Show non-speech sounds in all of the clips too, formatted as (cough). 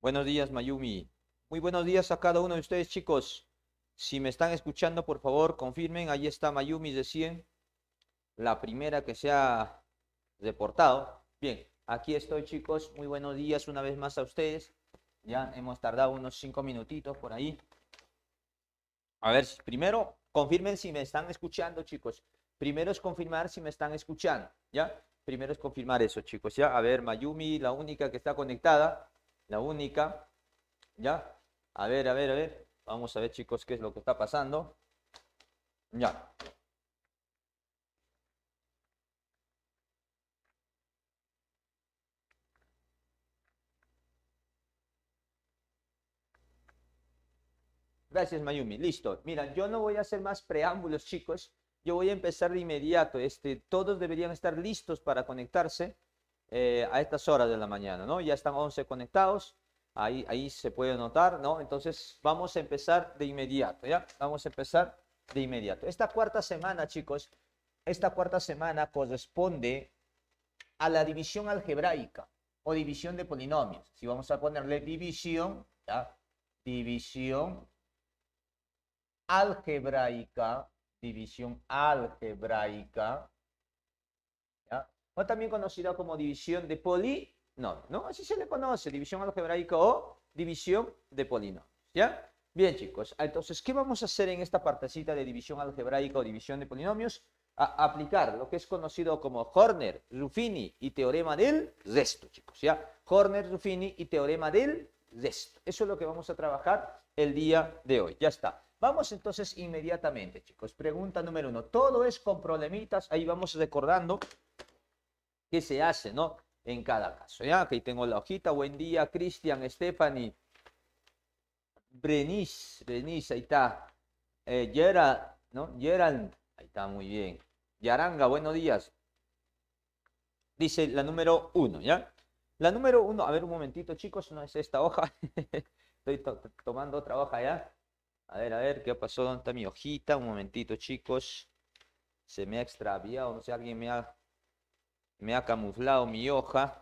Buenos días, Mayumi. Muy buenos días a cada uno de ustedes, chicos. Si me están escuchando, por favor, confirmen. Ahí está Mayumi de 100, la primera que se ha reportado. Bien, aquí estoy, chicos. Muy buenos días una vez más a ustedes. Ya hemos tardado unos 5 minutitos por ahí. A ver, primero, confirmen si me están escuchando, chicos. Primero es confirmar si me están escuchando, ¿ya? Primero es confirmar eso, chicos, ¿ya? A ver, Mayumi, la única que está conectada la única. Ya. A ver, a ver, a ver. Vamos a ver, chicos, qué es lo que está pasando. Ya. Gracias, Mayumi. Listo. Mira, yo no voy a hacer más preámbulos, chicos. Yo voy a empezar de inmediato. Este, todos deberían estar listos para conectarse. Eh, a estas horas de la mañana, ¿no? Ya están 11 conectados, ahí, ahí se puede notar, ¿no? Entonces vamos a empezar de inmediato, ¿ya? Vamos a empezar de inmediato. Esta cuarta semana, chicos, esta cuarta semana corresponde a la división algebraica o división de polinomios. Si vamos a ponerle división, ¿ya? División algebraica, división algebraica o también conocida como división de polinomios, ¿no? Así se le conoce, división algebraica o división de polinomios, ¿ya? Bien, chicos, entonces, ¿qué vamos a hacer en esta partecita de división algebraica o división de polinomios? A aplicar lo que es conocido como Horner, Ruffini y teorema del resto, chicos, ¿ya? Horner, Ruffini y teorema del resto. Eso es lo que vamos a trabajar el día de hoy, ya está. Vamos entonces inmediatamente, chicos. Pregunta número uno. Todo es con problemitas. Ahí vamos recordando qué se hace, ¿no? En cada caso, ¿ya? Aquí tengo la hojita. Buen día, Cristian, Stephanie, Brenis, Brenice, ahí está. Eh, Gerald, ¿no? Gerald, ahí está, muy bien. Yaranga, buenos días. Dice la número uno, ¿ya? La número uno, a ver un momentito, chicos, no es esta hoja. (laughs) Estoy tomando otra hoja ya. A ver, a ver, ¿qué pasó? ¿Dónde está mi hojita? Un momentito, chicos. Se me ha extraviado, no sé, alguien me ha me ha camuflado mi hoja.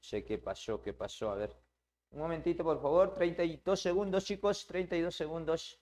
Sé qué pasó, qué pasó. A ver. Un momentito, por favor. 32 segundos, chicos. 32 segundos.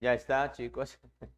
Ya está, chicos. (laughs)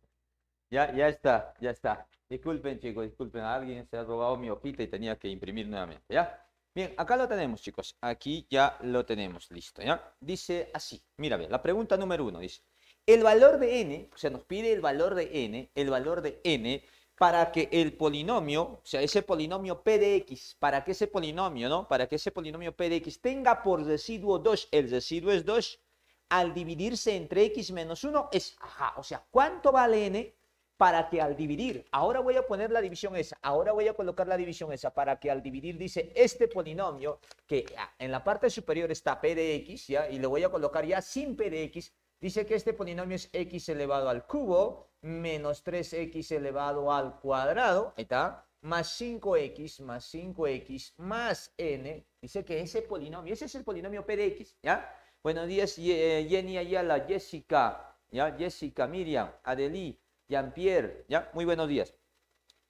ya, ya está, ya está. Disculpen, chicos, disculpen. alguien se ha robado mi hojita y tenía que imprimir nuevamente, ¿ya? Bien, acá lo tenemos, chicos. Aquí ya lo tenemos listo, ¿ya? Dice así. Mira bien, la pregunta número uno dice, el valor de n, o sea, nos pide el valor de n, el valor de n para que el polinomio, o sea, ese polinomio p de x, para que ese polinomio, ¿no? Para que ese polinomio p de x tenga por residuo 2, el residuo es 2, al dividirse entre x menos 1 es ajá. O sea, ¿cuánto vale n? Para que al dividir, ahora voy a poner la división esa, ahora voy a colocar la división esa, para que al dividir dice este polinomio, que ah, en la parte superior está p de x, ¿ya? y lo voy a colocar ya sin p de x, dice que este polinomio es x elevado al cubo menos 3x elevado al cuadrado, ahí está, más 5x más 5x más n, dice que ese polinomio, ese es el polinomio p de x, ¿ya? Buenos días, eh, Jenny Ayala, Jessica, ¿ya? Jessica, Miriam, Adelie, Jean-Pierre, ¿ya? Muy buenos días.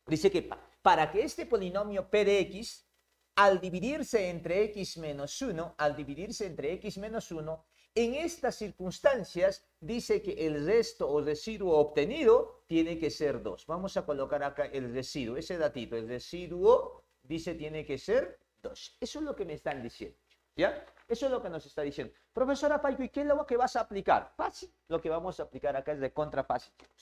Dice que para que este polinomio p de x, al dividirse entre x menos 1, al dividirse entre x menos 1, en estas circunstancias dice que el resto o residuo obtenido tiene que ser 2. Vamos a colocar acá el residuo, ese datito, el residuo dice tiene que ser 2. Eso es lo que me están diciendo, ¿ya? Eso es lo que nos está diciendo. Profesora Paico, ¿y qué es lo que vas a aplicar? Fácil. Lo que vamos a aplicar acá es de contra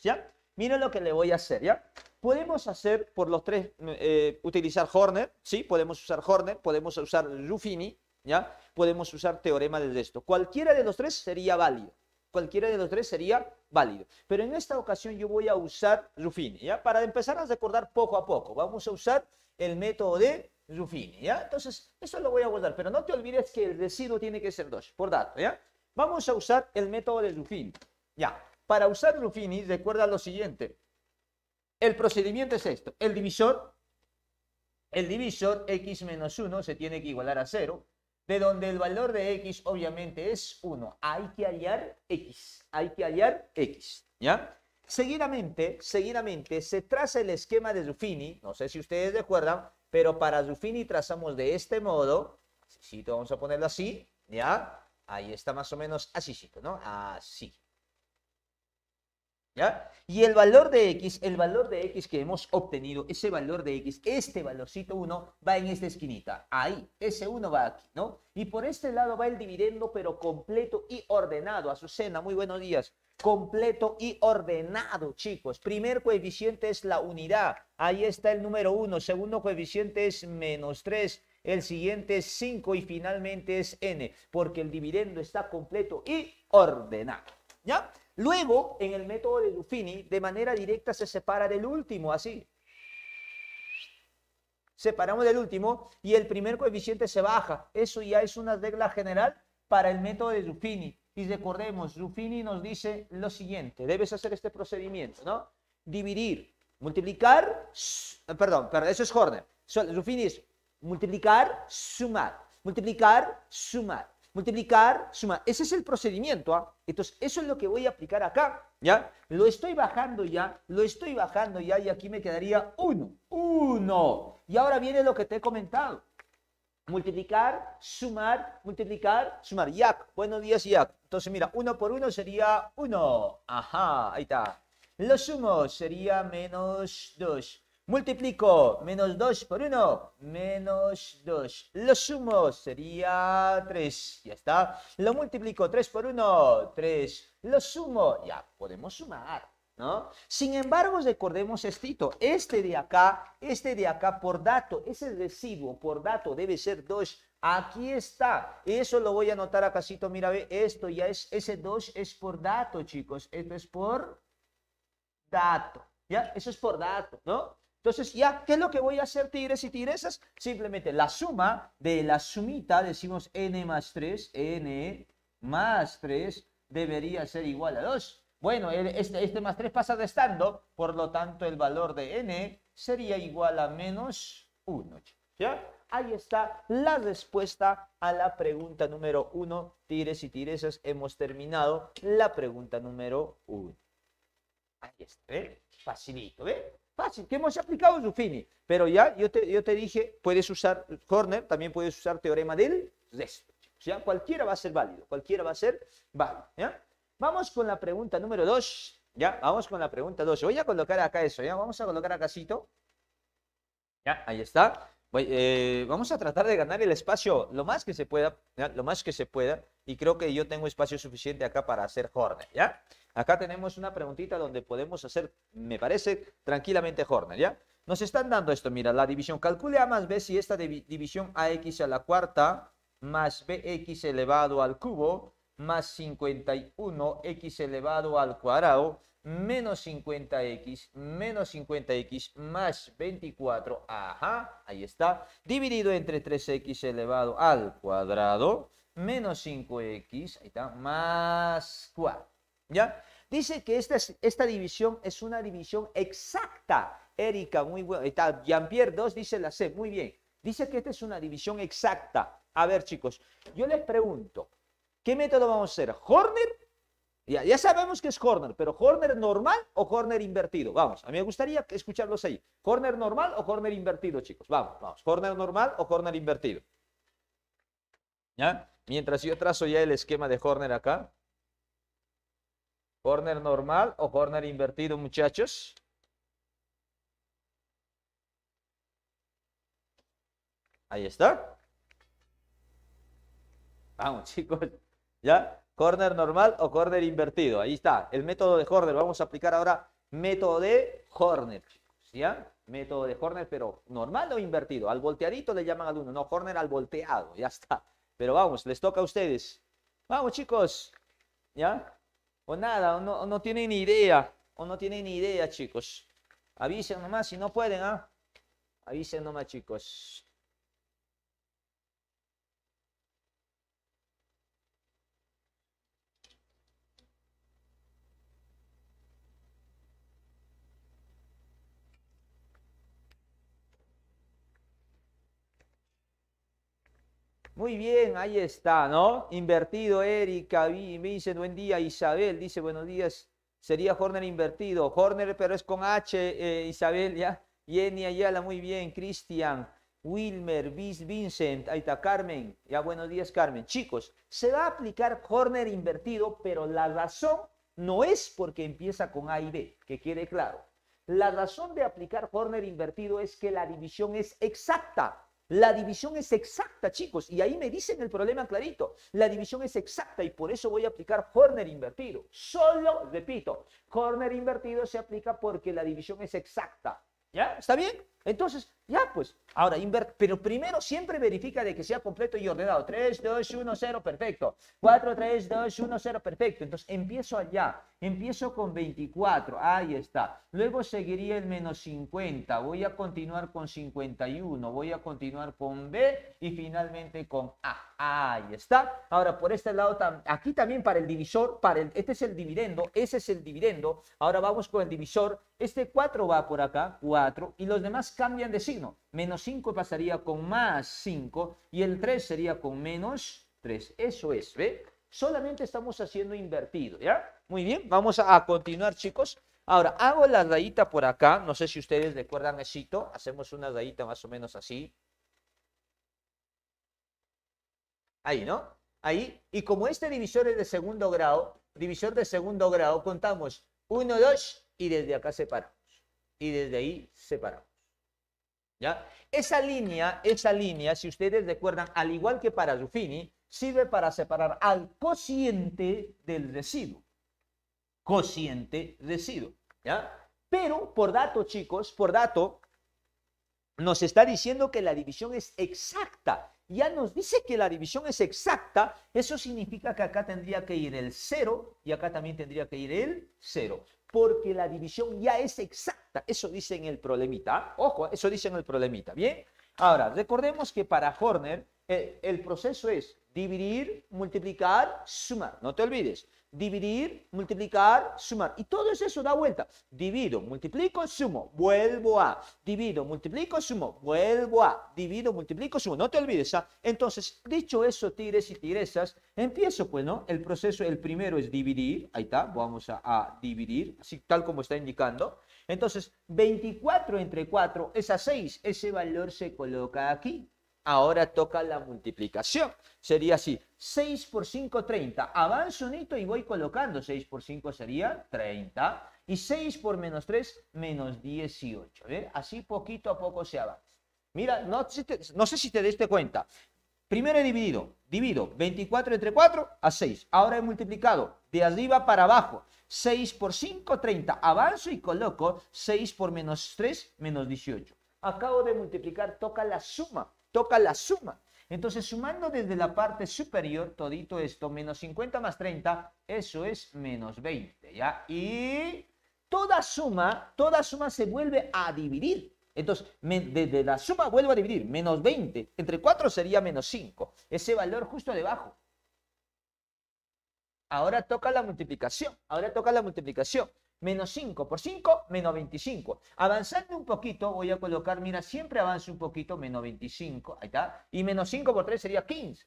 ¿Ya? Miren lo que le voy a hacer, ¿ya? Podemos hacer por los tres, mm, eh, utilizar Horner, ¿sí? Podemos usar Horner, podemos usar Ruffini, ¿ya? Podemos usar teorema del esto. Cualquiera de los tres sería válido. Cualquiera de los tres sería válido. Pero en esta ocasión yo voy a usar Ruffini, ¿ya? Para empezar a recordar poco a poco. Vamos a usar el método de Ruffini, ¿ya? Entonces, eso lo voy a guardar, pero no te olvides que el residuo tiene que ser 2, por dato, ¿ya? Vamos a usar el método de Ruffini, ¿ya? Para usar Ruffini, recuerda lo siguiente. El procedimiento es esto. El divisor, el divisor x menos 1 se tiene que igualar a 0, de donde el valor de x obviamente es 1. Hay que hallar x, hay que hallar x, ¿ya? Seguidamente, seguidamente se traza el esquema de Ruffini, no sé si ustedes recuerdan, pero para Rufini trazamos de este modo, así, vamos a ponerlo así, ¿ya? Ahí está más o menos así, ¿no? Así. ¿Ya? Y el valor de x, el valor de x que hemos obtenido, ese valor de x, este valorcito 1 va en esta esquinita, ahí, ese 1 va aquí, ¿no? Y por este lado va el dividendo, pero completo y ordenado. Azucena, muy buenos días completo y ordenado, chicos. Primer coeficiente es la unidad. Ahí está el número 1. Segundo coeficiente es menos 3. El siguiente es 5 y finalmente es n, porque el dividendo está completo y ordenado. ¿Ya? Luego, en el método de Dufini, de manera directa se separa del último, así. Separamos del último y el primer coeficiente se baja. Eso ya es una regla general para el método de Dufini. Y recordemos, Ruffini nos dice lo siguiente, debes hacer este procedimiento, ¿no? Dividir, multiplicar, perdón, perdón, eso es Horner. Ruffini es multiplicar, sumar, multiplicar, sumar, multiplicar, sumar. Ese es el procedimiento, ¿ah? Entonces, eso es lo que voy a aplicar acá, ¿ya? Lo estoy bajando ya, lo estoy bajando ya y aquí me quedaría uno uno Y ahora viene lo que te he comentado. Multiplicar, sumar, multiplicar, sumar. Ya. Buenos días, Ya. Entonces, mira, 1 por 1 sería 1. Ajá. Ahí está. Lo sumo sería menos 2. Multiplico menos 2 por 1. Menos 2. Lo sumo sería 3. Ya está. Lo multiplico 3 por 1. 3. Lo sumo. Ya. Podemos sumar. Sin embargo, recordemos esto, este de acá, este de acá por dato, ese residuo por dato debe ser 2. Aquí está, eso lo voy a anotar casito, mira, ve, esto ya es, ese 2 es por dato, chicos, esto es por dato, ¿ya? Eso es por dato, ¿no? Entonces, ya, ¿qué es lo que voy a hacer, tigres y tigresas? Simplemente la suma de la sumita, decimos n más 3, n más 3, debería ser igual a 2. Bueno, este, este más 3 pasa restando, por lo tanto el valor de n sería igual a menos 1. ¿Ya? Ahí está la respuesta a la pregunta número 1. Tires y tiresas, hemos terminado la pregunta número 1. Ahí está, ¿ves? Facilito, ¿ve? Fácil, que hemos aplicado Zuffini. Pero ya yo te, yo te dije, puedes usar Corner, también puedes usar teorema del resto. ¿ya? Cualquiera va a ser válido, cualquiera va a ser válido, ¿ya? Vamos con la pregunta número 2. Ya, vamos con la pregunta 2. Voy a colocar acá eso, ya. Vamos a colocar acácito. Ya, ahí está. Eh, vamos a tratar de ganar el espacio lo más que se pueda, lo más que se pueda. Y creo que yo tengo espacio suficiente acá para hacer Hornet, ¿ya? Acá tenemos una preguntita donde podemos hacer, me parece, tranquilamente Horner. ¿ya? Nos están dando esto, mira, la división. Calcule A más B si esta división AX a la cuarta más BX elevado al cubo más 51x elevado al cuadrado menos 50x menos 50x más 24, ajá, ahí está, dividido entre 3x elevado al cuadrado menos 5x, ahí está, más 4, ¿ya? Dice que esta, esta división es una división exacta. Erika, muy bueno. Está Jean-Pierre 2 dice la C, muy bien. Dice que esta es una división exacta. A ver, chicos, yo les pregunto, ¿Qué método vamos a hacer? ¿Horner? Ya, ya sabemos que es corner, pero ¿Horner normal o corner invertido. Vamos, a mí me gustaría escucharlos ahí. ¿Horner normal o Horner invertido, chicos. Vamos, vamos. ¿Horner normal o Horner invertido. ¿Ya? Mientras yo trazo ya el esquema de Horner acá. ¿Horner normal o Horner invertido, muchachos. Ahí está. Vamos, (laughs) chicos. ¿Ya? Corner normal o corner invertido. Ahí está. El método de Horner. Vamos a aplicar ahora método de Horner. ¿Ya? Método de Horner, pero normal o invertido. Al volteadito le llaman al uno. No, Horner al volteado. Ya está. Pero vamos, les toca a ustedes. Vamos, chicos. ¿Ya? O nada, o no, tienen ni idea. O no tienen ni idea, chicos. Avisen nomás si no pueden, ¿ah? Avisen nomás, chicos. Muy bien, ahí está, ¿no? Invertido, Erika, Vincent, buen día. Isabel dice, buenos días. Sería Horner invertido. Horner, pero es con H, eh, Isabel, ¿ya? Jenny Ayala, muy bien. Cristian, Wilmer, Vincent, ahí está Carmen. Ya, buenos días, Carmen. Chicos, se va a aplicar Horner invertido, pero la razón no es porque empieza con A y B, que quede claro. La razón de aplicar Horner invertido es que la división es exacta. La división es exacta, chicos, y ahí me dicen el problema clarito. La división es exacta y por eso voy a aplicar corner invertido. Solo, repito, corner invertido se aplica porque la división es exacta. ¿Ya? ¿Está bien? Entonces, ya pues, ahora, pero primero siempre verifica de que sea completo y ordenado. 3, 2, 1, 0, perfecto. 4, 3, 2, 1, 0, perfecto. Entonces, empiezo allá. Empiezo con 24, ahí está. Luego seguiría el menos 50. Voy a continuar con 51. Voy a continuar con B y finalmente con A. Ahí está. Ahora, por este lado, aquí también para el divisor, para el, este es el dividendo, ese es el dividendo. Ahora vamos con el divisor. Este 4 va por acá, 4, y los demás cambian de signo. Menos 5 pasaría con más 5 y el 3 sería con menos 3. Eso es, ¿ve? Solamente estamos haciendo invertido, ¿ya? Muy bien, vamos a continuar, chicos. Ahora, hago la rayita por acá. No sé si ustedes recuerdan esito. Hacemos una rayita más o menos así. Ahí, ¿no? Ahí. Y como este divisor es de segundo grado, divisor de segundo grado, contamos 1, 2 y desde acá separamos. Y desde ahí separamos. ¿ya? Esa línea, esa línea, si ustedes recuerdan, al igual que para Ruffini, sirve para separar al cociente del residuo. Cociente residuo, ¿ya? Pero por dato, chicos, por dato, nos está diciendo que la división es exacta. Ya nos dice que la división es exacta, eso significa que acá tendría que ir el cero y acá también tendría que ir el 0 porque la división ya es exacta. Eso dice en el problemita. Ojo, eso dice en el problemita. Bien. Ahora, recordemos que para Horner eh, el, proceso es dividir, multiplicar, sumar. No te olvides dividir, multiplicar, sumar. Y todo eso da vuelta. Divido, multiplico, sumo, vuelvo a. Divido, multiplico, sumo, vuelvo a. Divido, multiplico, sumo. No te olvides. ¿ah? Entonces, dicho eso, tires y tiresas, empiezo pues, ¿no? El proceso, el primero es dividir. Ahí está, vamos a, a dividir, así tal como está indicando. Entonces, 24 entre 4 es a 6. Ese valor se coloca aquí. Ahora toca la multiplicación. Sería así, 6 por 5, 30. Avanzo hito y voy colocando. 6 por 5 sería 30. Y 6 por menos 3, menos 18. Así poquito a poco se avanza. Mira, no, sé si te diste cuenta. Primero he dividido, divido 24 entre 4 a 6. Ahora he multiplicado de arriba para abajo. 6 por 5, 30. Avanzo y coloco 6 por menos 3, menos 18. Acabo de multiplicar, toca la suma toca la suma. Entonces, sumando desde la parte superior, todito esto, menos 50 más 30, eso es menos 20, ¿ya? Y toda suma, toda suma se vuelve a dividir. Entonces, desde la suma vuelvo a dividir, menos 20, entre 4 sería menos 5, ese valor justo debajo. Ahora toca la multiplicación, ahora toca la multiplicación. Menos 5 por 5, menos 25. Avanzando un poquito, voy a colocar, mira, siempre avance un poquito, menos 25. Ahí está. Y menos 5 por 3 sería 15.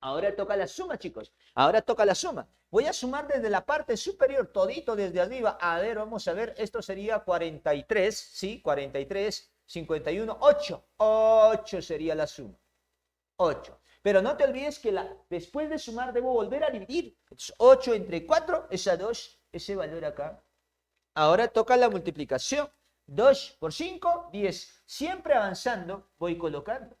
Ahora toca la suma, chicos. Ahora toca la suma. Voy a sumar desde la parte superior, todito desde arriba. A ver, vamos a ver. Esto sería 43, ¿sí? 43, 51, 8. 8 sería la suma. 8. Pero no te olvides que la, después de sumar debo volver a dividir. 8 entre 4 es 2, ese valor acá. Ahora toca la multiplicación. 2 por 5, 10. Siempre avanzando voy colocando.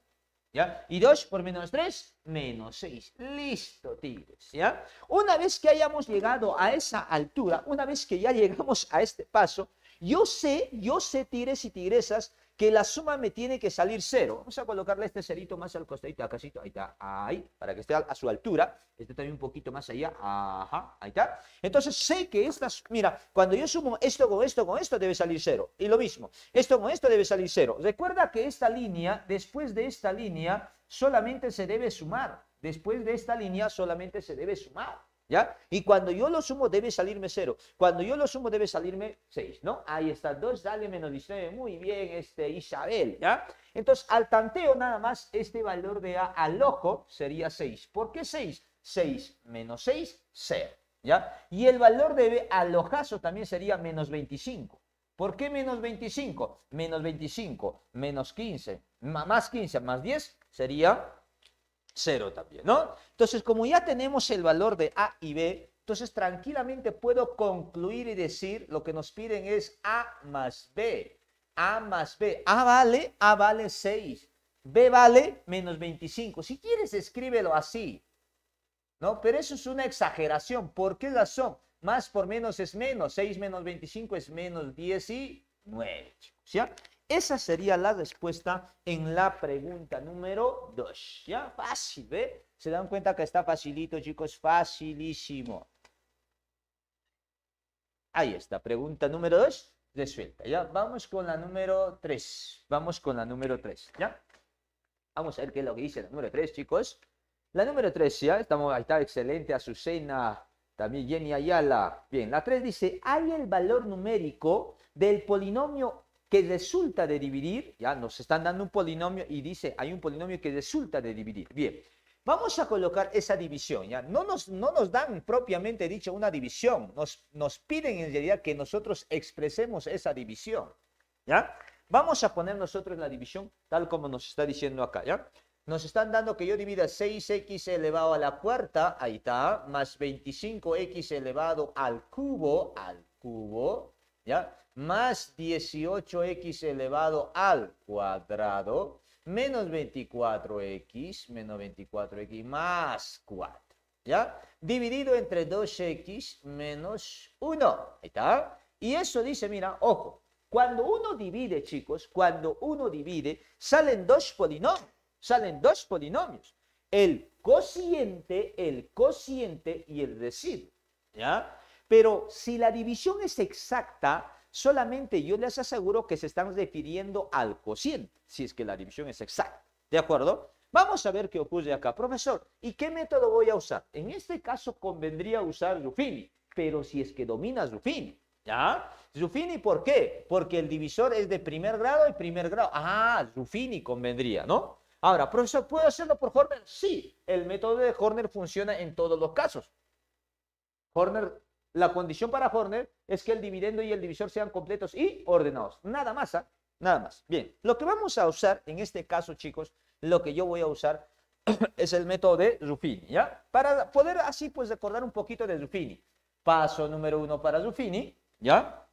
¿Ya? Y 2 por menos 3, menos 6. Listo, tigres. ¿Ya? Una vez que hayamos llegado a esa altura, una vez que ya llegamos a este paso, yo sé, yo sé, tigres y tigresas, que la suma me tiene que salir cero. Vamos a colocarle este cerito más al costadito, acá, ahí está, ahí, para que esté a, su altura. Este también un poquito más allá, ajá, ahí está. Entonces sé que estas, mira, cuando yo sumo esto con esto con esto debe salir cero. Y lo mismo, esto con esto debe salir cero. Recuerda que esta línea, después de esta línea, solamente se debe sumar. Después de esta línea solamente se debe sumar. ¿Ya? Y cuando yo lo sumo debe salirme 0. Cuando yo lo sumo debe salirme 6, ¿no? Ahí está, 2 sale menos 19. Muy bien, este, Isabel, ¿ya? Entonces, al tanteo nada más, este valor de A al ojo sería 6. ¿Por qué 6? 6 menos 6, 0, ¿ya? Y el valor de B al ojazo también sería menos 25. ¿Por qué menos 25? Menos 25, menos 15, más 15, más 10 sería cero también, ¿no? Entonces, como ya tenemos el valor de A y B, entonces tranquilamente puedo concluir y decir lo que nos piden es A más B. A más B. A vale, A vale 6. B vale menos 25. Si quieres, escríbelo así. ¿No? Pero eso es una exageración. ¿Por qué razón? Más por menos es menos. 6 menos 25 es menos 19. ¿Sí? Esa sería la respuesta en la pregunta número 2. ¿Ya? Fácil, ¿ve? Se dan cuenta que está facilito, chicos, facilísimo. Ahí está, pregunta número 2 resuelta. ¿Ya? Vamos con la número 3. Vamos con la número 3, ¿ya? Vamos a ver qué es lo que dice la número 3, chicos. La número 3, ¿ya? Estamos, ahí está, excelente, Azucena, también Jenny Ayala. Bien, la 3 dice, hay el valor numérico del polinomio que resulta de dividir, ya nos están dando un polinomio y dice, hay un polinomio que resulta de dividir. Bien, vamos a colocar esa división, ya no nos, no nos dan propiamente dicho una división, nos, nos piden en realidad que nosotros expresemos esa división, ¿ya? Vamos a poner nosotros la división tal como nos está diciendo acá, ¿ya? Nos están dando que yo divida 6x elevado a la cuarta, ahí está, más 25x elevado al cubo, al cubo, ¿ya? más 18x elevado al cuadrado menos 24x menos 24x más 4. ¿Ya? Dividido entre 2x menos 1. Ahí está. Y eso dice, mira, ojo, cuando uno divide, chicos, cuando uno divide, salen dos polinomios. Salen dos polinomios. El cociente, el cociente y el residuo. ¿Ya? Pero si la división es exacta, Solamente yo les aseguro que se están refiriendo al cociente, si es que la división es exacta. ¿De acuerdo? Vamos a ver qué ocurre acá. Profesor, ¿y qué método voy a usar? En este caso convendría usar Ruffini, pero si es que dominas Ruffini, ¿ya? Ruffini, ¿por qué? Porque el divisor es de primer grado y primer grado. Ah, Ruffini convendría, ¿no? Ahora, profesor, ¿puedo hacerlo por Horner? Sí, el método de Horner funciona en todos los casos. Horner la condición para Horner es que el dividendo y el divisor sean completos y ordenados. Nada más, ¿ah? Nada más. Bien, lo que vamos a usar en este caso, chicos, lo que yo voy a usar (clears throat) es el método de Ruffini, ¿ya? Para poder así, pues, recordar un poquito de Ruffini. Paso número uno para Ruffini, ¿ya?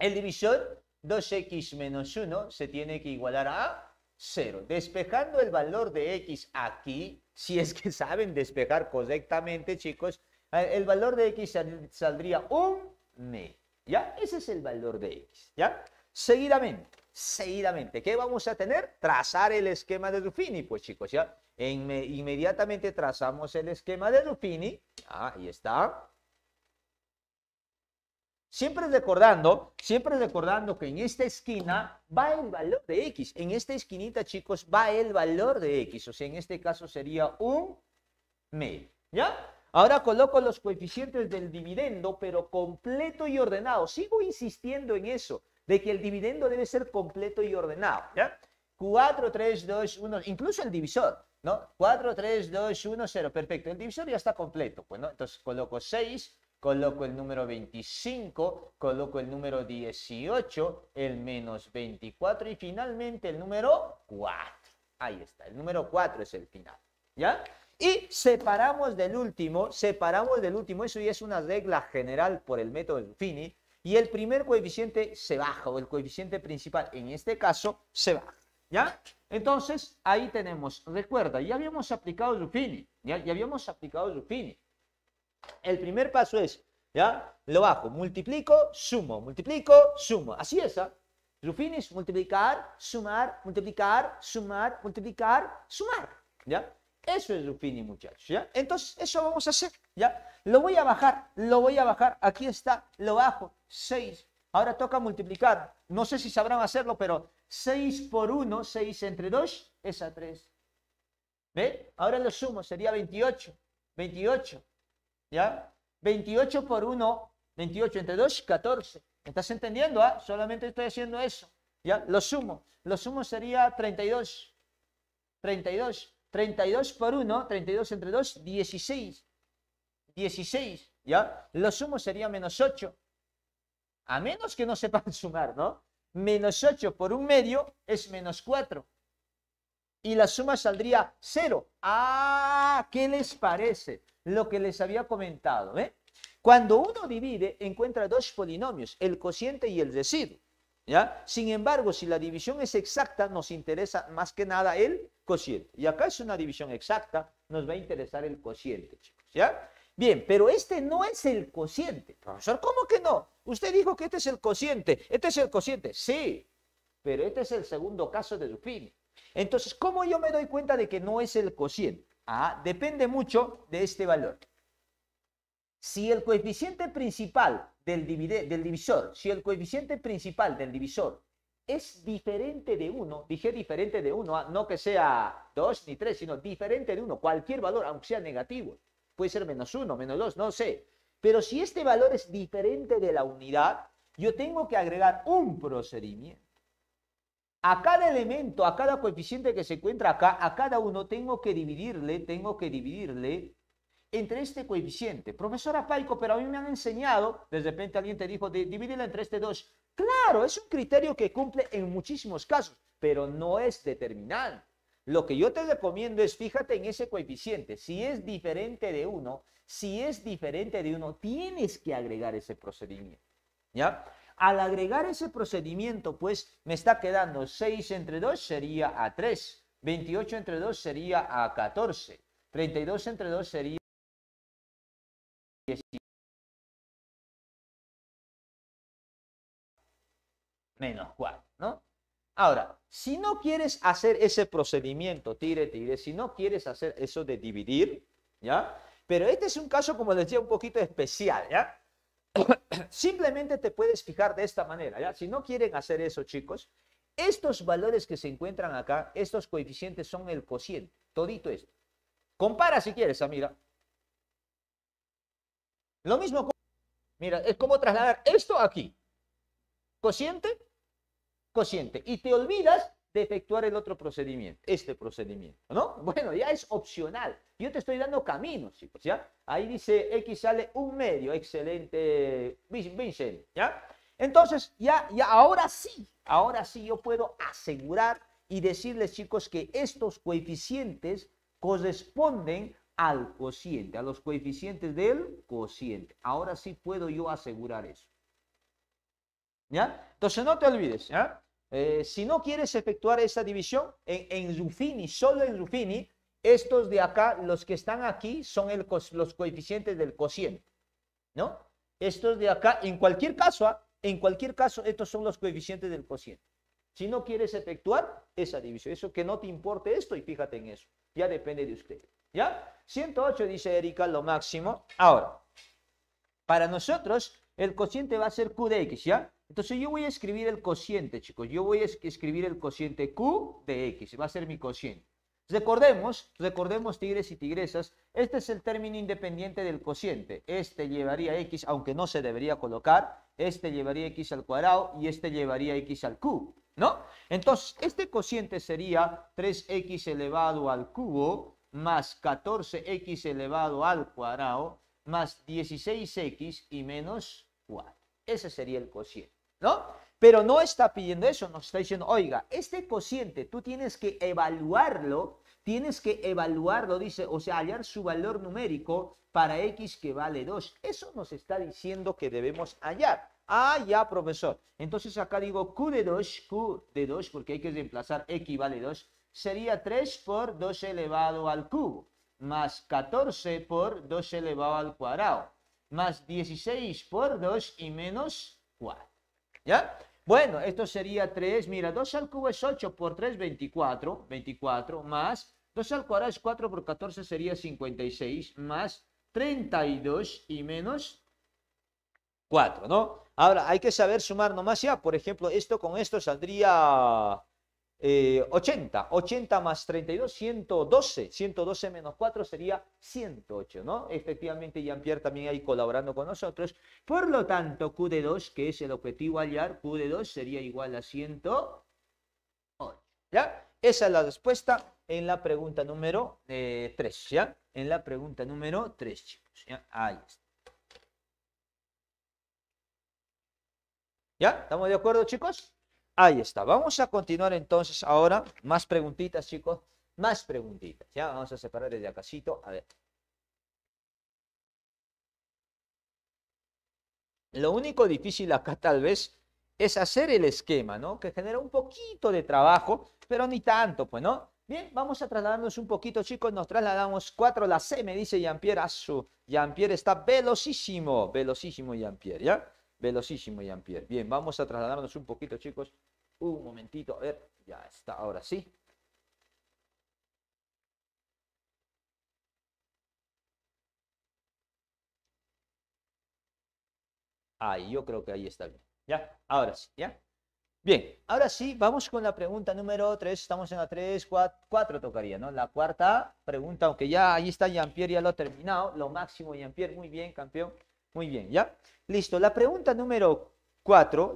El divisor 2x menos 1 se tiene que igualar a 0. Despejando el valor de x aquí, si es que (laughs) saben despejar correctamente, chicos, Ah, el valor de x saldría un me. ¿Ya? Ese es el valor de x. ¿Ya? Seguidamente, seguidamente, ¿qué vamos a tener? Trazar el esquema de Ruffini, pues chicos, ¿ya? inmediatamente trazamos el esquema de Ruffini. Ah, ahí está. Siempre recordando, siempre recordando que en esta esquina va el valor de X. En esta esquinita, chicos, va el valor de X. O sea, en este caso sería un me. ¿Ya? Ahora coloco los coeficientes del dividendo, pero completo y ordenado. Sigo insistiendo en eso, de que el dividendo debe ser completo y ordenado. ¿ya? 4, 3, 2, 1, incluso el divisor, ¿no? 4, 3, 2, 1, 0, perfecto. El divisor ya está completo, pues, ¿no? Entonces coloco 6, coloco el número 25, coloco el número 18, el menos 24 y finalmente el número 4. Ahí está, el número 4 es el final, ¿ya? Y separamos del último, separamos del último, eso ya es una regla general por el método de Ruffini y el primer coeficiente se baja, o el coeficiente principal, en este caso, se baja. ¿Ya? Entonces, ahí tenemos, recuerda, ya habíamos aplicado Ruffini, ¿ya? ya habíamos aplicado Ruffini. El primer paso es, ¿ya? Lo bajo, multiplico, sumo, multiplico, sumo. Así es, ¿ah? Ruffini es multiplicar, sumar, multiplicar, sumar, multiplicar, sumar, ¿ya? Eso es Lupini, muchachos, ¿ya? Entonces, eso vamos a hacer, ¿ya? Lo voy a bajar, lo voy a bajar. Aquí está, lo bajo, 6. Ahora toca multiplicar. No sé si sabrán hacerlo, pero 6 por 1, 6 entre 2, es a 3. ¿Ve? Ahora lo sumo, sería 28. 28, ¿ya? 28 por 1, 28 entre 2, 14. estás entendiendo? Ah? Solamente estoy haciendo eso. ¿Ya? Lo sumo. Lo sumo sería 32. 32. 32 por 1, 32 entre 2, 16. 16, ¿ya? Lo sumo sería menos 8. A menos que no sepan (laughs) sumar, ¿no? Menos 8 por un medio es menos 4. Y la suma saldría 0. ¡Ah! ¿Qué les parece? Lo que les había comentado, ¿eh? Cuando uno divide, encuentra dos polinomios, el cociente y el residuo. ¿Ya? Sin embargo, si la división es exacta, nos interesa más que nada el cociente. Y acá es una división exacta, nos va a interesar el cociente, chicos, ¿ya? Bien, pero este no es el cociente, profesor. ¿Cómo que no? Usted dijo que este es el cociente, este es el cociente. Sí, pero este es el segundo caso de Dupini. Entonces, ¿cómo yo me doy cuenta de que no es el cociente? Ah, depende mucho de este valor. Si el coeficiente principal del, del divisor, si el coeficiente principal del divisor es diferente de uno, dije diferente de uno, ah, no que sea dos ni tres, sino diferente de uno, cualquier valor, aunque sea negativo, puede ser menos uno, menos dos, no sé. Pero si este valor es diferente de la unidad, yo tengo que agregar un procedimiento. A cada elemento, a cada coeficiente que se encuentra acá, a cada uno tengo que dividirle, tengo que dividirle entre este coeficiente. Profesora Paico, pero a mí me han enseñado, de repente alguien te dijo, divídela entre este 2 Claro, es un criterio que cumple en muchísimos casos, pero no es determinante. Lo que yo te recomiendo es fíjate en ese coeficiente. Si es diferente de 1, si es diferente de 1, tienes que agregar ese procedimiento. ¿Ya? Al agregar ese procedimiento, pues me está quedando 6 entre 2 sería a 3, 28 entre 2 sería a 14, 32 entre 2 sería a menos 4, ¿no? Ahora, si no quieres hacer ese procedimiento, tire, tire, si no quieres hacer eso de dividir, ¿ya? Pero este es un caso, como les decía, un poquito especial, ¿ya? (coughs) Simplemente te puedes fijar de esta manera, ¿ya? Si no quieren hacer eso, chicos, estos valores que se encuentran acá, estos coeficientes son el cociente, todito esto. Compara si quieres, amiga Lo mismo, mira, es como trasladar esto aquí. Cociente cociente y te olvidas de efectuar el otro procedimiento, este procedimiento, ¿no? (laughs) Bueno, ya es opcional. Yo te estoy dando caminos, chicos, ¿ya? Ahí dice X sale un medio, excelente, Vincent, ¿ya? Entonces, ya, ya, ahora sí, ahora sí yo puedo asegurar y decirles, chicos, que estos coeficientes corresponden al cociente, a los coeficientes del cociente. Ahora sí puedo yo asegurar eso. Entonces no te olvides, eh, si no quieres efectuar esta división, en, Ruffini, solo en Rufini, estos de acá, los que están aquí, son los coeficientes del cociente, ¿no? Estos de acá, en cualquier caso, ¿ah? en cualquier caso, estos son los coeficientes del cociente. Si no quieres efectuar esa división, eso que no te importe esto y fíjate en eso, ya depende de usted, ¿ya? 108 dice Erika, lo máximo. Ahora, para nosotros, el cociente va a ser Q de X, ¿ya? Entonces yo voy a escribir el cociente, chicos. Yo voy a escribir el cociente Q de X. Va a ser mi cociente. Recordemos, recordemos tigres y tigresas, este es el término independiente del cociente. Este llevaría X, aunque no se debería colocar. Este llevaría X al cuadrado y este llevaría X al Q. ¿No? Entonces, este cociente sería 3X elevado al cubo más 14X elevado al cuadrado más 16X y menos 4. Ese sería el cociente. ¿no? Pero no está pidiendo eso, nos está diciendo, oiga, este cociente tú tienes que evaluarlo, tienes que evaluarlo, dice, o sea, hallar su valor numérico para x que vale 2. Eso nos está diciendo que debemos hallar. Ah, ya, profesor. Entonces acá digo Q de 2, Q de 2, porque hay que reemplazar X vale 2, sería 3 por 2 elevado al cubo, más 14 por 2 elevado al cuadrado, más 16 por 2 y menos 4. ¿Ya? Bueno, esto sería 3, mira, 2 al cubo es 8 por 3, 24, 24, más 2 al cuadrado es 4 por 14 sería 56, más 32 y menos 4, ¿no? Ahora, hay que saber sumar nomás ya, por ejemplo, esto con esto saldría 80, eh, 80 más 32, 112, 112 menos 4 sería 108, ¿no? Efectivamente, Jean-Pierre también ahí colaborando con nosotros. Por lo tanto, Q de 2, que es el objetivo hallar, Q de 2 sería igual a 108, ¿ya? Esa es la respuesta en la pregunta número 3, eh, ¿ya? En la pregunta número 3, chicos, ¿ya? Ahí está. ¿Ya? ¿Estamos de acuerdo, chicos? Ahí está. Vamos a continuar entonces ahora. Más preguntitas, chicos. Más preguntitas. Ya vamos a separar desde acasito. A ver. Lo único difícil acá tal vez es hacer el esquema, ¿no? Que genera un poquito de trabajo, pero ni tanto, pues, ¿no? Bien, vamos a trasladarnos un poquito, chicos. Nos trasladamos 4 la C, me dice Jean-Pierre. Jean-Pierre está velocísimo, velocísimo Jean-Pierre, ¿ya? Velocísimo Jean-Pierre. Bien, vamos a trasladarnos un poquito, chicos. Un momentito, a ver, ya está, ahora sí. Ahí, yo creo que ahí está bien. Ya, ahora sí, ya. Bien, ahora sí, vamos con la pregunta número 3. Estamos en la 3, 4, tocaría, ¿no? La cuarta pregunta, aunque ya ahí está Jean-Pierre, ya lo ha terminado. Lo máximo, Jean-Pierre, muy bien, campeón. Muy bien, ¿ya? Listo, la pregunta número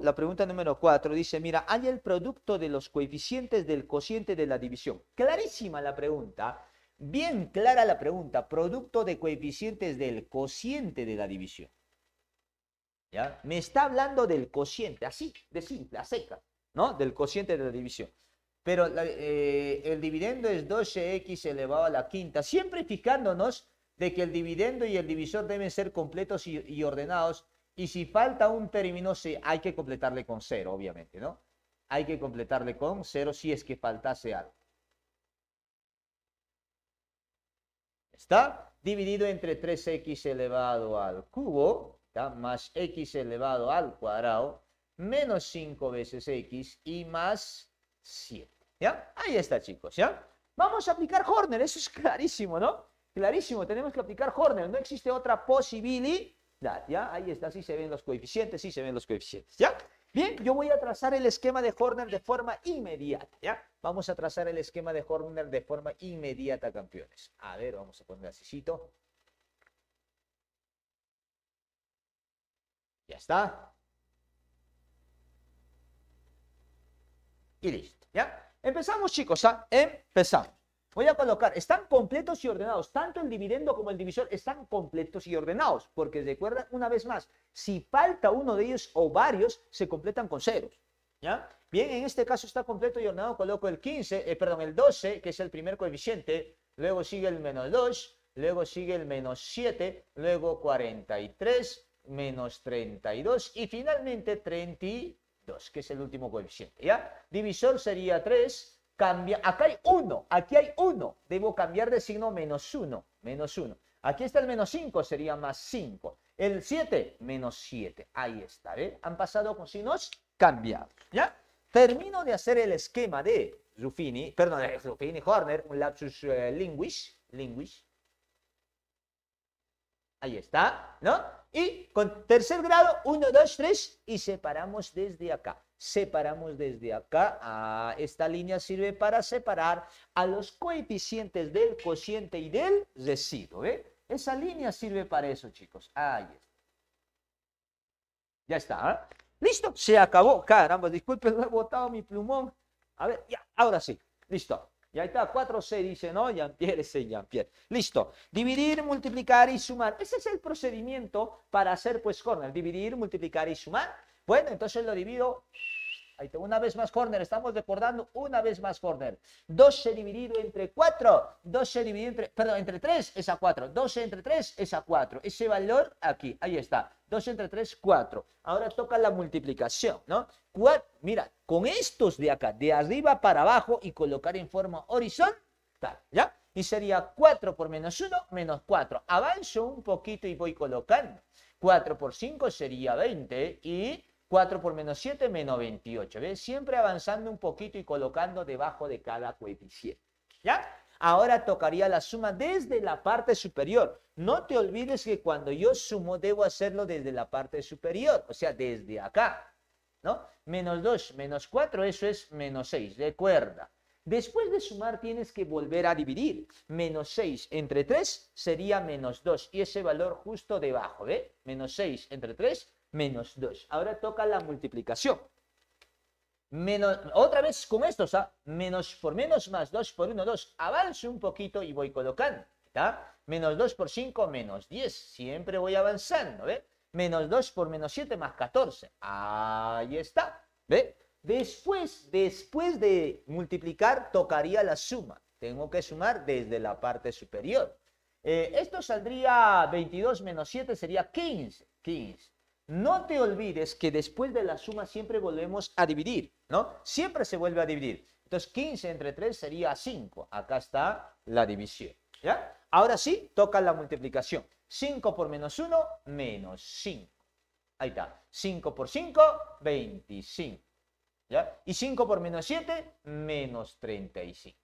la pregunta número 4 dice, mira, hay el producto de los coeficientes del cociente de la división. Clarísima la pregunta, bien clara la pregunta, producto de coeficientes del cociente de la división. ¿Ya? Me está hablando del cociente, así, de simple, a seca, ¿no? Del cociente de la división. Pero eh, el dividendo es 12x elevado a la quinta, siempre fijándonos de que el dividendo y el divisor deben ser completos y ordenados y si falta un término, sí, hay que completarle con cero, obviamente, ¿no? Hay que completarle con cero si es que faltase algo. ¿Está? Dividido entre 3x elevado al cubo, más x elevado al cuadrado, menos 5 veces x y más 7. ¿Ya? Ahí está, chicos, ¿ya? Vamos a aplicar Horner, eso es clarísimo, ¿no? Clarísimo, tenemos que aplicar Horner, no existe otra posibilidad ¿ya? Ahí está, sí se ven los coeficientes, sí se ven los coeficientes, ¿ya? Bien, yo voy a trazar el esquema de Horner de forma inmediata, ¿ya? Vamos a trazar el esquema de Horner de forma inmediata, campeones. A ver, vamos a poner así. Ya está. Y listo, ¿ya? Empezamos, chicos, ¿ah? Empezamos. Voy a colocar, están completos y ordenados, tanto el dividendo como el divisor están completos y ordenados, porque recuerda una vez más, si falta uno de ellos o varios, se completan con ceros. ¿Ya? Bien, en este caso está completo y ordenado, coloco el 15, eh, perdón, el 12, que es el primer coeficiente, luego sigue el menos 2, luego sigue el menos 7, luego 43, menos 32 y finalmente 32, que es el último coeficiente, ¿ya? Divisor sería 3, Cambia, acá hay 1, aquí hay 1. Debo cambiar de signo menos 1, menos 1. Aquí está el menos 5, sería más 5. El 7, menos 7. Ahí está, Han pasado con signos cambiados, ¿ya? Termino de hacer el esquema de Ruffini, perdón, de Ruffini Horner, un lapsus eh, linguish, Ahí está, ¿no? Y con tercer grado, 1, 2, 3 y separamos desde acá. Separamos desde acá. Ah, esta línea sirve para separar a los coeficientes del cociente y del residuo. ¿eh? Esa línea sirve para eso, chicos. Ahí está. Ya está. ¿eh? Listo, se acabó. Caramba, disculpen, no he botado mi plumón. A ver, ya, ahora sí. Listo. Y ahí está, 4C dice, ¿no? Jean-Pierre, C, dice no jean pierre se jean pierre Listo. Dividir, multiplicar y sumar. Ese es el procedimiento para hacer pues corner. Dividir, multiplicar y sumar. Bueno, entonces lo divido Ahí tengo una vez más corner, estamos recordando una vez más corner. 12 dividido entre 4, 12 dividido entre, perdón, entre 3 es a 4, 12 entre 3 es a 4, ese valor aquí, ahí está, 12 entre 3, 4. Ahora toca la multiplicación, ¿no? 4, mira, con estos de acá, de arriba para abajo y colocar en forma horizontal, ¿ya? Y sería 4 por menos 1, menos 4. Avanzo un poquito y voy colocando. 4 por 5 sería 20 y 4 por menos 7, menos 28. ¿ves? Siempre avanzando un poquito y colocando debajo de cada coeficiente. ¿Ya? Ahora tocaría la suma desde la parte superior. No te olvides que cuando yo sumo debo hacerlo desde la parte superior, o sea, desde acá. ¿No? Menos 2, menos 4, eso es menos 6, recuerda. Después de sumar tienes que volver a dividir. Menos 6 entre 3 sería menos 2 y ese valor justo debajo, ¿ve? Menos 6 entre 3 menos 2. Ahora toca la multiplicación. Menos, otra vez con esto, sea, menos por menos más 2 por 1, 2. Avanzo un poquito y voy colocando. Menos 2 por 5, menos 10. Siempre voy avanzando, ¿ve? Menos 2 por menos 7 más 14. Ahí está, ¿ve? Después, después de multiplicar, tocaría la suma. Tengo que sumar desde la parte superior. Eh, esto saldría 22 menos 7 sería 15. 15. No te olvides que después de la suma siempre volvemos a dividir, ¿no? Siempre se vuelve a dividir. Entonces 15 entre 3 sería 5. Acá está la división, ¿ya? Ahora sí, toca la multiplicación. 5 por menos 1, menos 5. Ahí está. 5 por 5, 25. ¿Ya? Y 5 por menos 7, menos 35.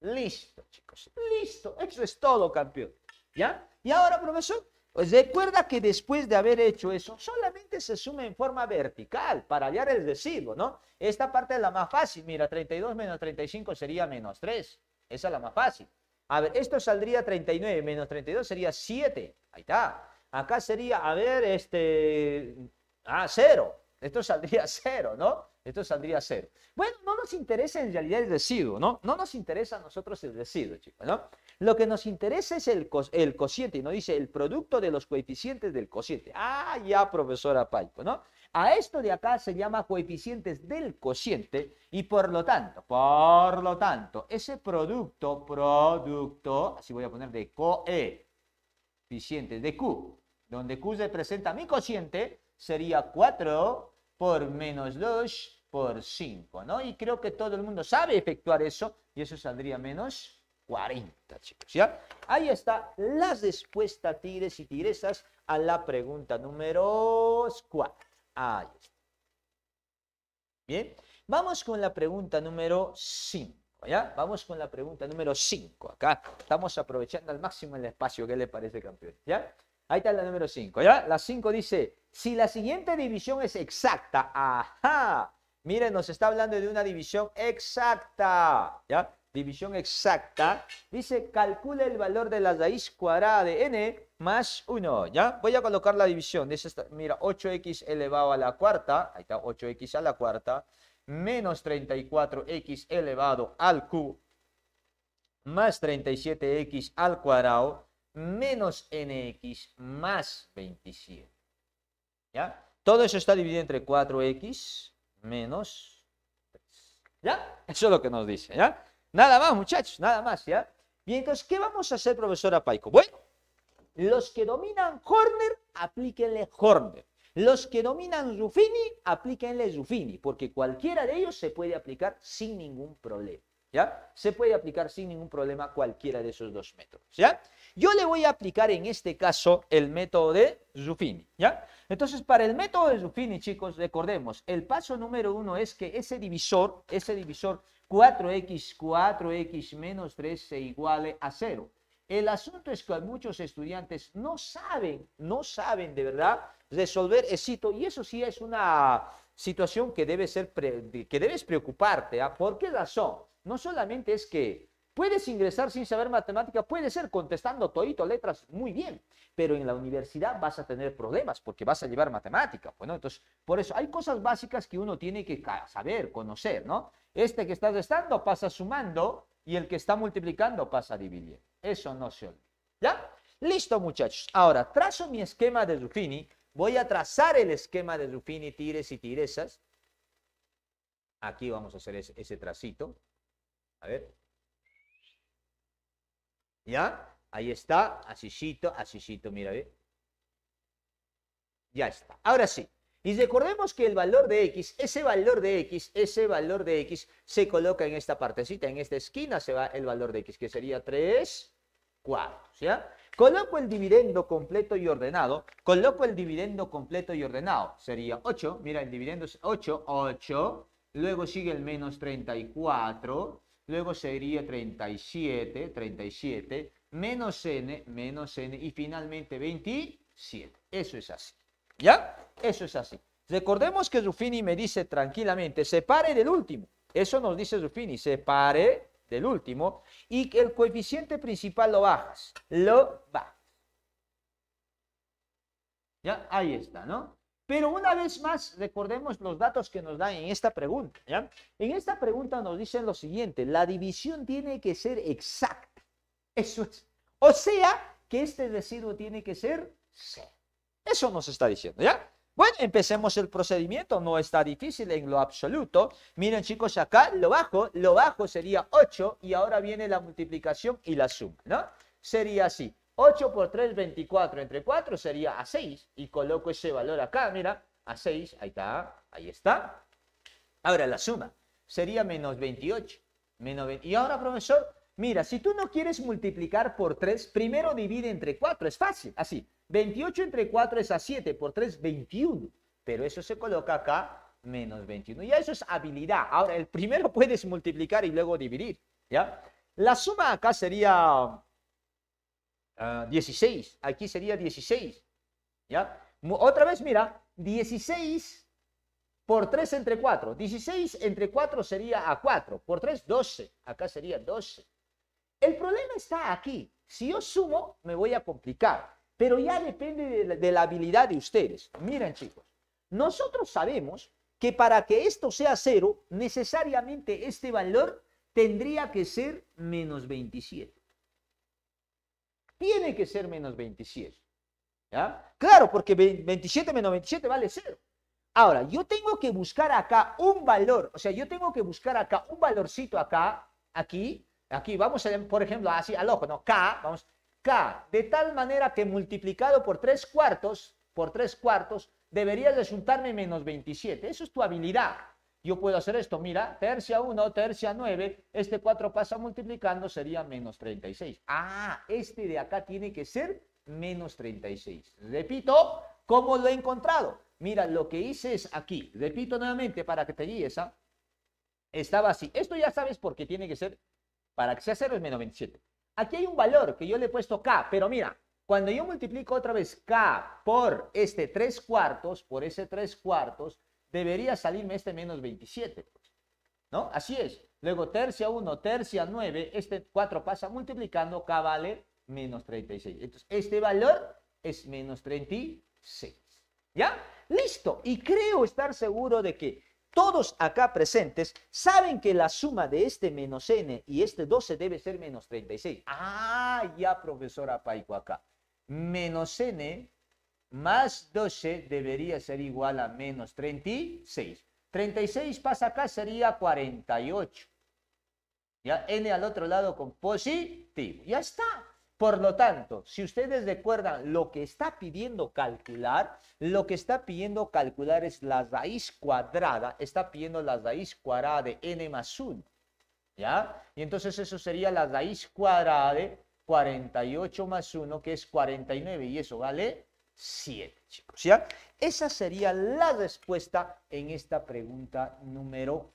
Listo, chicos. Listo. Eso es todo, campeón. ¿Ya? Y ahora, profesor, pues recuerda que después de haber hecho eso, solamente se suma en forma vertical para hallar el residuo, ¿no? Esta parte es la más fácil. Mira, 32 menos 35 sería menos 3. Esa es la más fácil. A ver, esto saldría 39 menos 32 sería 7. Ahí está. Acá sería, a ver, este... Ah, 0. Esto saldría 0, (laughs) ¿no? Esto saldría a cero. Bueno, no nos interesa en realidad el residuo, ¿no? No nos interesa a nosotros el residuo, chicos, ¿no? Lo que nos interesa es el, el cociente, y nos dice el producto de los coeficientes del cociente. Ah, ya, profesora Paico, ¿no? A esto de acá se llama coeficientes del cociente y por lo tanto, por lo tanto, ese producto, producto, así voy a poner de coeficientes de Q, donde Q representa mi cociente, sería 4 por menos 2 por 5, ¿no? Y creo que todo el mundo sabe efectuar eso y eso saldría menos 40, chicos, ¿ya? Ahí está la respuesta, tigres y tigresas, a la pregunta número 4. Ahí está. Bien, vamos con la pregunta número 5. ¿Ya? Vamos con la pregunta número 5. Acá estamos aprovechando al máximo el espacio. ¿Qué le parece, campeón? ¿Ya? Ahí está la número 5. ¿Ya? La 5 dice, si la siguiente división es exacta, ajá, Miren, nos está hablando de una división exacta, ¿ya? División exacta. Dice, calcule el valor de la raíz cuadrada de n más 1, ¿ya? Voy a colocar la división. mira, 8x elevado a la cuarta, ahí está, 8x a la cuarta, menos 34x elevado al q, más 37x al cuadrado, menos nx más 27, ¿ya? Todo eso está dividido entre 4x menos 3. ¿Ya? Eso es lo que nos dice, ¿ya? Nada más, muchachos, nada más, ¿ya? Y entonces, ¿qué vamos a hacer, profesora Paico? Bueno, los que dominan Horner, aplíquenle Horner. Los que dominan Ruffini, aplíquenle Ruffini, porque cualquiera de ellos se puede aplicar sin ningún problema, ¿ya? Se puede aplicar sin ningún problema cualquiera de esos dos métodos, ¿ya? Yo le voy a aplicar en este caso el método de Zuffini, ¿ya? Entonces, para el método de Zuffini, chicos, recordemos, el paso número uno es que ese divisor, ese divisor 4x, 4x menos 3 se iguale a cero. El asunto es que muchos estudiantes no saben, no saben de verdad resolver éxito y eso sí es una situación que, debe ser que debes preocuparte. ¿ah? ¿Por qué razón? No solamente es que Puedes ingresar sin saber matemática, puede ser contestando toito letras muy bien, pero en la universidad vas a tener problemas porque vas a llevar matemática. Bueno, pues, entonces, por eso hay cosas básicas que uno tiene que saber, conocer, ¿no? Este que está restando pasa sumando y el que está multiplicando pasa dividiendo. Eso no se olvide. ¿Ya? Listo, muchachos. Ahora, trazo mi esquema de Ruffini. Voy a trazar el esquema de Ruffini, tires y tiresas. Aquí vamos a hacer ese tracito. A ver, ¿Ya? Ahí está, asisito, asícito, mira, ¿eh? Ya está. Ahora sí. Y recordemos que el valor de x, ese valor de x, ese valor de x se coloca en esta partecita, en esta esquina se va el valor de x, que sería 3 4, ¿ya? Coloco el dividendo completo y ordenado, coloco el dividendo completo y ordenado, sería 8, mira, el dividendo es 8, 8, luego sigue el menos 34, luego sería 37, 37, menos n, menos n, y finalmente 27. Eso es así. ¿Ya? Eso es así. Recordemos que Ruffini me dice tranquilamente, separe del último. Eso nos dice Ruffini, separe del último y que el coeficiente principal lo bajas, lo bajas. Ya, ahí está, ¿no? Pero una vez más, recordemos los datos que nos dan en esta pregunta. ¿ya? En esta pregunta nos dicen lo siguiente, la división tiene que ser exacta. Eso es. O sea, que este residuo tiene que ser C. Eso nos está diciendo, ¿ya? Bueno, empecemos el procedimiento, no está difícil en lo absoluto. Miren chicos, acá lo bajo, lo bajo sería 8 y ahora viene la multiplicación y la suma, ¿no? Sería así, 8 por 3, 24. Entre 4 sería a 6. Y coloco ese valor acá, mira, a 6. Ahí está, ahí está. Ahora la suma sería menos 28. Y ahora, profesor, mira, si tú no quieres multiplicar por 3, primero divide entre 4. Es fácil, así. 28 entre 4 es a 7, por 3, 21. Pero eso se coloca acá, menos 21. Ya eso es habilidad. Ahora, el primero puedes multiplicar y luego dividir, ¿ya? La suma acá sería 16. Ah, aquí sería 16. ¿Ya? Otra vez, mira, 16 por 3 entre 4. 16 entre 4 sería a 4. Por 3, 12. Acá sería 12. El problema está aquí. Si yo sumo, me voy a complicar. Pero ya depende de la, de la habilidad de ustedes. Miren, chicos. Nosotros sabemos que para que esto sea 0, necesariamente este valor tendría que ser menos 27 tiene que ser menos 27. ¿ya? Claro, porque 27 menos 27 vale 0. Ahora, yo tengo que buscar acá un valor, o sea, yo tengo que buscar acá un valorcito acá, aquí, aquí, vamos a, por ejemplo, así al ojo, ¿no? K, vamos, K, de tal manera que multiplicado por 3 cuartos, por 3 cuartos, debería resultarme menos 27. Eso es tu habilidad yo puedo hacer esto. Mira, tercia 1, tercia 9, este 4 pasa multiplicando, sería menos 36. Ah, este de acá tiene que ser menos 36. Repito, ¿cómo lo he encontrado? Mira, lo que hice es aquí. Repito nuevamente para que te guíes. ¿ah? Estaba así. Esto ya sabes porque tiene que ser, para que sea 0 es menos 27. Aquí hay un valor que yo le he puesto K, pero mira, cuando yo multiplico otra vez K por este 3 cuartos, por ese 3 cuartos, debería salirme este menos 27. Pues, ¿No? Así es. Luego tercia 1, tercia 9, este 4 pasa multiplicando, acá vale menos 36. Entonces, este valor es menos 36. ¿Ya? Listo. Y creo estar seguro de que todos acá presentes saben que la suma de este menos n y este 12 debe ser menos 36. Ah, ya, profesora Paico acá. Menos n más 12 debería ser igual a menos 36. 36 pasa acá, sería 48. Ya, n al otro lado con positivo. Ya está. Por lo tanto, si ustedes recuerdan lo que está pidiendo calcular, lo que está pidiendo calcular es la raíz cuadrada, está pidiendo la raíz cuadrada de n más 1. ¿Ya? Y entonces eso sería la raíz cuadrada de 48 más 1, que es 49, y eso vale 7, chicos. ¿Ya? Esa sería la respuesta en esta pregunta número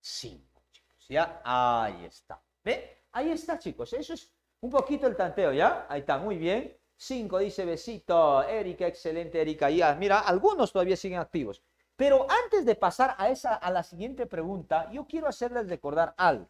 5, chicos. ¿Ya? Ahí está. ¿ven? Ahí está, chicos. Eso es un poquito el tanteo, ¿ya? Ahí está, muy bien. 5 dice besito. Erika, excelente, Erika. mira, algunos todavía siguen activos. Pero antes de pasar a, esa, a la siguiente pregunta, yo quiero hacerles recordar algo.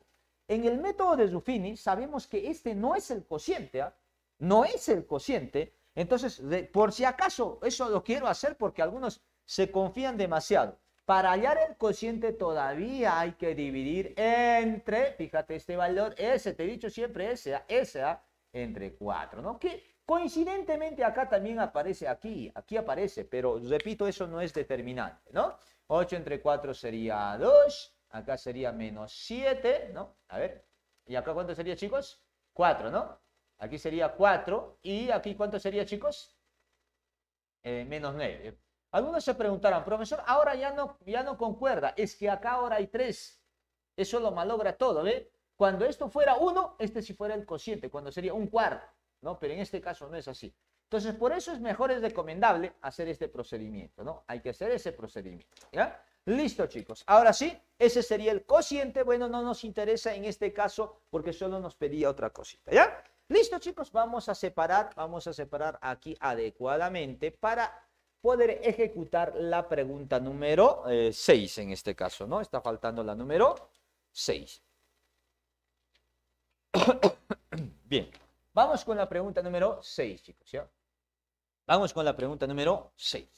En el método de Zuffini sabemos que este no es el cociente, ¿ah? no es el cociente, entonces, por si acaso, eso lo quiero hacer porque algunos se confían demasiado. Para hallar el cociente todavía hay que dividir entre, fíjate este valor, S, te he dicho siempre S, S, ¿ah? entre 4, ¿no? Que coincidentemente acá también aparece aquí, aquí aparece, pero repito, eso no es determinante, ¿no? 8 entre 4 sería 2, acá sería menos 7, ¿no? A ver, ¿y acá cuánto sería, chicos? 4, ¿no? Aquí sería 4. ¿Y aquí cuánto sería, chicos? Eh, menos 9. Algunos se preguntarán, profesor, ahora ya no, ya no concuerda. Es que acá ahora hay 3. Eso lo malogra todo, ¿ve? ¿eh? Cuando esto fuera 1, este sí fuera el cociente, cuando sería un cuarto, ¿no? Pero en este caso no es así. Entonces, por eso es mejor, es recomendable hacer este procedimiento, ¿no? Hay que hacer ese procedimiento, ¿ya? Listo, chicos. Ahora sí, ese sería el cociente. Bueno, no nos interesa en este caso porque solo nos pedía otra cosita, ¿ya? Listo, chicos, vamos a separar, vamos a separar aquí adecuadamente para poder ejecutar la pregunta número 6 eh, en este caso, ¿no? Está faltando la número 6. (coughs) Bien, vamos con la pregunta número 6, chicos, ¿ya? Vamos con la pregunta número 6.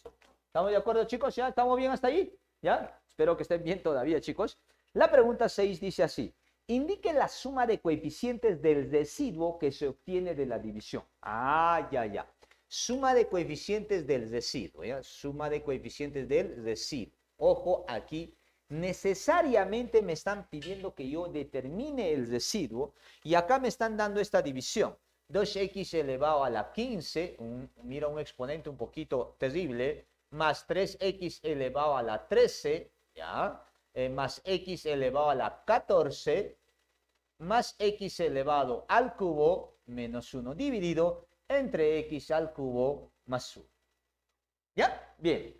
¿Estamos de acuerdo, chicos? ¿Ya estamos bien hasta ahí? ¿Ya? Espero que estén bien todavía, chicos. La pregunta 6 dice así indique la suma de coeficientes del residuo que se obtiene de la división. Ah, ya, ya. Suma de coeficientes del residuo, ¿ya? Suma de coeficientes del residuo. Ojo aquí, necesariamente me están pidiendo que yo determine el residuo y acá me están dando esta división. 2x elevado a la 15, mira un exponente un poquito terrible, más 3x elevado a la 13, ¿ya? Eh, más x elevado a la 14, más x elevado al cubo menos 1 dividido entre x al cubo más 1. ¿Ya? Bien.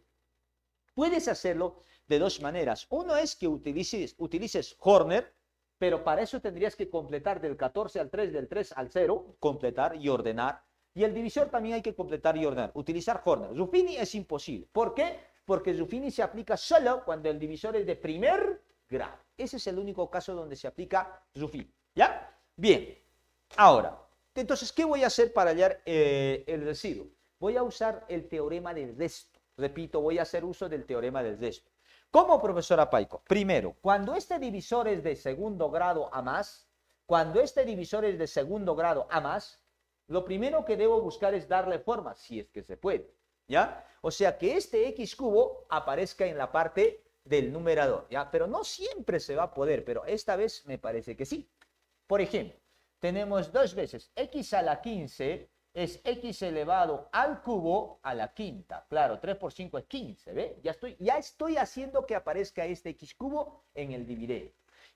Puedes hacerlo de dos maneras. Uno es que utilices, utilices Horner, pero para eso tendrías que completar del 14 al 3, del 3 al 0, completar y ordenar. Y el divisor también hay que completar y ordenar. Utilizar Horner. Ruffini es imposible. ¿Por qué? Porque Ruffini se aplica solo cuando el divisor es de primer grave. Ese es el único caso donde se aplica SUFI. ¿Ya? Bien. Ahora, entonces, ¿qué voy a hacer para hallar eh, el residuo? Voy a usar el teorema del resto. Repito, voy a hacer uso del teorema del resto. ¿Cómo, profesora Paico? Primero, cuando este divisor es de segundo grado a más, cuando este divisor es de segundo grado a más, lo primero que debo buscar es darle forma, si es que se puede, ¿ya? O sea, que este x cubo aparezca en la parte del numerador, ¿ya? Pero no siempre se va a poder, pero esta vez me parece que sí. Por ejemplo, tenemos dos veces x a la 15 es x elevado al cubo a la quinta. Claro, 3 por 5 es 15, ¿ve? Ya estoy, ya estoy haciendo que aparezca este x cubo en el dividendo.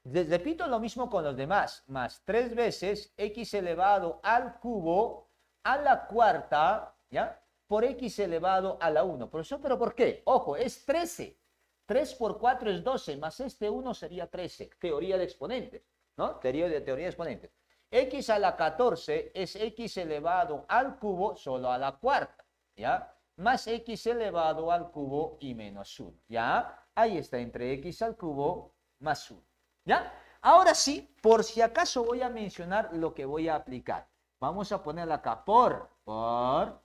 Les repito lo mismo con los demás, más tres veces x elevado al cubo a la cuarta, ¿ya? Por x elevado a la 1. Profesor, ¿pero por qué? Ojo, es 13. 3 por 4 es 12, más este 1 sería 13. Teoría de exponentes, ¿no? Teoría de, teoría de exponentes. X a la 14 es X elevado al cubo solo a la cuarta, ¿ya? Más X elevado al cubo y menos 1, ¿ya? Ahí está, entre X al cubo más 1, ¿ya? Ahora sí, por si acaso voy a mencionar lo que voy a aplicar. Vamos a poner acá por, por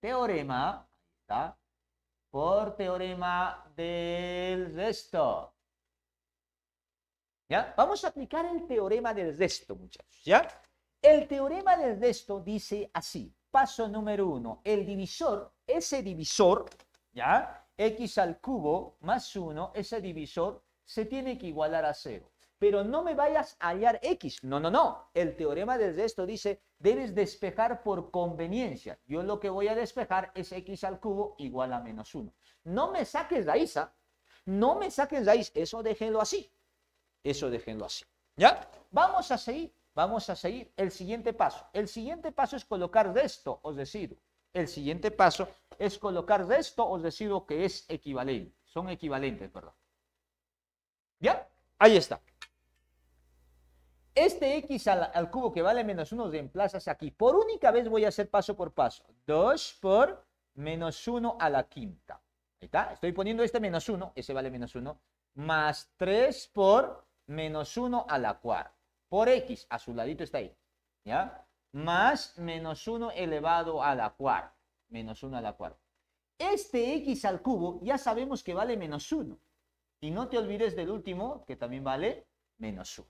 teorema, ¿está? por teorema del resto. ¿Ya? Vamos a aplicar el teorema del resto, muchachos. ¿Ya? El teorema del resto dice así. Paso número uno. El divisor, ese divisor, ¿ya? X al cubo más 1, ese divisor se tiene que igualar a cero pero no me vayas a hallar X. No, no, no. El teorema del resto dice, debes despejar por conveniencia. Yo lo que voy a despejar es X al cubo igual a menos 1. No me saques raíz, ¿ah? No me saques raíz. Eso déjenlo así. Eso déjenlo así. ¿Ya? Vamos a seguir. Vamos a seguir el siguiente paso. El siguiente paso es colocar esto, os decido. El siguiente paso es colocar esto, os decido, que es equivalente. Son equivalentes, perdón. ¿Ya? Ahí está. Este x al, cubo que vale menos 1 reemplazas aquí. Por única vez voy a hacer paso por paso. 2 por menos 1 a la quinta. Ahí está. Estoy poniendo este menos 1. Ese vale menos 1. Más 3 por menos 1 a la cuarta. Por x. A su ladito está ahí. ¿Ya? Más menos 1 elevado a la cuarta. Menos 1 a la cuarta. Este x al cubo ya sabemos que vale menos 1. Y no te olvides del último, que también vale menos 1.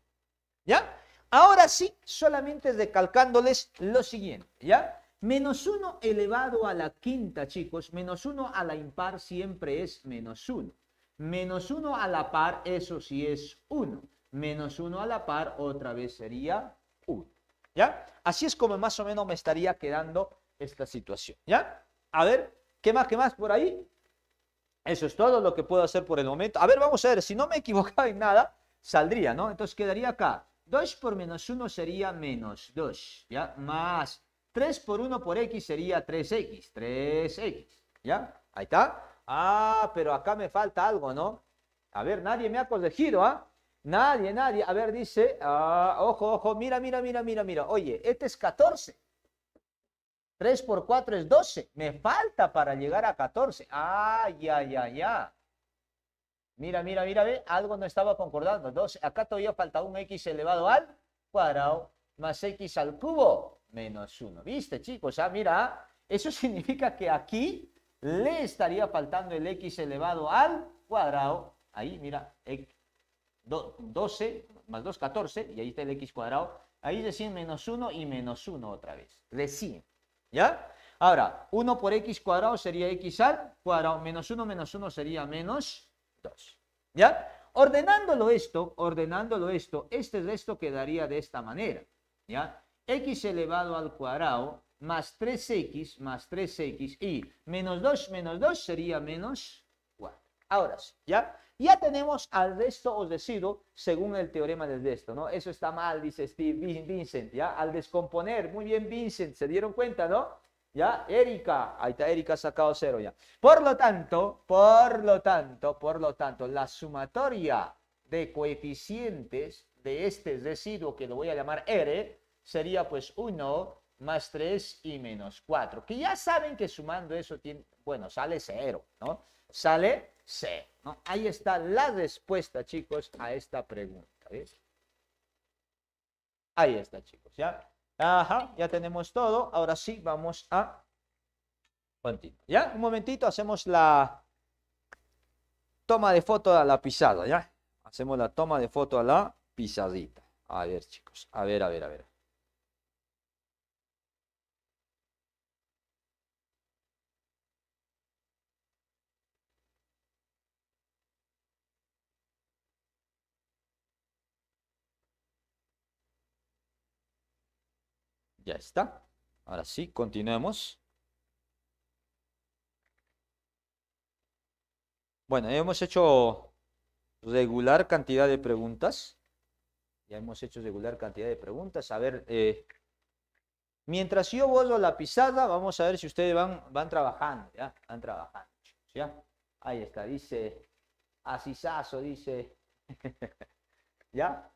¿Ya? Ahora sí, solamente recalcándoles lo siguiente, ¿ya? Menos 1 elevado a la quinta, chicos, menos 1 a la impar siempre es menos 1. Menos 1 a la par, eso sí es 1. Menos 1 a la par, otra vez sería 1. ¿Ya? Así es como más o menos me estaría quedando esta situación. ¿Ya? A ver, ¿qué más, qué más por ahí? Eso es todo lo que puedo hacer por el momento. A ver, vamos a ver, si no me equivocaba en nada, saldría, ¿no? Entonces quedaría acá 2 por menos 1 sería menos 2, ¿ya? Más 3 por 1 por x sería 3x, 3x, ¿ya? Ahí está. Ah, pero acá me falta algo, ¿no? A ver, nadie me ha corregido, ¿ah? Nadie, nadie. A ver, dice, ah, ojo, ojo, mira, mira, mira, mira, mira. Oye, este es 14. 3 por 4 es 12. Me falta para llegar a 14. Ah, ya, ya, ya. Mira, mira, mira, ve, algo no estaba concordando. acá todavía falta un x elevado al cuadrado más x al cubo menos 1. ¿Viste, chicos? Ah, mira, ah, eso (laughs) significa que aquí le estaría faltando el x elevado al cuadrado. Ahí, mira, 12 más 2, 14, y ahí está el x cuadrado. Ahí recién menos 1 y menos 1 otra vez. Recién. ¿Ya? Ahora, 1 por x cuadrado sería x al cuadrado. Menos 1 menos 1 sería menos ¿Ya? Ordenándolo esto, ordenándolo esto, este resto quedaría de esta manera. ¿Ya? X elevado al cuadrado más 3X más 3X y menos 2 menos 2 sería menos 4. Ahora sí, ¿ya? Ya tenemos al resto os decido según el teorema del resto, ¿no? Eso está mal, dice Steve Vincent, ¿ya? Al descomponer, muy bien Vincent, ¿se dieron cuenta, no? ¿Ya? Erika, ahí está Erika sacado cero ya. Por lo tanto, por lo tanto, por lo tanto, la sumatoria de coeficientes de este residuo que lo voy a llamar R sería pues 1 más 3 y menos 4, que ya saben que sumando eso tiene, bueno, sale cero, ¿no? Sale C, ¿no? Ahí está la respuesta, chicos, a esta pregunta, ¿ves? Ahí está, chicos, ¿ya? Ajá, ya tenemos todo. Ahora sí, vamos a Ya, un momentito, hacemos la toma de foto a la pisada, ¿ya? Hacemos la toma de foto a la pisadita. A ver, chicos, a ver, a ver, a ver. Ya está. Ahora sí, continuemos. Bueno, ya hemos hecho regular cantidad de preguntas. Ya hemos hecho regular cantidad de preguntas. A ver, eh, mientras yo vuelvo la pisada, vamos a ver si ustedes van, van trabajando, ¿ya? Van trabajando, ¿ya? Ahí está, dice Asisazo, dice. (laughs) ¿Ya?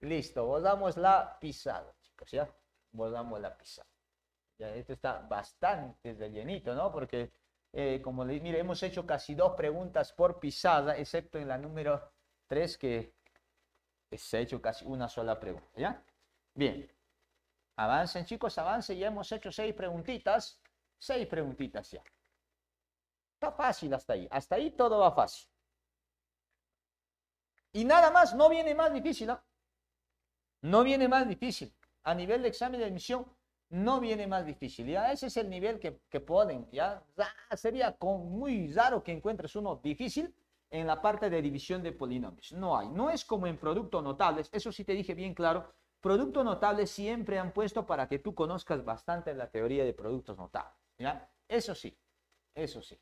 Listo, volvamos la pisada, chicos, ¿ya? volvamos la pisada. Ya, esto está bastante llenito, ¿no? Porque, eh, como le mire, hemos hecho casi dos preguntas por pisada, excepto en la número 3 que se ha hecho casi una sola pregunta, ¿ya? Bien. Avancen, chicos, avancen. Ya hemos hecho seis preguntitas. Seis preguntitas ya. Está fácil hasta ahí. Hasta ahí todo va fácil. Y nada más, no viene más difícil, ¿no? No viene más difícil a nivel de examen de admisión no viene más difícil. ese es el nivel que, pueden, Ya sería con muy raro que encuentres uno difícil en la parte de división de polinomios. No hay. No es como en productos notables. Eso sí te dije bien claro. Productos notables siempre han puesto para que tú conozcas bastante la teoría de productos notables. ¿ya? Eso sí. Eso sí.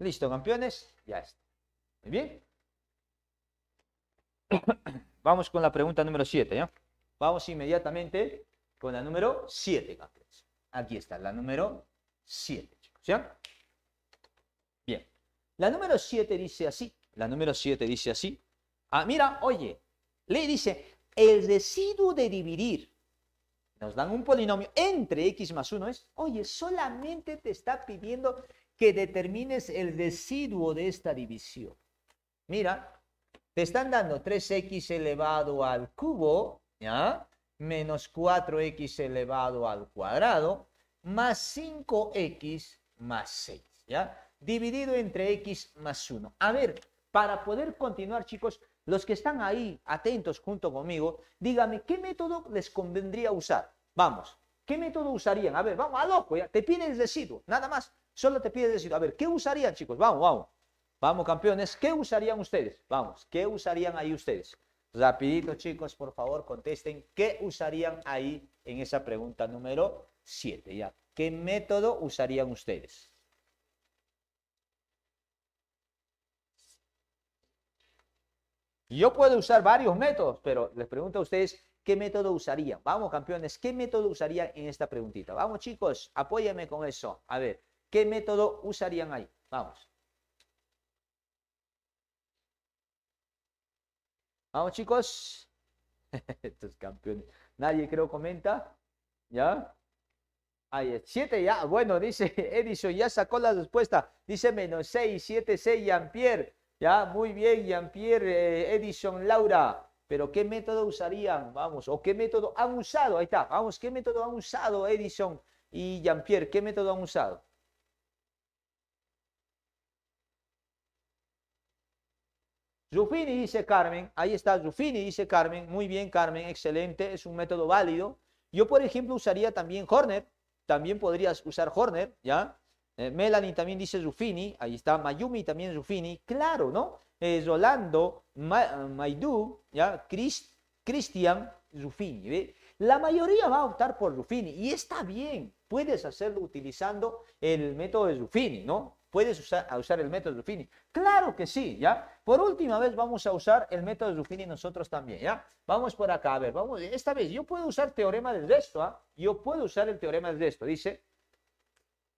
Listo, campeones, ya está. Muy bien. (coughs) Vamos con la pregunta número 7, ¿ya? Vamos inmediatamente con la número 7, campeones. Aquí está, la número 7, chicos, ¿ya? Bien. La número 7 dice así. La número 7 dice así. Ah, mira, oye, le dice, el residuo de dividir, nos dan un polinomio entre x más 1 es, oye, solamente te está pidiendo que determines el residuo de esta división. Mira, te están dando 3x elevado al cubo, ¿ya? Menos 4x elevado al cuadrado, más 5x más 6, ¿ya? Dividido entre x más 1. A ver, para poder continuar, chicos, los que están ahí atentos junto conmigo, dígame qué método les convendría usar. Vamos, ¿qué método usarían? A ver, vamos a loco, ya. Te piden el residuo, nada más. Solo te pide decir, a ver, ¿qué usarían, chicos? Vamos, vamos. Vamos, campeones, ¿qué usarían ustedes? Vamos, ¿qué usarían ahí ustedes? Rapidito, chicos, por favor, contesten qué usarían ahí en esa pregunta número 7, ya. ¿Qué método usarían ustedes? Yo puedo usar varios métodos, pero les pregunto a ustedes, ¿qué método usarían? Vamos, campeones, ¿qué método usarían en esta preguntita? Vamos, chicos, apóyame con eso. A ver, ¿Qué método usarían ahí? Vamos. Vamos, chicos. (laughs) Estos campeones. Nadie creo comenta. ¿Ya? Ahí es. 7 ya. Bueno, dice (laughs) Edison, ya sacó la respuesta. Dice menos seis, siete, seis, Jean-Pierre. Ya, muy bien, Jean-Pierre, eh, Edison, Laura. Pero ¿qué método usarían? Vamos, o qué método han usado. Ahí está. Vamos, ¿qué método han usado Edison y Jean-Pierre? ¿Qué método han usado? Zufini dice Carmen, ahí está, Zufini, dice Carmen, muy bien Carmen, excelente, es un método válido. Yo, por ejemplo, usaría también Horner, también podrías usar Horner, ¿ya? Eh, Melanie también dice Zufini, ahí está, Mayumi también Zufini, claro, ¿no? Eh, Rolando, Maidu, ¿ya? Cristian, Christian, ¿ve? La mayoría va a optar por Ruffini y está bien, puedes hacerlo utilizando el método de Zuffini, ¿no? ¿Puedes usar, el método Ruffini? Claro que sí, ¿ya? Por última vez vamos a usar el método de Ruffini nosotros también, ¿ya? Vamos por acá, a ver, vamos, esta vez yo puedo usar teorema del resto, ¿ah? Yo puedo usar el teorema del resto, dice.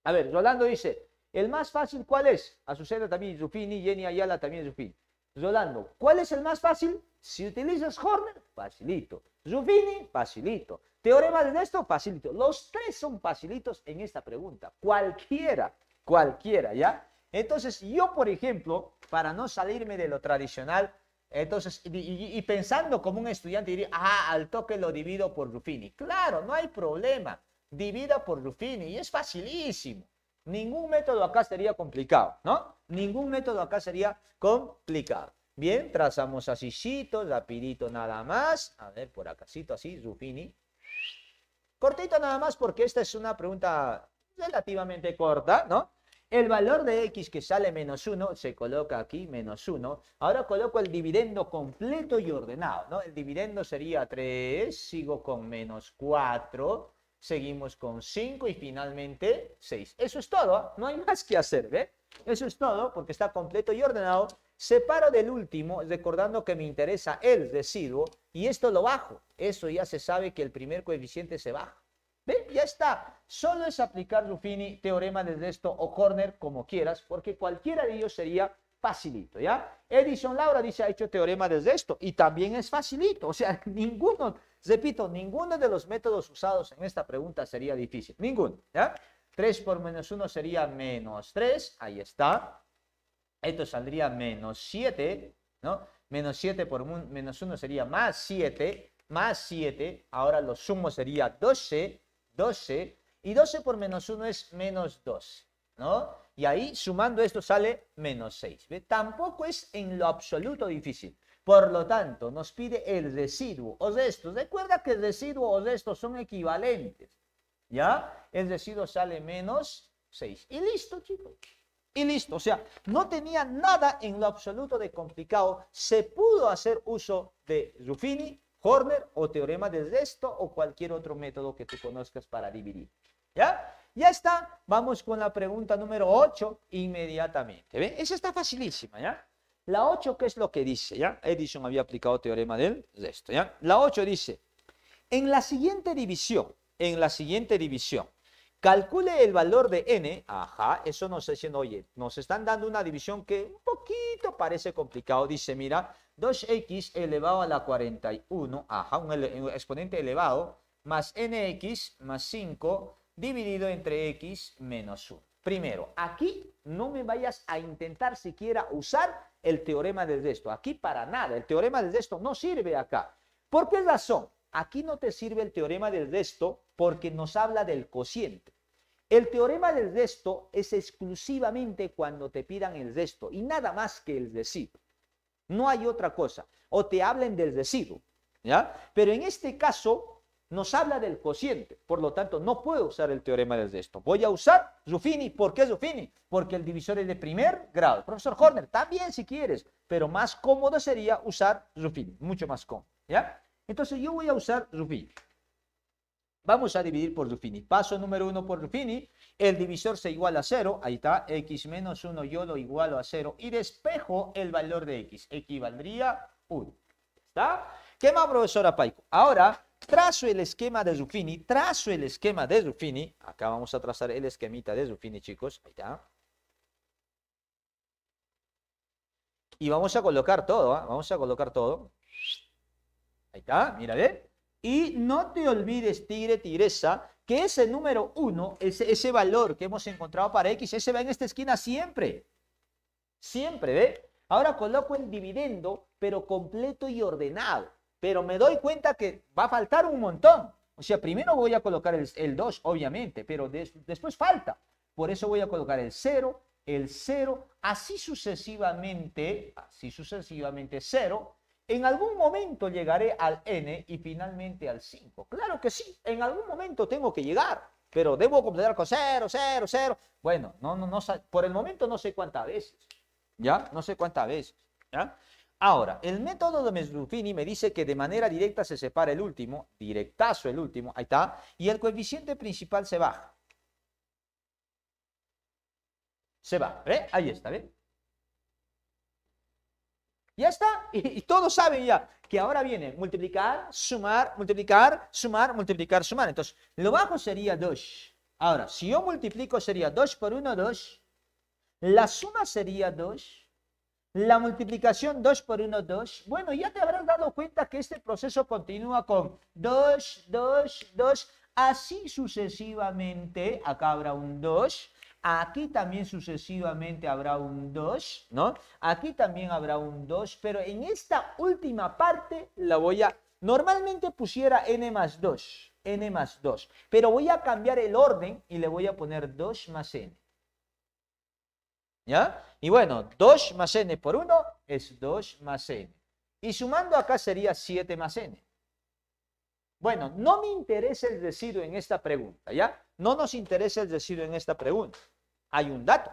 A ver, Rolando dice, ¿el más fácil cuál es? Azucena también Ruffini, Jenny Ayala también Ruffini. Rolando, ¿cuál es el más fácil? Si utilizas Horner, facilito. Ruffini, facilito. Teorema del resto? facilito. Los tres son facilitos en esta pregunta. Cualquiera cualquiera, ¿ya? Entonces, yo, por ejemplo, para no salirme de lo tradicional, entonces, y, pensando como un estudiante, diría, ah, al toque lo divido por Ruffini. Claro, no hay problema. Divida por Ruffini y es facilísimo. Ningún método acá sería complicado, ¿no? Ningún método acá sería complicado. Bien, trazamos así, rapidito nada más. A ver, por acácito así, Ruffini. Cortito nada más porque esta es una pregunta relativamente corta, ¿no? El valor de x que sale menos 1 se coloca aquí, menos 1. Ahora coloco el dividendo completo y ordenado, ¿no? El dividendo sería 3, sigo con menos 4, seguimos con 5 y finalmente 6. Eso es todo, ¿ah? no hay más que hacer, ¿ve? Eso es todo porque está completo y ordenado. Separo del último, recordando que me interesa el residuo, y esto lo bajo. Eso ya se sabe que el primer coeficiente se baja. ¿Ve? Ya está. Solo es aplicar Ruffini, teorema desde esto, o corner, como quieras, porque cualquiera de ellos sería facilito, ¿ya? Edison Laura dice, ha hecho teorema desde esto, y también es facilito. O sea, (laughs) ninguno, repito, ninguno de los métodos usados en esta pregunta sería difícil. Ninguno, ¿ya? 3 por menos 1 sería menos 3, ahí está. Esto saldría menos 7, ¿no? Menos 7 por menos 1 sería más 7, más 7, ahora lo sumo sería 12, 12. Y 12 por menos 1 es menos 2, ¿no? Y ahí sumando esto sale menos 6. Tampoco es en lo absoluto difícil. Por lo tanto, nos pide el residuo o de estos Recuerda que el residuo o estos son equivalentes. ¿Ya? El residuo sale menos 6. Y listo, chicos. Y listo. O sea, no tenía nada en lo absoluto de complicado. Se pudo hacer uso de Ruffini Horner o teorema del resto o cualquier otro método que tú conozcas para dividir. ¿Ya? Ya está. Vamos con la pregunta número 8 inmediatamente. Esa está facilísima, ¿ya? La 8, ¿qué es lo que dice? ¿Ya? Edison había aplicado teorema del resto, ¿ya? La 8 dice, en la siguiente división, en la siguiente división, Calcule el valor de n, ajá, eso nos está diciendo, oye, nos están dando una división que un poquito parece complicado. Dice, mira, 2x elevado a la 41, ajá, un, un exponente elevado, más nx más 5 dividido entre x menos 1. Primero, aquí no me vayas a intentar siquiera usar el teorema del resto. Aquí para nada, el teorema del resto no sirve acá. ¿Por qué razón? Aquí no te sirve el teorema del resto porque nos habla del cociente. El teorema del resto es exclusivamente cuando te pidan el resto y nada más que el residuo. No hay otra cosa. O te hablen del residuo, ¿ya? Pero en este caso nos habla del cociente. Por lo tanto, no puedo usar el teorema del resto. Voy a usar Ruffini. ¿Por qué Ruffini? Porque el divisor es de primer grado. Profesor Horner, también si quieres. Pero más cómodo sería usar Ruffini. Mucho más cómodo. ¿ya? Entonces yo voy a usar Ruffini. Vamos a dividir por Ruffini. Paso número uno por Ruffini. El divisor se iguala a 0. Ahí está. X menos 1 yo lo igualo a cero. Y despejo el valor de X. Equivaldría 1. ¿Está? ¿Qué más, profesora Paico? Ahora, trazo el esquema de Ruffini. Trazo el esquema de Ruffini. Acá vamos a trazar el esquemita de Ruffini, chicos. Ahí está. Y vamos a colocar todo. ¿ah? Vamos a colocar todo. Ahí está. Mira ¿eh? Y no te olvides, tigre, tigresa, que ese número 1, ese, ese valor que hemos encontrado para X, ese va en esta esquina siempre. Siempre, ¿ve? Ahora coloco el dividendo, pero completo y ordenado. Pero me doy cuenta que va a faltar un montón. O sea, primero voy a colocar el, 2, obviamente, pero después falta. Por eso voy a colocar el 0, el 0, así sucesivamente, así sucesivamente 0, en algún momento llegaré al n y finalmente al 5. Claro que sí, en algún momento tengo que llegar, pero debo completar con 0, 0, 0. Bueno, no, no, no, por el momento no sé cuántas veces. ¿Ya? No sé cuántas veces. ¿Ya? Ahora, el método de Meslufini me dice que de manera directa se separa el último, directazo el último, ahí está, y el coeficiente principal se baja. Se va, ¿eh? Ahí está, ¿eh? Ya está. Y, y, todos saben ya que ahora viene multiplicar, sumar, multiplicar, sumar, multiplicar, sumar. Entonces, lo bajo sería 2. Ahora, si yo multiplico sería 2 por 1, 2. La suma sería 2. La multiplicación 2 por 1, 2. Bueno, ya te habrás dado cuenta que este proceso continúa con 2, 2, 2. Así sucesivamente. Acá habrá un 2. Aquí también sucesivamente habrá un 2, ¿no? Aquí también habrá un 2, pero en esta última parte la voy a... Normalmente pusiera n más 2, n más 2, pero voy a cambiar el orden y le voy a poner 2 más n. ¿Ya? Y bueno, 2 más n por 1 es 2 más n. Y sumando acá sería 7 más n. Bueno, no me interesa el residuo en esta pregunta, ¿ya? No nos interesa el residuo en esta pregunta hay un dato.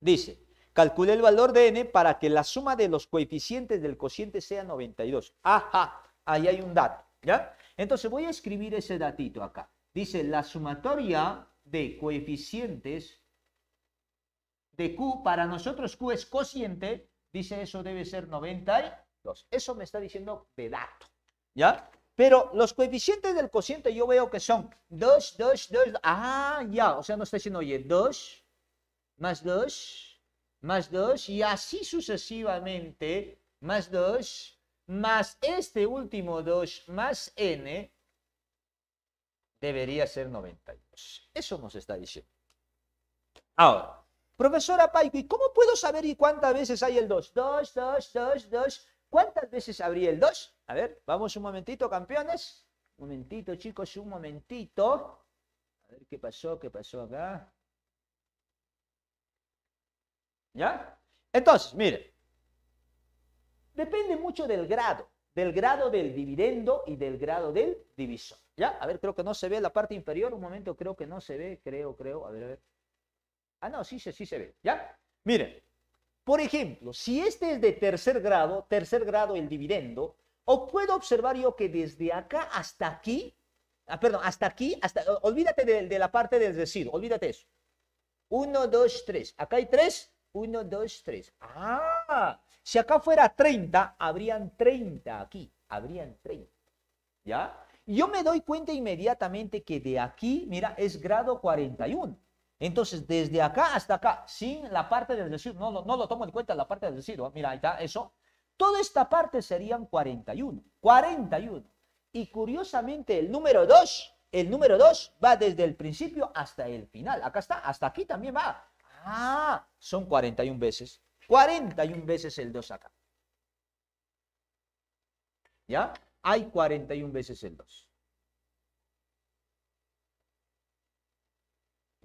Dice, calcule el valor de n para que la suma de los coeficientes del cociente sea 92. Ajá, ahí hay un dato, ¿ya? Entonces voy a escribir ese datito acá. Dice, la sumatoria de coeficientes de Q, para nosotros Q es cociente, dice eso debe ser 92. Eso me está diciendo de dato, ¿ya? Pero los coeficientes del cociente yo veo que son 2, 2, 2. Ah, ya. O sea, no está diciendo, oye, 2 más 2 más 2 y así sucesivamente. Más 2 más este último 2 más n debería ser 92. Eso nos está diciendo. Ahora, profesora Paico, cómo puedo saber cuántas veces hay el 2? 2, 2, 2, 2. ¿Cuántas veces abrí el 2? A ver, vamos un momentito, campeones. Un momentito, chicos, un momentito. A ver qué pasó, qué pasó acá. ¿Ya? Entonces, mire. Depende mucho del grado, del grado del dividendo y del grado del divisor. ¿Ya? A ver, creo que no se ve la parte inferior. Un momento, creo que no se ve, creo, creo. A ver, a ver. Ah, no, sí, sí, sí se ve. ¿Ya? Miren, por ejemplo, si este es de tercer grado, tercer grado el dividendo, o puedo observar yo que desde acá hasta aquí, ah, perdón, hasta aquí, hasta, olvídate de, de la parte del residuo, olvídate eso. 1, 2, 3. Acá hay 3. 1, 2, 3. Ah, si acá fuera 30, habrían 30 aquí. Habrían 30. ¿Ya? Yo me doy cuenta inmediatamente que de aquí, mira, es grado 41. Entonces, desde acá hasta acá, sin la parte del decir, no, no, lo tomo en cuenta la parte del residuo, oh, mira, ahí está eso. Toda esta parte serían 41, 41. Y curiosamente, el número 2, el número 2 va desde el principio hasta el final. Acá está, hasta aquí también va. Ah, son 41 veces. 41 veces el 2 acá. ¿Ya? Hay 41 veces el 2.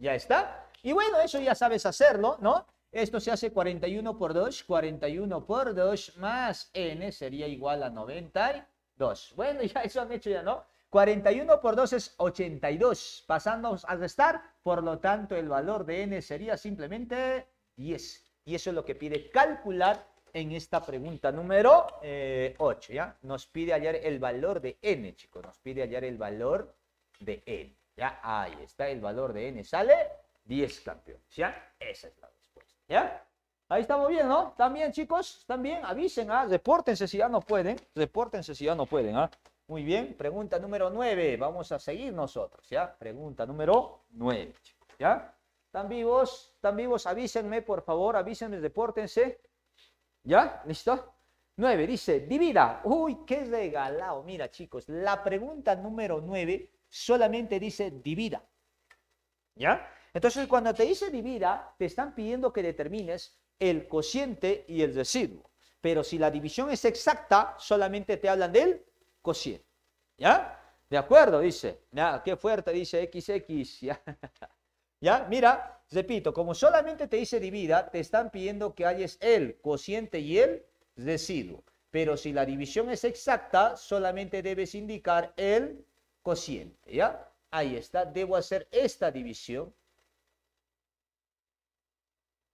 Ya está. Y bueno, eso ya sabes hacerlo, ¿no? Esto se hace 41 por 2, 41 por 2 más n sería igual a 92. Bueno, (laughs) ya eso han hecho ya, ¿no? 41 por 2 es 82. Pasamos a restar, por lo tanto, el valor de n sería simplemente 10. Y eso es lo que pide calcular en esta pregunta número 8, eh, ¿ya? Nos pide hallar el valor de n, chicos. Nos pide hallar el valor de n. Ya ahí está el valor de n sale 10 campeones. ¿Ya? Esa es la respuesta. ¿Ya? Ahí estamos bien, ¿no? También, chicos, también avisen, ¿ah? Repórtense si ya no pueden. Repórtense si ya no pueden, ¿ah? Muy bien. Pregunta número 9. Vamos a seguir nosotros, ¿ya? Pregunta número 9, ¿ya? ¿Están vivos? ¿Están vivos? Avísenme, por favor. Avísenme, repórtense. ¿Ya? ¿Listo? 9. Dice, divida. Uy, qué regalado. Mira, chicos, la pregunta número 9 solamente dice divida. ¿Ya? Entonces, cuando te dice divida, te están pidiendo que determines el cociente y el residuo. Pero si la división es exacta, solamente te hablan del cociente. ¿Ya? ¿De acuerdo? Dice. Ya, qué fuerte, dice XX. ¿Ya? (laughs) ¿Ya? Mira, repito, como solamente te dice divida, te están pidiendo que halles el cociente y el residuo. Pero si la división es exacta, solamente debes indicar el cociente, ¿ya? Ahí está, debo hacer esta división.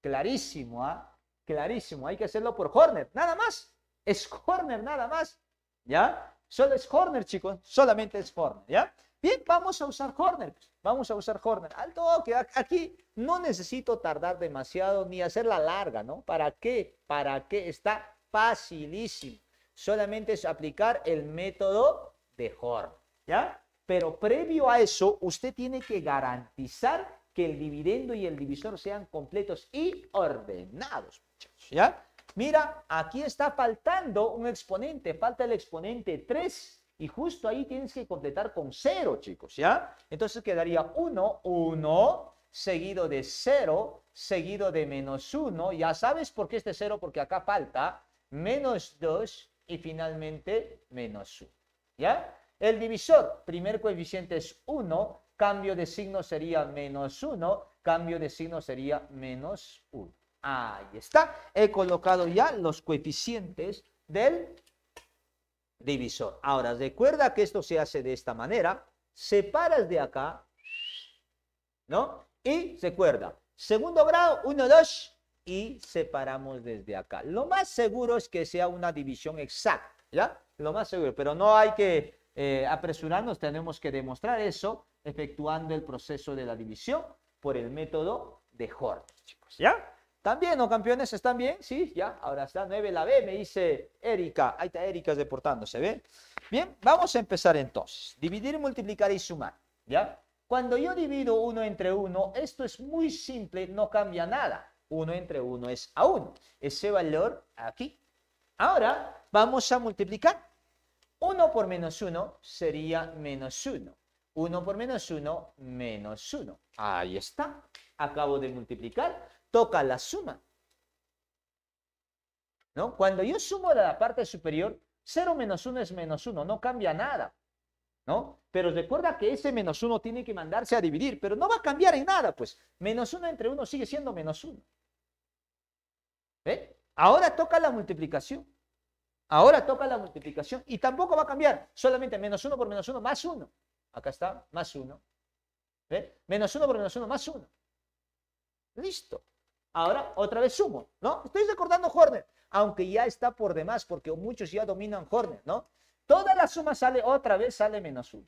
Clarísimo, ¿ah? Clarísimo, hay que hacerlo por corner, nada más. Es corner, nada más, ¿ya? Solo es corner, chicos, solamente es corner, ¿ya? Bien, vamos a usar corner, vamos a usar corner. Alto, toque, aquí no necesito tardar demasiado ni hacerla larga, ¿no? ¿Para qué? ¿Para qué? Está facilísimo. Solamente es aplicar el método de Horn, ¿ya? Pero previo a eso, usted tiene que garantizar que el dividendo y el divisor sean completos y ordenados, ¿ya? Mira, aquí está faltando un exponente, falta el exponente 3, y justo ahí tienes que completar con 0, chicos, ¿ya? Entonces quedaría 1, 1, seguido de 0, seguido de menos 1. Ya sabes por qué este 0, porque acá falta menos 2 y finalmente menos 1, ¿ya? El divisor, primer coeficiente es 1, cambio de signo sería menos 1, cambio de signo sería menos 1. Ahí está. He colocado ya los coeficientes del divisor. Ahora, recuerda que esto se hace de esta manera. Separas de acá, ¿no? Y recuerda, segundo grado, 1, 2, y separamos desde acá. Lo más seguro es que sea una división exacta, ¿ya? Lo más seguro, pero no hay que eh, apresurarnos, tenemos que demostrar eso efectuando el proceso de la división por el método de Hort, ¿ya? También, ¿no, campeones? ¿Están bien? Sí, ya, ahora está 9 la B, me dice Erika. Ahí está Erika deportándose, ¿ve? Bien, vamos a empezar entonces. Dividir, multiplicar y sumar, ¿ya? Cuando yo divido 1 entre 1, esto es muy simple, no cambia nada. 1 entre 1 es a 1. Ese valor aquí. Ahora, vamos a multiplicar. 1 por menos 1 sería menos 1. 1 por menos 1, menos 1. Ahí está. Acabo de multiplicar. Toca la suma. ¿No? Cuando yo sumo de la parte superior, 0 menos 1 es menos 1, no cambia nada. ¿No? Pero recuerda que ese menos 1 tiene que mandarse a dividir, pero no va a cambiar en nada, pues. Menos 1 entre 1 sigue siendo menos 1. ¿Ve? Ahora toca la multiplicación. Ahora toca la multiplicación y tampoco va a cambiar. Solamente menos 1 por menos 1 más 1. Acá está, más 1. ¿Ve? Menos 1 por menos 1 más 1. Listo. Ahora otra vez sumo, ¿no? Estoy recordando Horner, aunque ya está por demás porque muchos ya dominan Horner, ¿no? Toda la suma sale otra vez, sale menos 1.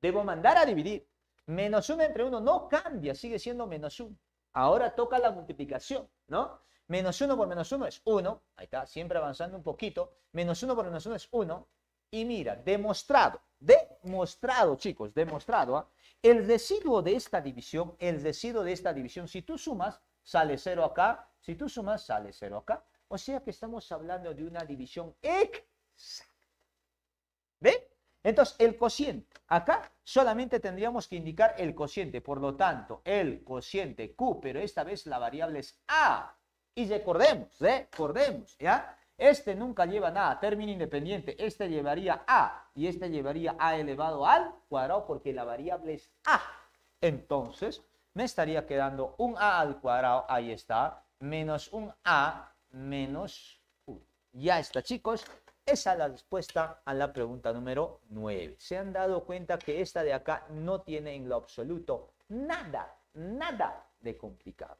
Debo mandar a dividir. Menos 1 entre 1 no cambia, sigue siendo menos 1. Ahora toca la multiplicación, ¿no? Menos 1 por menos 1 es 1. Ahí está, siempre avanzando un poquito. Menos 1 por menos 1 es 1. Y mira, demostrado, demostrado, chicos, demostrado, ¿ah? el residuo de esta división, el residuo de esta división, si tú sumas, sale 0 acá, si tú sumas, sale 0 acá. O sea que estamos hablando de una división exacta. ¿Ve? Entonces, el cociente, acá solamente tendríamos que indicar el cociente, por lo tanto, el cociente Q, pero esta vez la variable es A y recordemos, recordemos, ¿ya? Este nunca lleva nada, término independiente. Este llevaría a y este llevaría a elevado al cuadrado porque la variable es a. Entonces, me estaría quedando un a al cuadrado, ahí está, menos un a menos 1. Ya está, chicos. Esa es la respuesta a la pregunta número 9. Se han dado cuenta que esta de acá no tiene en lo absoluto nada, nada de complicado.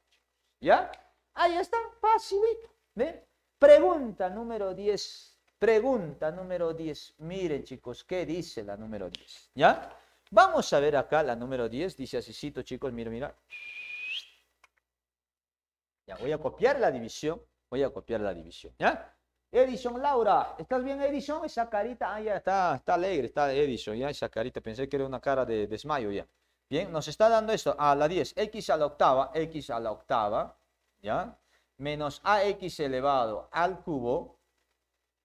¿Ya? Ahí está, facilito. ¿ven? Pregunta número 10. Pregunta número 10. Miren, chicos, ¿qué dice la número 10? ¿Ya? Vamos a ver acá la número 10. Dice así, chicos, mira, mira. Ya, voy a copiar la división. Voy a copiar la división. ¿Ya? Edison, Laura, ¿estás bien, Edison? Esa carita, ah, ya está, está alegre, está Edison, ya esa carita, pensé que era una cara de desmayo, ya. Bien, nos está dando esto, a la 10, x a la octava, x a la octava, ¿ya? Menos ax elevado al cubo,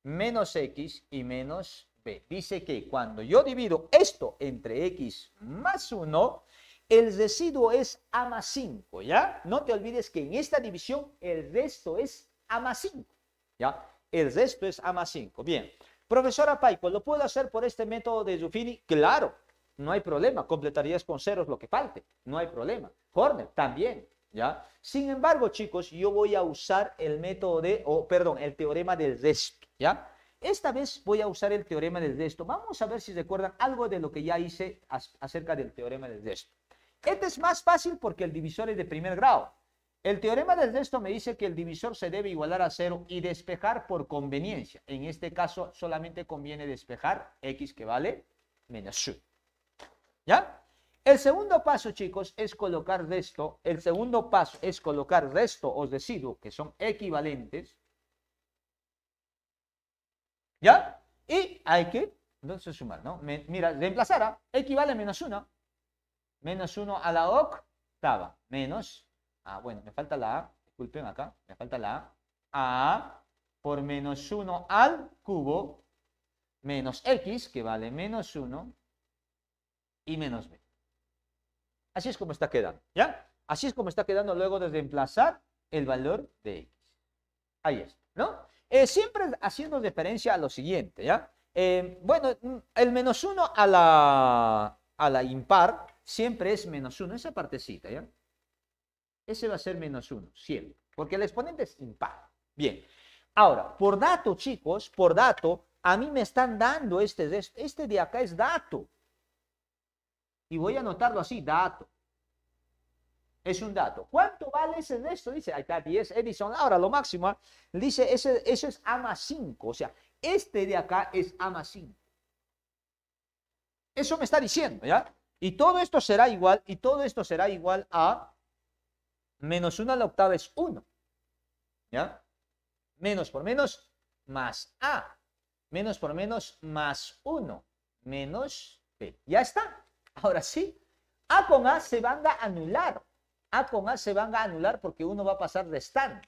menos x y menos b. Dice que cuando yo divido esto entre x más 1, el residuo es a más 5, ¿ya? No te olvides que en esta división el resto es a más 5, ¿ya? El resto es a más 5. Bien, profesora Paico, ¿lo puedo hacer por este método de Ruffini? Claro, no hay problema, completarías con ceros lo que falte, no hay problema. Corner, también, ¿ya? Sin embargo, chicos, yo voy a usar el método de, o perdón, el teorema del resto, ¿ya? Esta vez voy a usar el teorema del resto. Vamos a ver si recuerdan algo de lo que ya hice acerca del teorema del resto. Este es más fácil porque el divisor es de primer grado. El teorema del resto me dice que el divisor se debe igualar a cero y despejar por conveniencia. En este caso solamente conviene despejar x que vale menos ¿Ya? ¿Ya? El segundo paso, chicos, es colocar resto. El segundo paso es colocar resto o residuo, que son equivalentes. ¿Ya? Y hay que, entonces, sumar, ¿no? mira, reemplazar a equivale a menos 1. Menos 1 a la octava. Menos, ah, bueno, me falta la A. Disculpen acá, me falta la A. A por menos 1 al cubo menos X, que vale menos 1, y menos B. Así es como está quedando, ¿ya? Así es como está quedando luego de reemplazar el valor de x. Ahí es, ¿no? Eh, siempre haciendo referencia a lo siguiente, ¿ya? Eh, bueno, el menos uno a la, a la impar siempre es menos uno, esa partecita, ¿ya? Ese va a ser menos 1, siempre, porque el exponente es impar. Bien, ahora, por dato, chicos, por dato, a mí me están dando este, este de acá es dato. Y voy a anotarlo así, dato. Es un dato. ¿Cuánto vale ese esto? Dice, ahí está 10 Edison. Ahora lo máximo. ¿ah? Dice, ese, eso es A más 5. O sea, este de acá es A más 5. Eso me está diciendo, ¿ya? Y todo esto será igual, y todo esto será igual a menos 1 a la octava es 1. ¿Ya? Menos por menos, más A. Menos por menos, más 1. Menos B. Ya está. Ahora sí, A con A se van a anular. A con A se van a anular porque uno va a pasar de stand.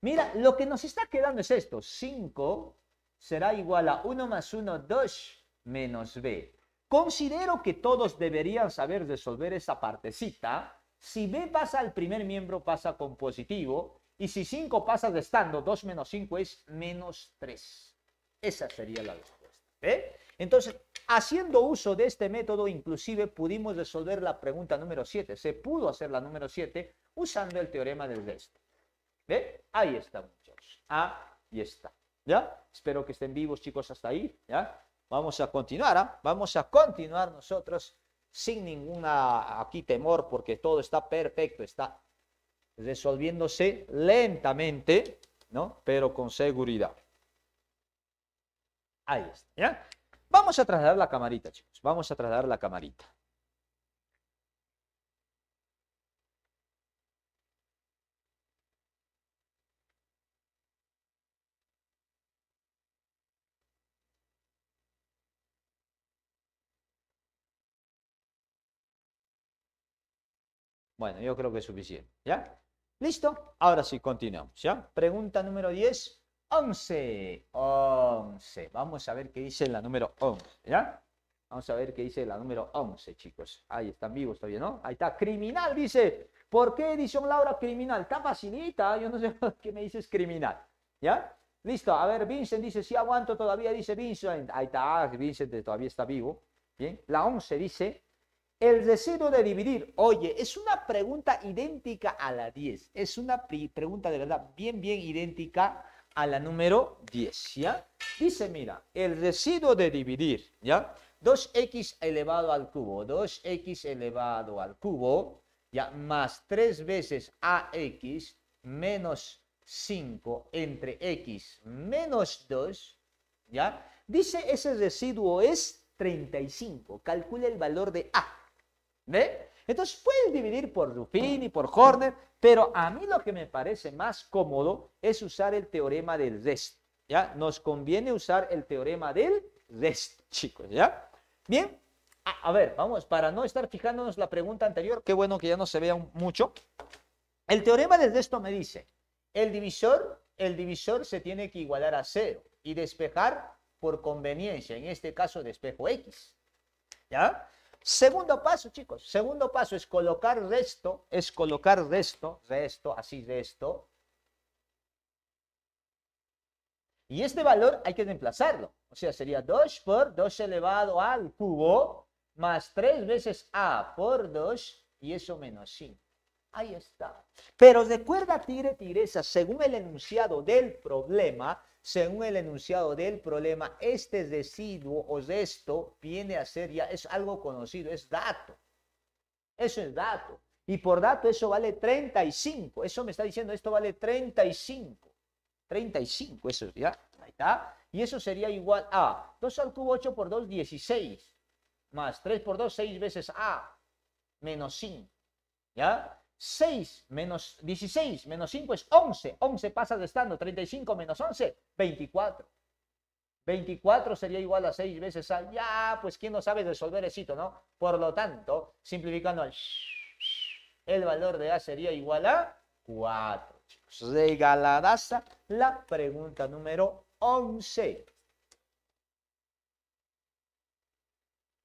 Mira, lo que nos está quedando es esto. 5 será igual a 1 más 1, 2 menos B. Considero que todos deberían saber resolver esa partecita. Si B pasa al primer miembro, pasa con positivo. Y si 5 pasa de stand, 2 menos 5 es menos 3. Esa sería la respuesta. ¿eh? Entonces, Haciendo uso de este método, inclusive pudimos resolver la pregunta número 7. Se pudo hacer la número 7 usando el teorema del resto. ¿Ve? Ahí está, muchachos. Ahí está. ¿Ya? Espero que estén vivos, chicos, hasta ahí. ¿Ya? Vamos a continuar. ¿ah? Vamos a continuar nosotros sin ninguna ah, aquí temor, porque todo está perfecto, está resolviéndose lentamente, ¿no? Pero con seguridad. Ahí está, ¿ya? Vamos a trasladar la camarita, chicos. Vamos a trasladar la camarita. Bueno, yo creo que es suficiente. ¿Ya? ¿Listo? Ahora sí, continuamos. ¿Ya? Pregunta número 10. 11. 11. Vamos a ver qué dice la número 11. ¿Ya? Vamos a ver qué dice la número 11, chicos. Ahí están vivos todavía, ¿no? Ahí está. Criminal, dice. ¿Por qué edición Laura criminal? Está facilita. Yo no sé (laughs) qué me dices criminal. ¿Ya? Listo. A ver, Vincent dice, si aguanto todavía, dice Vincent. Ahí está. Vincent todavía está vivo. Bien. La 11 dice, el deseo de dividir, oye, es una pregunta idéntica a la 10. Es una pregunta de verdad bien, bien idéntica a la número 10, ¿ya? Dice, mira, el residuo de dividir, ¿ya? 2x elevado al cubo, 2x elevado al cubo, ya, más 3 veces ax menos 5 entre x menos 2, ¿ya? Dice ese residuo es 35, calcule el valor de a, ¿ve? Entonces pueden dividir por Ruffini, por Horner, pero a mí lo que me parece más cómodo es usar el teorema del resto. ¿Ya? Nos conviene usar el teorema del resto, chicos, ¿ya? Bien, a, ver, vamos, para no estar fijándonos la pregunta anterior, qué bueno que ya no se vea mucho. El teorema del resto me dice, el divisor, el divisor se tiene que igualar a cero y despejar por conveniencia, en este caso despejo X, ¿ya? Segundo paso, chicos. Segundo paso es colocar resto, es colocar resto, resto, así de esto. Y este valor hay que reemplazarlo. O sea, sería 2 por 2 elevado al cubo más 3 veces a por 2 y eso menos 5. Ahí está. Pero recuerda, tire, tireza, según el enunciado del problema, según el enunciado del problema, este residuo o de esto viene a ser ya, es algo conocido, es dato. Eso es dato. Y por dato eso vale 35. Eso me está diciendo, esto vale 35. 35, eso ya. Ahí está. Y eso sería igual a 2 al cubo 8 por 2, 16. Más 3 por 2, 6 veces a. Menos 5. ¿Ya? 6 menos 16 menos 5 es 11. 11 pasa de estando, 35 menos 11, 24. 24 sería igual a 6 veces a... Ya, pues quién no sabe resolver eso, ¿no? Por lo tanto, simplificando (laughs) El valor de A sería igual a 4, chicos. Regaladaza la pregunta número 11.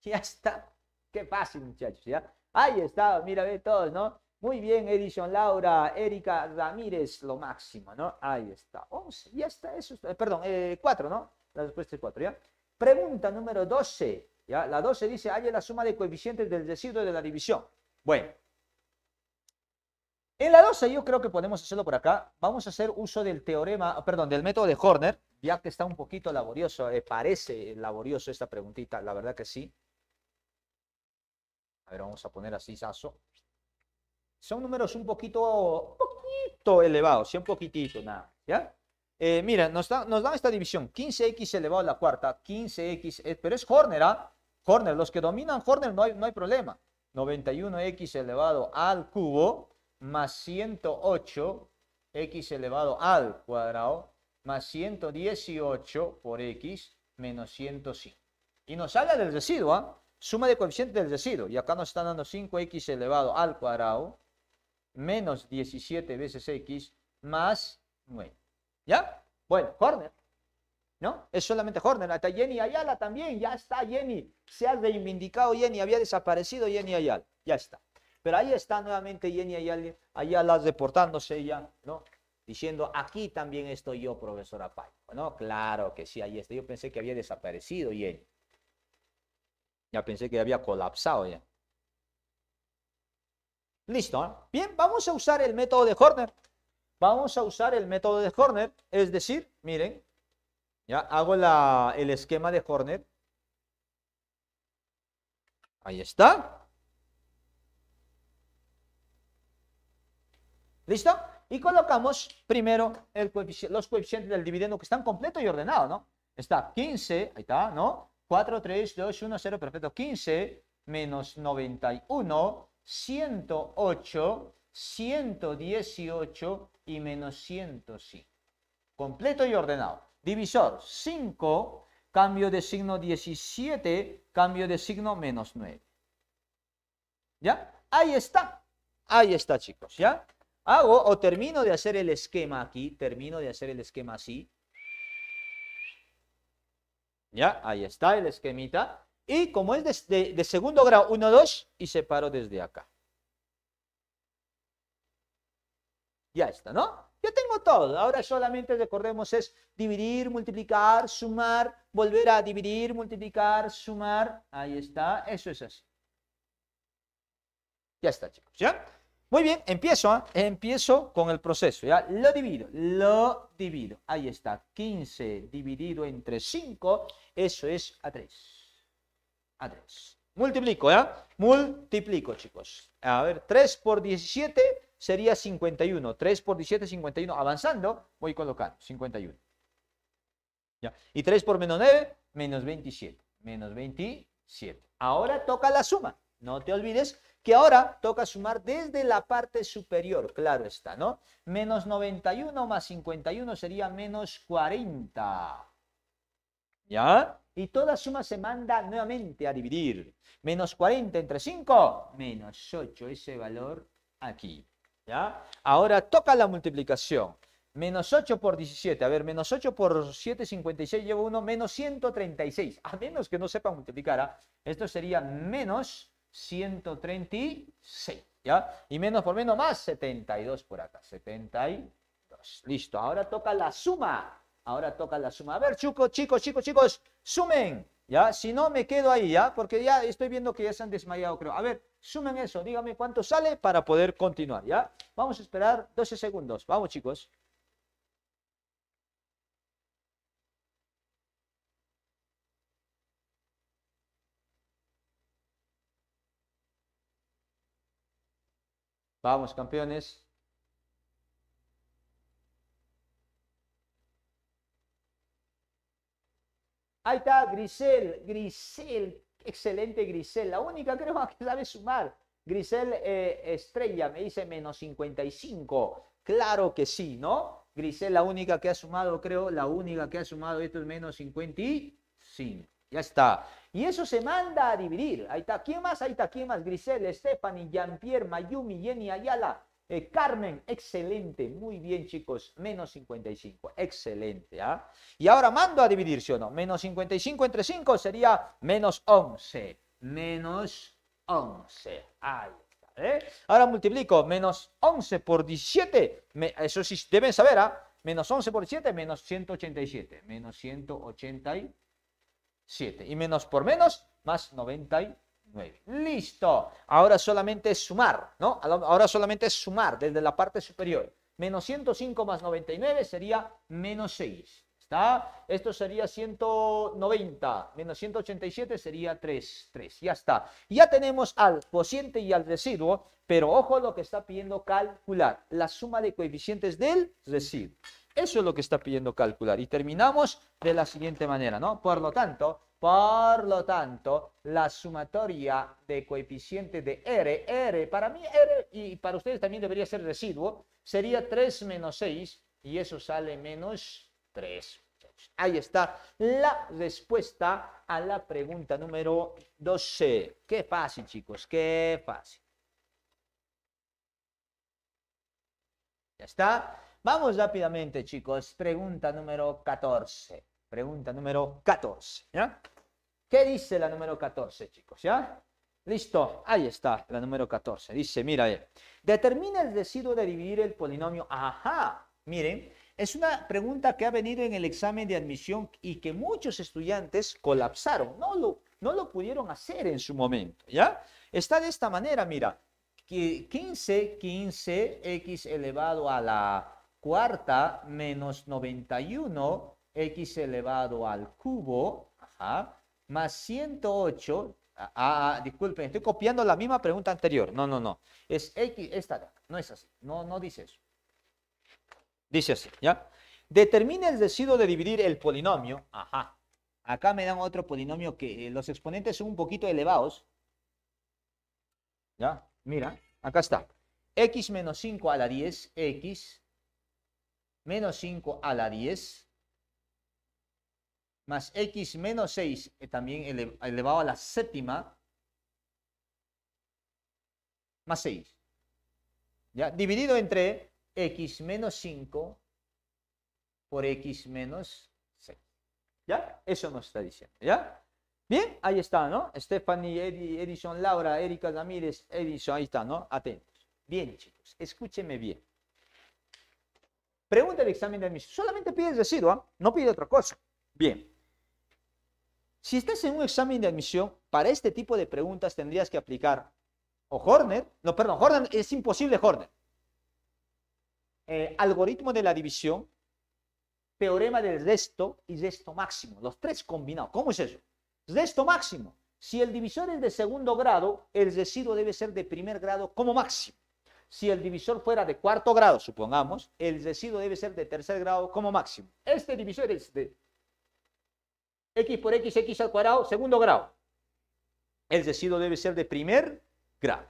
Ya está. Qué fácil, muchachos, ¿ya? Ahí está, mira, ve todos, ¿no? Muy bien, Edison Laura, Erika Ramírez, lo máximo, ¿no? Ahí está. 11, ya está, eso. Eh, perdón, 4, eh, ¿no? La respuesta es 4, ¿ya? Pregunta número 12, ¿ya? La 12 dice, ¿hay la suma de coeficientes del residuo de la división. Bueno. En la 12 yo creo que podemos hacerlo por acá. Vamos a hacer uso del teorema, ah, perdón, del método de Horner, ya que está un poquito laborioso, eh, parece laborioso esta preguntita, la verdad que sí. A ver, vamos a poner así, Saso. Son números un poquito, poquito elevados, un poquitito nada, ¿ya? Eh, mira, nos, dan esta división, 15x elevado a la cuarta, 15x, eh, pero es Horner, ¿ah? Horner, los que dominan Horner no hay, no hay problema. 91x elevado al cubo más 108x elevado al cuadrado más 118 por x menos 105. Y nos sale del residuo, ¿ah? suma de coeficiente del residuo. Y acá nos están dando 5x elevado al cuadrado menos 17 veces x más 9. ¿Ya? Bueno, Horner. ¿No? Es solamente Horner. está Jenny Ayala también. Ya está Jenny. Se ha reivindicado Jenny. Había desaparecido Jenny Ayala. Ya está. Pero ahí está nuevamente Jenny Ayala, Ayala reportándose ya, ¿no? Diciendo, aquí también estoy yo, profesora Pai. No, claro que sí, ahí está. Yo pensé que había desaparecido Jenny. Ya pensé que había colapsado ya. Listo. ¿eh? Bien, vamos a usar el método de Horner. Vamos a usar el método de Horner, es decir, miren, ya hago el esquema de Horner. Ahí está. ¿Listo? Y colocamos primero el los coeficientes del dividendo que están completo y ordenado, ¿no? Está 15, ahí está, ¿no? 4, 3, 2, 1, 0, perfecto. 15 menos 91 108, 118 y menos 105. Completo y ordenado. Divisor 5, cambio de signo 17, cambio de signo menos 9. ¿Ya? Ahí está. Ahí está, chicos. ¿Ya? Hago o termino de hacer el esquema aquí. Termino de hacer el esquema así. ¿Ya? Ahí está el esquemita. Y como es de, segundo grado, 1, 2, y separo desde acá. Ya está, ¿no? Ya tengo todo. Ahora solamente recordemos es dividir, multiplicar, sumar, volver a dividir, multiplicar, sumar. Ahí está. Eso es así. Ya está, chicos. ¿Ya? Muy bien, empiezo, ¿ah? empiezo con el proceso, ¿ya? Lo divido, lo divido. Ahí está, 15 dividido entre 5, eso es a 3. 3. Multiplico, ¿eh? Multiplico, chicos. A ver, 3 por 17 sería 51. 3 por 17, 51. Avanzando, voy a colocar 51. ¿Ya? Y 3 por menos 9, menos 27. Menos 27. Ahora toca la suma. No te olvides que ahora toca sumar desde la parte superior. Claro está, ¿no? Menos 91 más 51 sería menos 40. ¿Ya? Y toda suma se manda nuevamente a dividir. Menos 40 entre 5, menos 8, ese valor aquí. ¿Ya? Ahora toca la multiplicación. Menos 8 por 17. A ver, menos 8 por 7, 56. Llevo 1, menos 136. A menos que no sepa multiplicar. ¿ah? Esto sería menos 136. ¿Ya? Y menos por menos más 72 por acá. 72. Listo. Ahora toca la suma Ahora toca la suma. A ver, chicos, chicos, chicos, chicos, sumen. ¿Ya? Si no, me quedo ahí, ¿ya? Porque ya estoy viendo que ya se han desmayado, creo. A ver, sumen eso. Dígame cuánto sale para poder continuar, ¿ya? Vamos a esperar 12 segundos. Vamos, chicos. Vamos, campeones. Ahí está Grisel, Grisel, excelente Grisel, la única creo que sabe sumar. Grisel eh, Estrella me dice menos 55. Claro que sí, ¿no? Grisel, la única que ha sumado, creo, la única que ha sumado, esto es menos 55. Ya está. Y eso se manda a dividir. Ahí está. ¿Quién más? Ahí está. ¿Quién más? Grisel, Stephanie, Jean-Pierre, Mayumi, Jenny Ayala, eh, Carmen, excelente, muy bien chicos, menos 55, excelente. ¿ah? Y ahora mando a dividirse o no, menos 55 entre 5 sería menos 11, menos 11, ahí está. ¿eh? Ahora multiplico menos 11 por 17, eso sí deben saber, ¿ah? menos 11 por 7, menos 187, menos 187, y menos por menos, más 90. Listo. Ahora solamente es sumar, ¿no? Ahora solamente es sumar desde la parte superior. Menos 105 más 99 sería menos 6. ¿Está? Esto sería 190. Menos 187 sería 3. 3. Ya está. Ya tenemos al cociente y al residuo, pero ojo lo que está pidiendo calcular. La suma de coeficientes del residuo. Eso es lo que está pidiendo calcular. Y terminamos de la siguiente manera, ¿no? Por lo tanto, por lo tanto, la sumatoria de coeficiente de R, R, para mí R y para ustedes también debería ser residuo, sería 3 menos 6 y eso sale menos 3. Ahí está la respuesta a la pregunta número 12. Qué fácil, chicos, qué fácil. ¿Ya está? Vamos rápidamente, chicos. Pregunta número 14. Pregunta número 14. ¿ya? ¿Qué dice la número 14, chicos? ¿Ya? Listo, ahí está la número 14. Dice, mira, eh, determina el residuo de dividir el polinomio. Ajá, miren, es una pregunta que ha venido en el examen de admisión y que muchos estudiantes colapsaron, no lo, no lo pudieron hacer en su momento, ¿ya? Está de esta manera, mira, 15, 15x elevado a la cuarta menos 91, x elevado al cubo, ajá, más 108, ah, ah, ah, disculpen, estoy copiando la misma pregunta anterior. No, no, no. Es X, esta acá. No es así. No, no dice eso. Dice así, ¿ya? Determina el decido de dividir el polinomio. Ajá. Acá me dan otro polinomio que eh, los exponentes son un poquito elevados. ¿Ya? Mira, acá está. X menos 5 a la 10, X menos 5 a la 10 más x menos 6, eh, también elevado a la séptima, más 6. ¿Ya? Dividido entre x menos 5 por x menos 6. ¿Ya? Eso nos está diciendo. ¿Ya? Bien, ahí está, ¿no? Stephanie, Edison, Laura, Erika Ramírez, Edison, ahí está, ¿no? Atentos. Bien, chicos, escúcheme bien. Pregunta el examen de admisión. Solamente pide el residuo, ¿ah? no pide otra cosa. Bien. Si estás en un examen de admisión, para este tipo de preguntas tendrías que aplicar o Horner, no, perdón, Horner es imposible Horner. Eh, algoritmo de la división, teorema del resto y resto máximo, los tres combinados. ¿Cómo es eso? Resto máximo. Si el divisor es de segundo grado, el residuo debe ser de primer grado como máximo. Si el divisor fuera de cuarto grado, supongamos, el residuo debe ser de tercer grado como máximo. Este divisor es de x por x, x al cuadrado, segundo grado. El residuo debe ser de primer grado.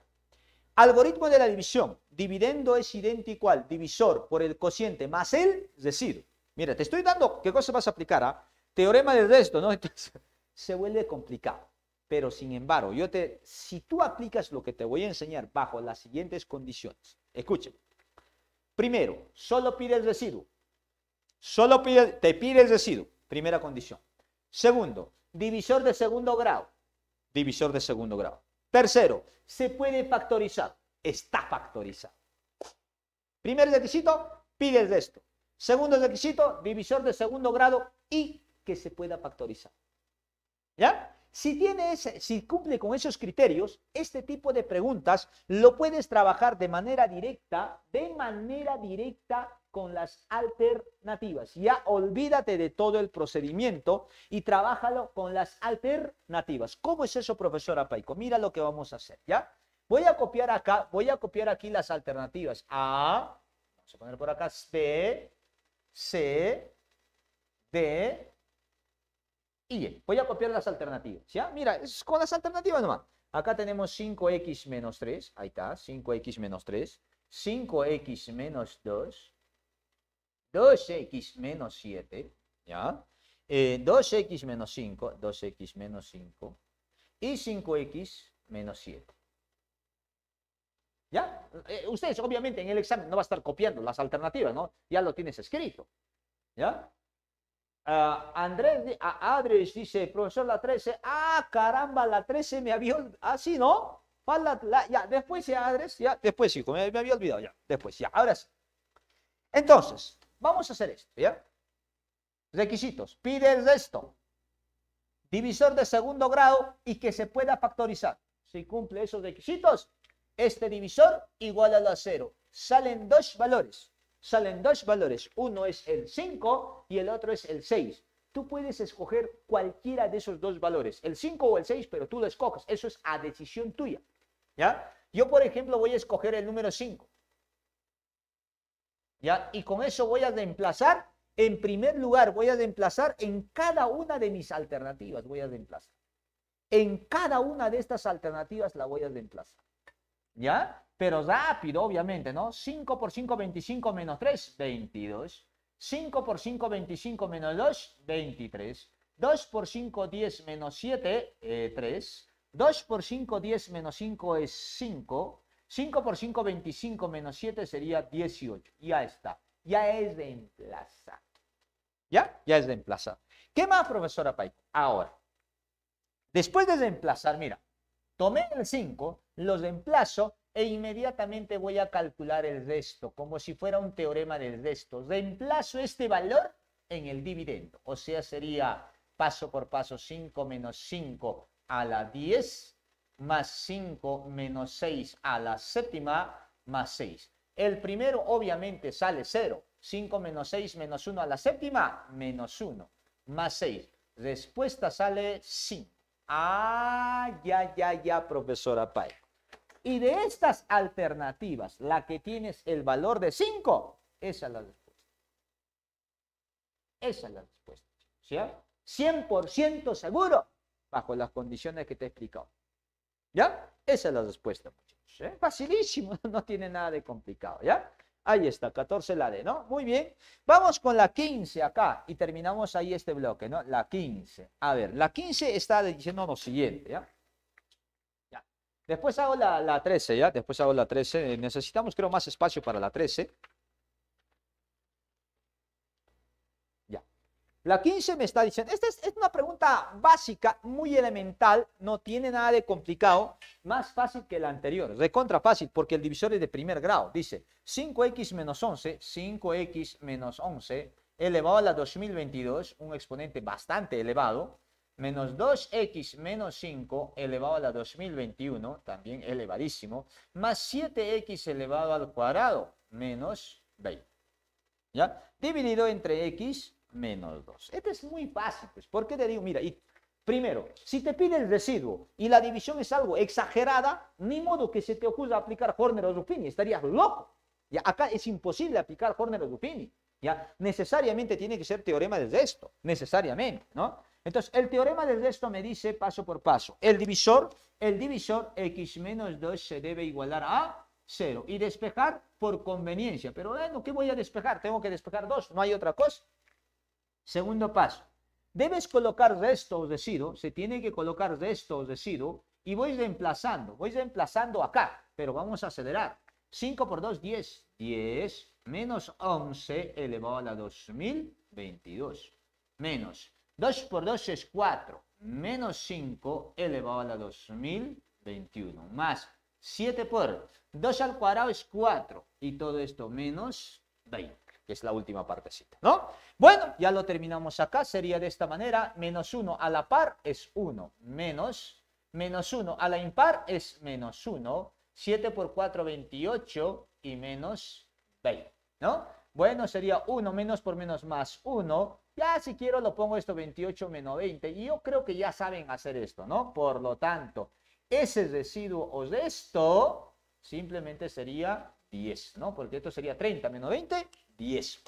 Algoritmo de la división. Dividendo es idéntico al divisor por el cociente más el residuo. Mira, te estoy dando, ¿qué cosa vas a aplicar? Ah? Teorema del resto, ¿no? (laughs) se vuelve complicado. Pero sin embargo, yo te, si tú aplicas lo que te voy a enseñar bajo las siguientes condiciones, Escúchame. Primero, solo pide el residuo. Solo pide, te pide el residuo. Primera condición. Segundo, divisor de segundo grado. Divisor de segundo grado. Tercero, se puede factorizar. Está factorizado. Primer requisito, pides de esto. Segundo requisito, divisor de segundo grado y que se pueda factorizar. ¿Ya? Si, tiene si cumple con esos criterios, este tipo de preguntas lo puedes trabajar de manera directa, de manera directa con las alternativas. Ya olvídate de todo el procedimiento y trabájalo con las alternativas. ¿Cómo es eso, profesora Paico? Mira lo que vamos a hacer, ¿ya? Voy a copiar acá, voy a copiar aquí las alternativas. A, vamos a poner por acá, C, C, D, y Y. Voy a copiar las alternativas, ¿ya? Mira, es con las alternativas nomás. Acá tenemos 5x menos 3, ahí está, 5x menos 3, 5x menos 2, 2x menos 7, ¿ya? 2x eh, menos 5, 2x menos 5, y 5x menos 7. ¿Ya? Eh, ustedes obviamente en el examen no va a estar copiando las alternativas, ¿no? Ya lo tienes escrito. ¿Ya? Ah, Andrés, ah, dice, profesor, la 13. Ah, caramba, la 13 me había olvidado. Ah, sí, ¿no? después, ya, Andrés, después, sí, me, había olvidado, ya, después, ya, ahora sí. Entonces, Vamos a hacer esto, ¿ya? Requisitos. Pide el resto. Divisor de segundo grado y que se pueda factorizar. Si cumple esos requisitos, este divisor igual a cero. Salen dos valores. Salen dos valores. Uno es el 5 y el otro es el 6. Tú puedes escoger cualquiera de esos dos valores, el 5 o el 6, pero tú lo escoges. Eso es a decisión tuya. ¿Ya? Yo, por ejemplo, voy a escoger el número 5. ¿ya? Y con eso voy a reemplazar, en primer lugar, voy a reemplazar en cada una de mis alternativas, voy a reemplazar. En cada una de estas alternativas la voy a reemplazar. ¿Ya? Pero rápido, obviamente, ¿no? 5 por 5, 25 menos 3, 22. 5 por 5, 25 menos 2, 23. 2 por 5, 10 menos 7, 3. 2 por 5, 10 menos 5 es 5. 5 por 5, 25 menos 7 sería 18. Ya está. Ya es de emplaza. ¿Ya? Ya es de emplaza. ¿Qué más, profesora Paico? Ahora, después de desemplazar, mira, tomé el 5, los emplazo e inmediatamente voy a calcular el resto, como si fuera un teorema del resto. Reemplazo este valor en el dividendo. O sea, sería paso por paso 5 menos 5 a la 10 más 5 menos 6 a la séptima más 6. El primero obviamente sale 0. 5 menos 6 menos 1 a la séptima, menos 1. Más 6. Respuesta sale 5. Ah, ya, ya, ya, profesora Pai. Y de estas alternativas, la que tienes el valor de 5, esa es la respuesta. Esa es la respuesta. ¿Sí? 100% seguro bajo las condiciones que te he explicado. ¿Ya? Esa es la respuesta, muchachos. ¿eh? Facilísimo, (laughs) no tiene nada de complicado, ¿ya? Ahí está, 14 la D, ¿no? Muy bien. Vamos con la 15 acá y terminamos ahí este bloque, ¿no? La 15. A ver, la 15 está diciendo lo siguiente, ¿ya? Después hago la, la 13, ¿ya? Después hago la 13. Necesitamos, creo, más espacio para la 13. La 15 me está diciendo, esta es, una pregunta básica, muy elemental, no tiene nada de complicado, más fácil que la anterior, De fácil, porque el divisor es de primer grado. Dice 5x menos 11, 5x menos 11 elevado a la 2022, un exponente bastante elevado, menos 2x menos 5 elevado a la 2021, también elevadísimo, más 7x elevado al cuadrado menos 20. ¿Ya? Dividido entre x menos 2. Esto es muy fácil, pues. ¿Por qué te digo? Mira, y primero, si te pide el residuo y la división es algo exagerada, ni modo que se te ocurra aplicar Horner o Ruffini, estarías loco. Ya, acá es imposible aplicar Horner o Ruffini. Ya, necesariamente tiene que ser teorema del resto, necesariamente, ¿no? Entonces, el teorema del resto me dice paso por paso, el divisor, el divisor x menos 2 se debe igualar a 0 y despejar por conveniencia, pero bueno, ¿qué voy a despejar? Tengo que despejar 2, no hay otra cosa. Segundo paso, debes colocar resto de sido, se tiene que colocar restos de sido y voy reemplazando, voy reemplazando acá, pero vamos a acelerar. 5 por 2, 10. 10 menos 11 elevado a la 2022. Menos 2 por 2 es 4. Menos 5 elevado a la 2021. Más 7 por 2 al cuadrado es 4. Y todo esto menos 20 que es la última partecita, ¿no? Bueno, ya lo terminamos acá, sería de esta manera, menos 1 a la par es 1, menos, menos 1 a la impar es menos 1, 7 por 4, 28 y menos 20, ¿no? Bueno, sería 1 menos por menos más 1. Ya si quiero lo pongo esto 28 menos 20. Y yo creo que ya saben hacer esto, ¿no? Por lo tanto, ese residuo de esto simplemente sería 10, ¿no? Porque esto sería 30 menos 20 10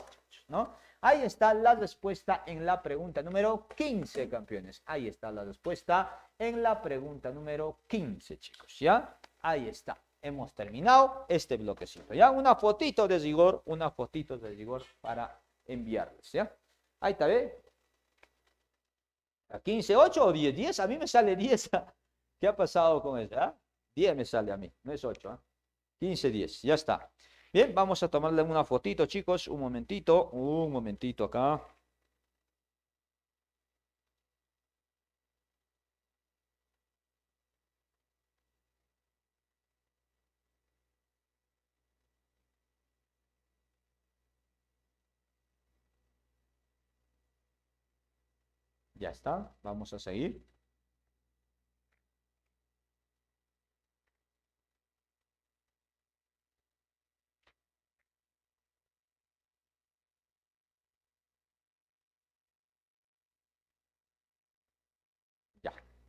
¿no? Ahí está la respuesta en la pregunta número 15, campeones. Ahí está la respuesta en la pregunta número 15, chicos, ¿ya? Ahí está. Hemos terminado este bloquecito, ¿ya? Una fotito de rigor, una fotito de rigor para enviarles, ¿ya? Ahí está, ¿ve? ¿A 15, 8 o 10? 10, a mí me sale 10. (laughs) ¿Qué ha pasado con eso? 10 ah? me sale a mí, no es 8. 15, 10, ya está. Bien, vamos a tomarle una fotito, chicos. Un momentito, un momentito acá. Ya está, vamos a seguir.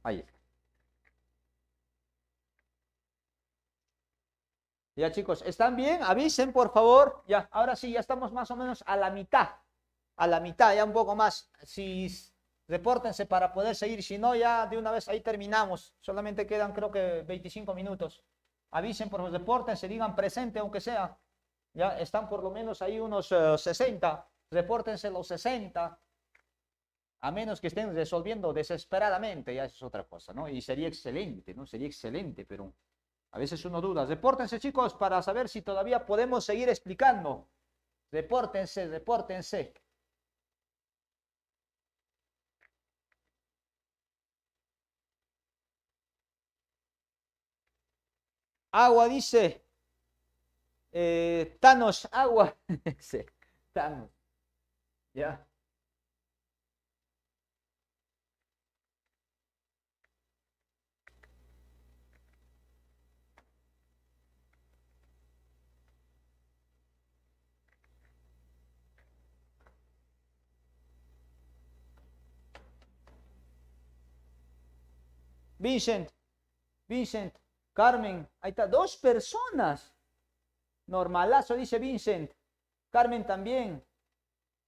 Ahí Ya chicos, ¿están bien? Avisen por favor. Ya, ahora sí, ya estamos más o menos a la mitad. A la mitad, ya un poco más. Si repórtense para poder seguir, si no, ya de una vez ahí terminamos. Solamente quedan creo que 25 minutos. Avisen por los repórtense, digan presente aunque sea. Ya están por lo menos ahí unos 60. Eh, repórtense los 60 a menos que estén resolviendo desesperadamente, ya es otra cosa, ¿no? Y sería excelente, ¿no? Sería excelente, pero a veces uno duda. Repórtense, chicos, para saber si todavía podemos seguir explicando. Repórtense, repórtense. Agua dice. Eh, Thanos, agua. (laughs) Thanos. Ya. Vincent, Vincent, Carmen, ahí está, dos personas. Normalazo, dice Vincent. Carmen también.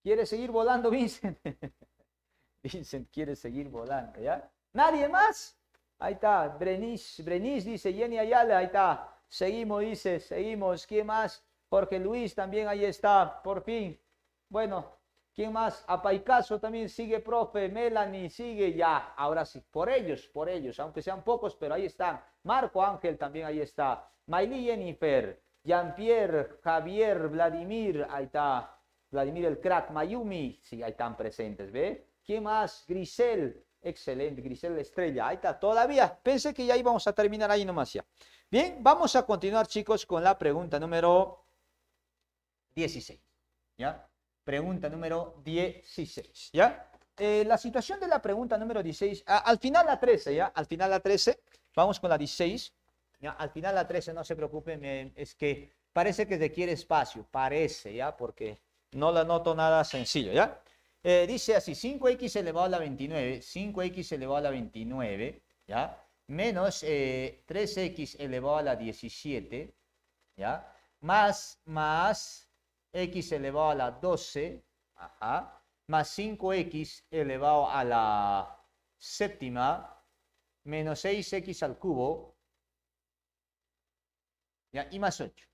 Quiere seguir volando, (laughs) Vincent. Vincent quiere seguir volando, ¿ya? ¿Nadie más? Ahí está, Brenis, Brenis dice, Jenny Ayala, ahí está. Seguimos, dice, seguimos. ¿Quién más? Jorge Luis también ahí está, por fin. Bueno, ¿Quién más? Apaicaso también sigue, profe. Melanie sigue ya. Ahora sí, por ellos, por ellos, aunque sean pocos, pero ahí están. Marco Ángel también ahí está. Maile Jennifer, Jean-Pierre, Javier, Vladimir, ahí está. Vladimir el crack, Mayumi, sí, ahí están presentes, ¿ve? ¿Quién más? Grisel, excelente, Grisel la estrella, ahí está. Todavía, pensé que ya íbamos a terminar ahí nomás ya. Bien, vamos a continuar, chicos, con la pregunta número 16, ¿ya? pregunta número 16, ¿ya? Eh, la situación de la pregunta número 16, al final la 13, ¿ya? Al final la 13, vamos con la 16, ¿ya? Al final la 13, no se preocupen, eh, es que parece que requiere espacio, parece, ¿ya? Porque no la noto nada sencillo, ¿ya? Eh, dice así, 5x elevado a la 29, 5x elevado a la 29, ¿ya? Menos 3x elevado a la 17, ¿ya? Más, más x elevado a la 12, ajá, más 5x elevado a la séptima, menos 6x al cubo, ¿ya? y más 8.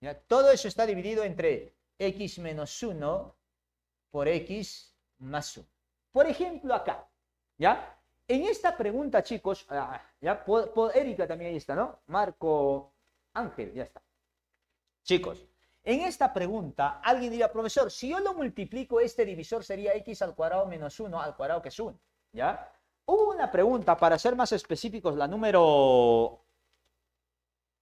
¿ya? Todo eso está dividido entre x menos 1 por x más 1. Por ejemplo, acá, ¿ya? En esta pregunta, chicos, ah, ya, Erika también ahí está, ¿no? Marco Ángel, ya está. Chicos, en esta pregunta alguien diría, profesor, si yo lo multiplico, este divisor sería x al cuadrado menos 1 al cuadrado que es 1, ¿ya? Hubo una pregunta, para ser más específicos, la número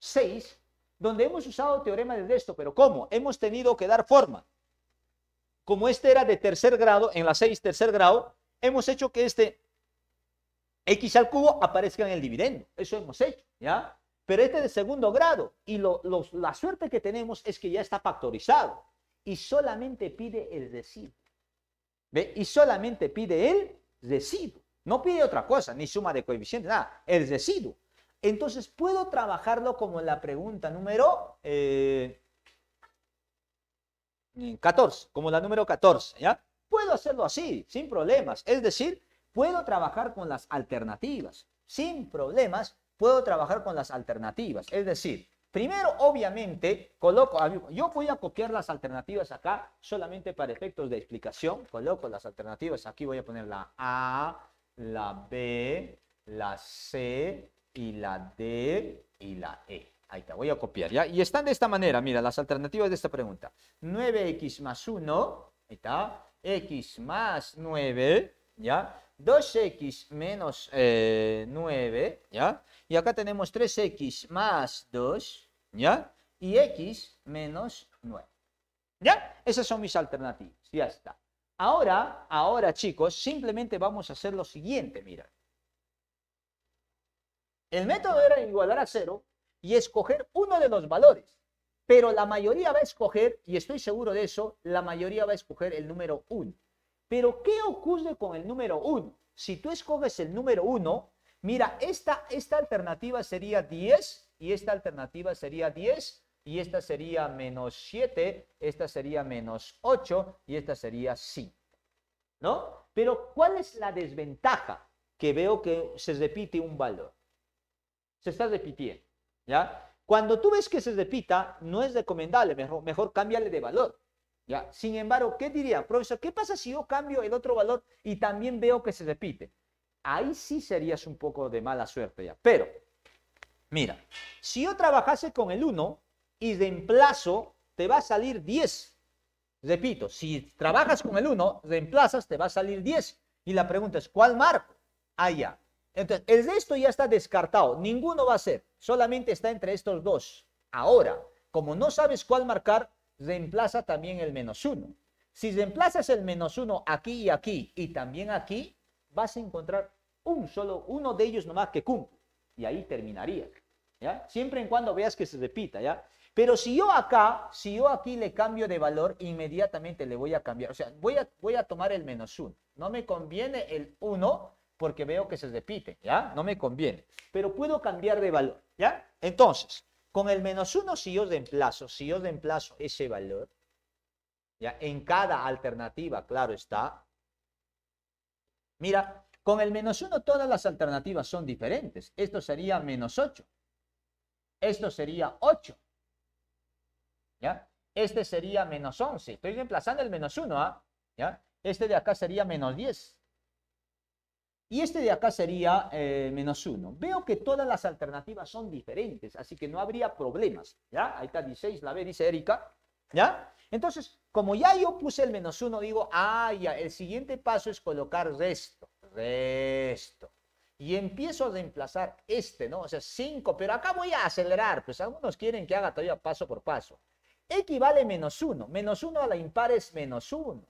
6, donde hemos usado teorema de esto, pero ¿cómo? Hemos tenido que dar forma. Como este era de tercer grado, en la 6 tercer grado, hemos hecho que este x al cubo aparezca en el dividendo. Eso hemos hecho, ¿ya? Pero este de segundo grado, y la suerte que tenemos es que ya está factorizado, y solamente pide el residuo. ¿Ve? Y solamente pide el residuo. No pide otra cosa, ni suma de coeficientes, nada, el residuo. Entonces, puedo trabajarlo como la pregunta número eh, 14, como la número 14, ¿ya? Puedo hacerlo así, sin problemas. Es decir, puedo trabajar con las alternativas, sin problemas, puedo trabajar con las alternativas. Es decir, primero, obviamente, coloco, yo voy a copiar las alternativas acá solamente para efectos de explicación. Coloco las alternativas, aquí voy a poner la A, la B, la C y la D y la E. Ahí está, voy a copiar, ¿ya? Y están de esta manera, mira, las alternativas de esta pregunta. 9x más 1, ahí está, x más 9, ¿ya? 2x menos 9, eh, ¿ya? Y acá tenemos 3x más 2, ¿ya? Y x menos 9, ¿ya? Esas son mis alternativas, ya está. Ahora, ahora chicos, simplemente vamos a hacer lo siguiente, mira. El método era igualar a 0 y escoger uno de los valores. Pero la mayoría va a escoger, y estoy seguro de eso, la mayoría va a escoger el número 1. Pero ¿qué ocurre con el número 1? Si tú escoges el número 1, mira, esta, esta alternativa sería 10 y esta alternativa sería 10 y esta sería menos 7, esta sería menos 8 y esta sería 5. ¿No? Pero ¿cuál es la desventaja? Que veo que se repite un valor. Se está repitiendo. ¿Ya? Cuando tú ves que se repita, no es recomendable, mejor, mejor cámbiale de valor. ¿ya? Sin embargo, ¿qué diría? Profesor, ¿qué pasa si yo cambio el otro valor y también veo que se repite? Ahí sí serías un poco de mala suerte ya. Pero, mira, si yo trabajase con el 1 y reemplazo, te va a salir 10. Repito, si trabajas con el 1, reemplazas, te va a salir 10. Y la pregunta es, ¿cuál marco? Allá. Ah, Entonces, el resto ya está descartado. Ninguno va a ser. Solamente está entre estos dos. Ahora, como no sabes cuál marcar, reemplaza también el menos 1. Si reemplazas el menos 1 aquí y aquí y también aquí, vas a encontrar un solo, uno de ellos nomás que cumple. Y ahí terminaría. ¿ya? Siempre en cuando veas que se repita, ¿ya? Pero si yo acá, si yo aquí le cambio de valor, inmediatamente le voy a cambiar. O sea, voy a, voy a tomar el menos 1. No me conviene el 1 porque veo que se repite, ¿ya? No me conviene. Pero puedo cambiar de valor, ¿ya? Entonces, con el menos 1, si yo reemplazo, si yo reemplazo ese valor, ya en cada alternativa, claro está. Mira, con el menos 1 todas las alternativas son diferentes. Esto sería menos 8. Esto sería 8. ¿Ya? Este sería menos 11. Estoy reemplazando el menos 1, ¿ah? ¿Ya? Este de acá sería menos 10. Y este de acá sería eh, menos 1. Veo que todas las alternativas son diferentes, así que no habría problemas. ¿Ya? Ahí está 16, la B, dice Erika. ¿Ya? Entonces, como ya yo puse el menos 1, digo, ah, ya, el siguiente paso es colocar resto. Resto. Y empiezo a reemplazar este, ¿no? O sea, 5, pero acá voy a acelerar, pues algunos quieren que haga todavía paso por paso. Equivale menos 1. Menos 1 a la impar es menos 1.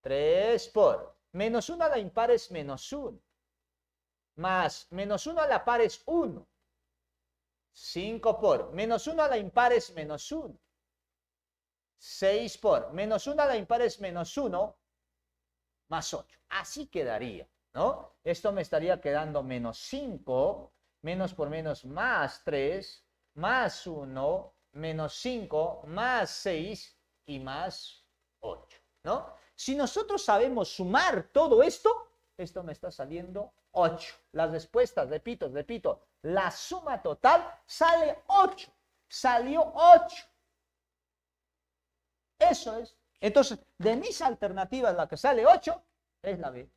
3 por Menos 1 a la impar es menos 1. Más menos 1 a la par es 1. 5 por menos 1 a la impar es menos 1. 6 por menos 1 a la impar es menos 1 más 8. Así quedaría, ¿no? Esto me estaría quedando menos 5, menos por menos más 3, más 1, menos 5, más 6 y más 8, ¿no? Si nosotros sabemos sumar todo esto, esto me está saliendo 8. Las respuestas, repito, repito, la suma total sale 8. Salió 8. Eso es. Entonces, de mis alternativas, la que sale 8 es la B.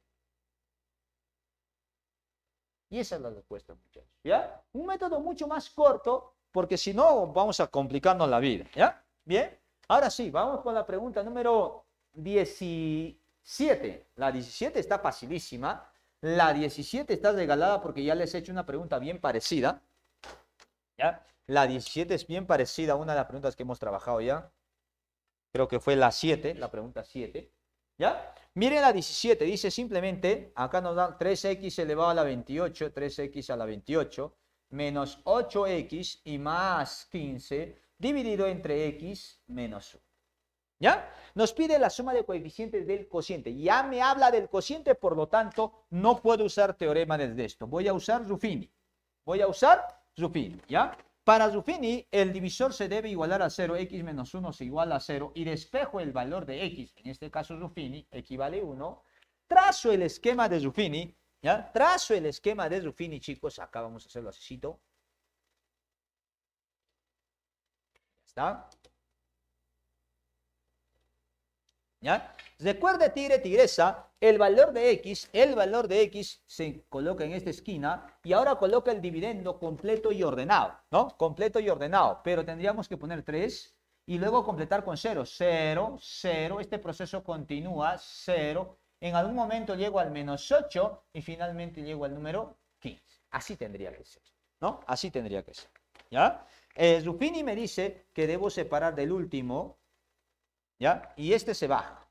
Y esa es la respuesta, muchachos. ¿Ya? Un método mucho más corto, porque si no, vamos a complicarnos la vida. ¿Ya? Bien. Ahora sí, vamos con la pregunta número 17. La 17 está facilísima. La 17 está regalada porque ya les he hecho una pregunta bien parecida. ¿Ya? La 17 es bien parecida a una de las preguntas que hemos trabajado ya. Creo que fue la 7, la pregunta 7. ¿Ya? Miren la 17, dice simplemente, acá nos dan 3x elevado a la 28, 3x a la 28, menos 8x y más 15, dividido entre x menos 1. ¿Ya? Nos pide la suma de coeficientes del cociente. Ya me habla del cociente, por lo tanto, no puedo usar teorema desde esto. Voy a usar Ruffini. Voy a usar Ruffini, ¿ya? Para Ruffini, el divisor se debe igualar a 0, x menos 1 se igual a 0, y despejo el valor de x, en este caso Ruffini, equivale a 1. Trazo el esquema de Ruffini, ¿ya? Trazo el esquema de Ruffini, chicos, acá vamos a hacerlo así. Ya está. ¿ya? Recuerde, tigre, tigresa, el valor de X, el valor de X se coloca en esta esquina y ahora coloca el dividendo completo y ordenado, ¿no? Completo y ordenado, pero tendríamos que poner 3 y luego completar con 0, 0, 0, este proceso continúa, 0, en algún momento llego al menos 8 y finalmente llego al número 15. Así tendría que ser, ¿no? Así tendría que ser, ¿ya? Eh, me dice que debo separar del último ¿Ya? Y este se baja.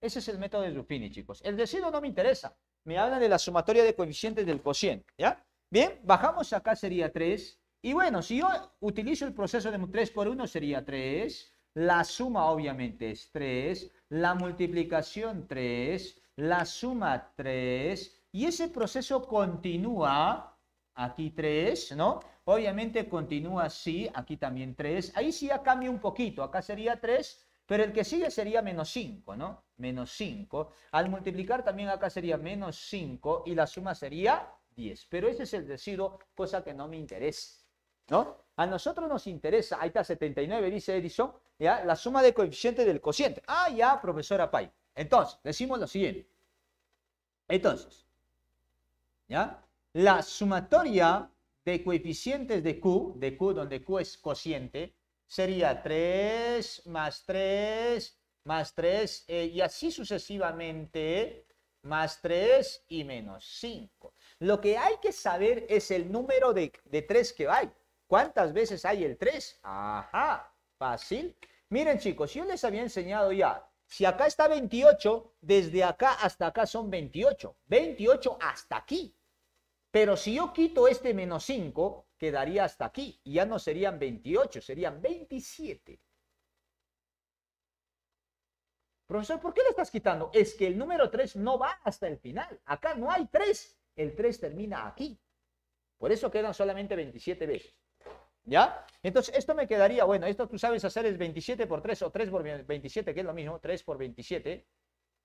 Ese es el método de Ruffini, chicos. El decido no me interesa. Me habla de la sumatoria de coeficientes del cociente, ¿ya? Bien, bajamos acá sería 3. Y bueno, si yo utilizo el proceso de 3 por 1 sería 3. La suma obviamente es 3. La multiplicación 3. La suma 3. Y ese proceso continúa. Aquí 3, ¿no? Obviamente continúa así, aquí también 3. Ahí sí ya cambia un poquito, acá sería 3, pero el que sigue sería menos 5, ¿no? Menos 5. Al multiplicar también acá sería menos 5 y la suma sería 10. Pero ese es el decido, cosa que no me interesa, ¿no? A nosotros nos interesa, ahí está 79, dice Edison, ¿ya? La suma de coeficiente del cociente. Ah, ya, profesora Pay. Entonces, decimos lo siguiente. Entonces, ¿ya? La sumatoria de coeficientes de Q, de Q donde Q es cociente, sería 3 más 3 más 3 eh, y así sucesivamente, más 3 y menos 5. Lo que hay que saber es el número de, de 3 que hay. ¿Cuántas veces hay el 3? Ajá, ah, fácil. Miren chicos, yo les había enseñado ya, si acá está 28, desde acá hasta acá son 28. 28 hasta aquí. Pero si yo quito este menos 5, quedaría hasta aquí. Y ya no serían 28, serían 27. Profesor, ¿por qué lo estás quitando? Es que el número 3 no va hasta el final. Acá no hay 3. El 3 termina aquí. Por eso quedan solamente 27 veces. ¿Ya? Entonces, esto me quedaría, bueno, esto tú sabes hacer es 27 por 3 o 3 por 27, que es lo mismo, 3 por 27,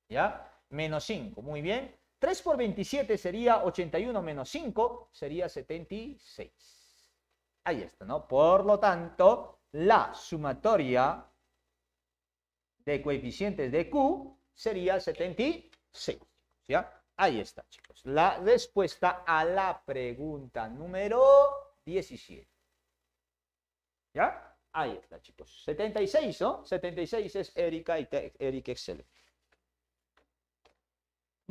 ¿ya? Menos 5, muy bien. 3 por 27 sería 81 menos 5, sería 76. Ahí está, ¿no? Por lo tanto, la sumatoria de coeficientes de Q sería 76. ¿Ya? Ahí está, chicos. La respuesta a la pregunta número 17. ¿Ya? Ahí está, chicos. 76, ¿no? 76 es Erika y Eric Excel.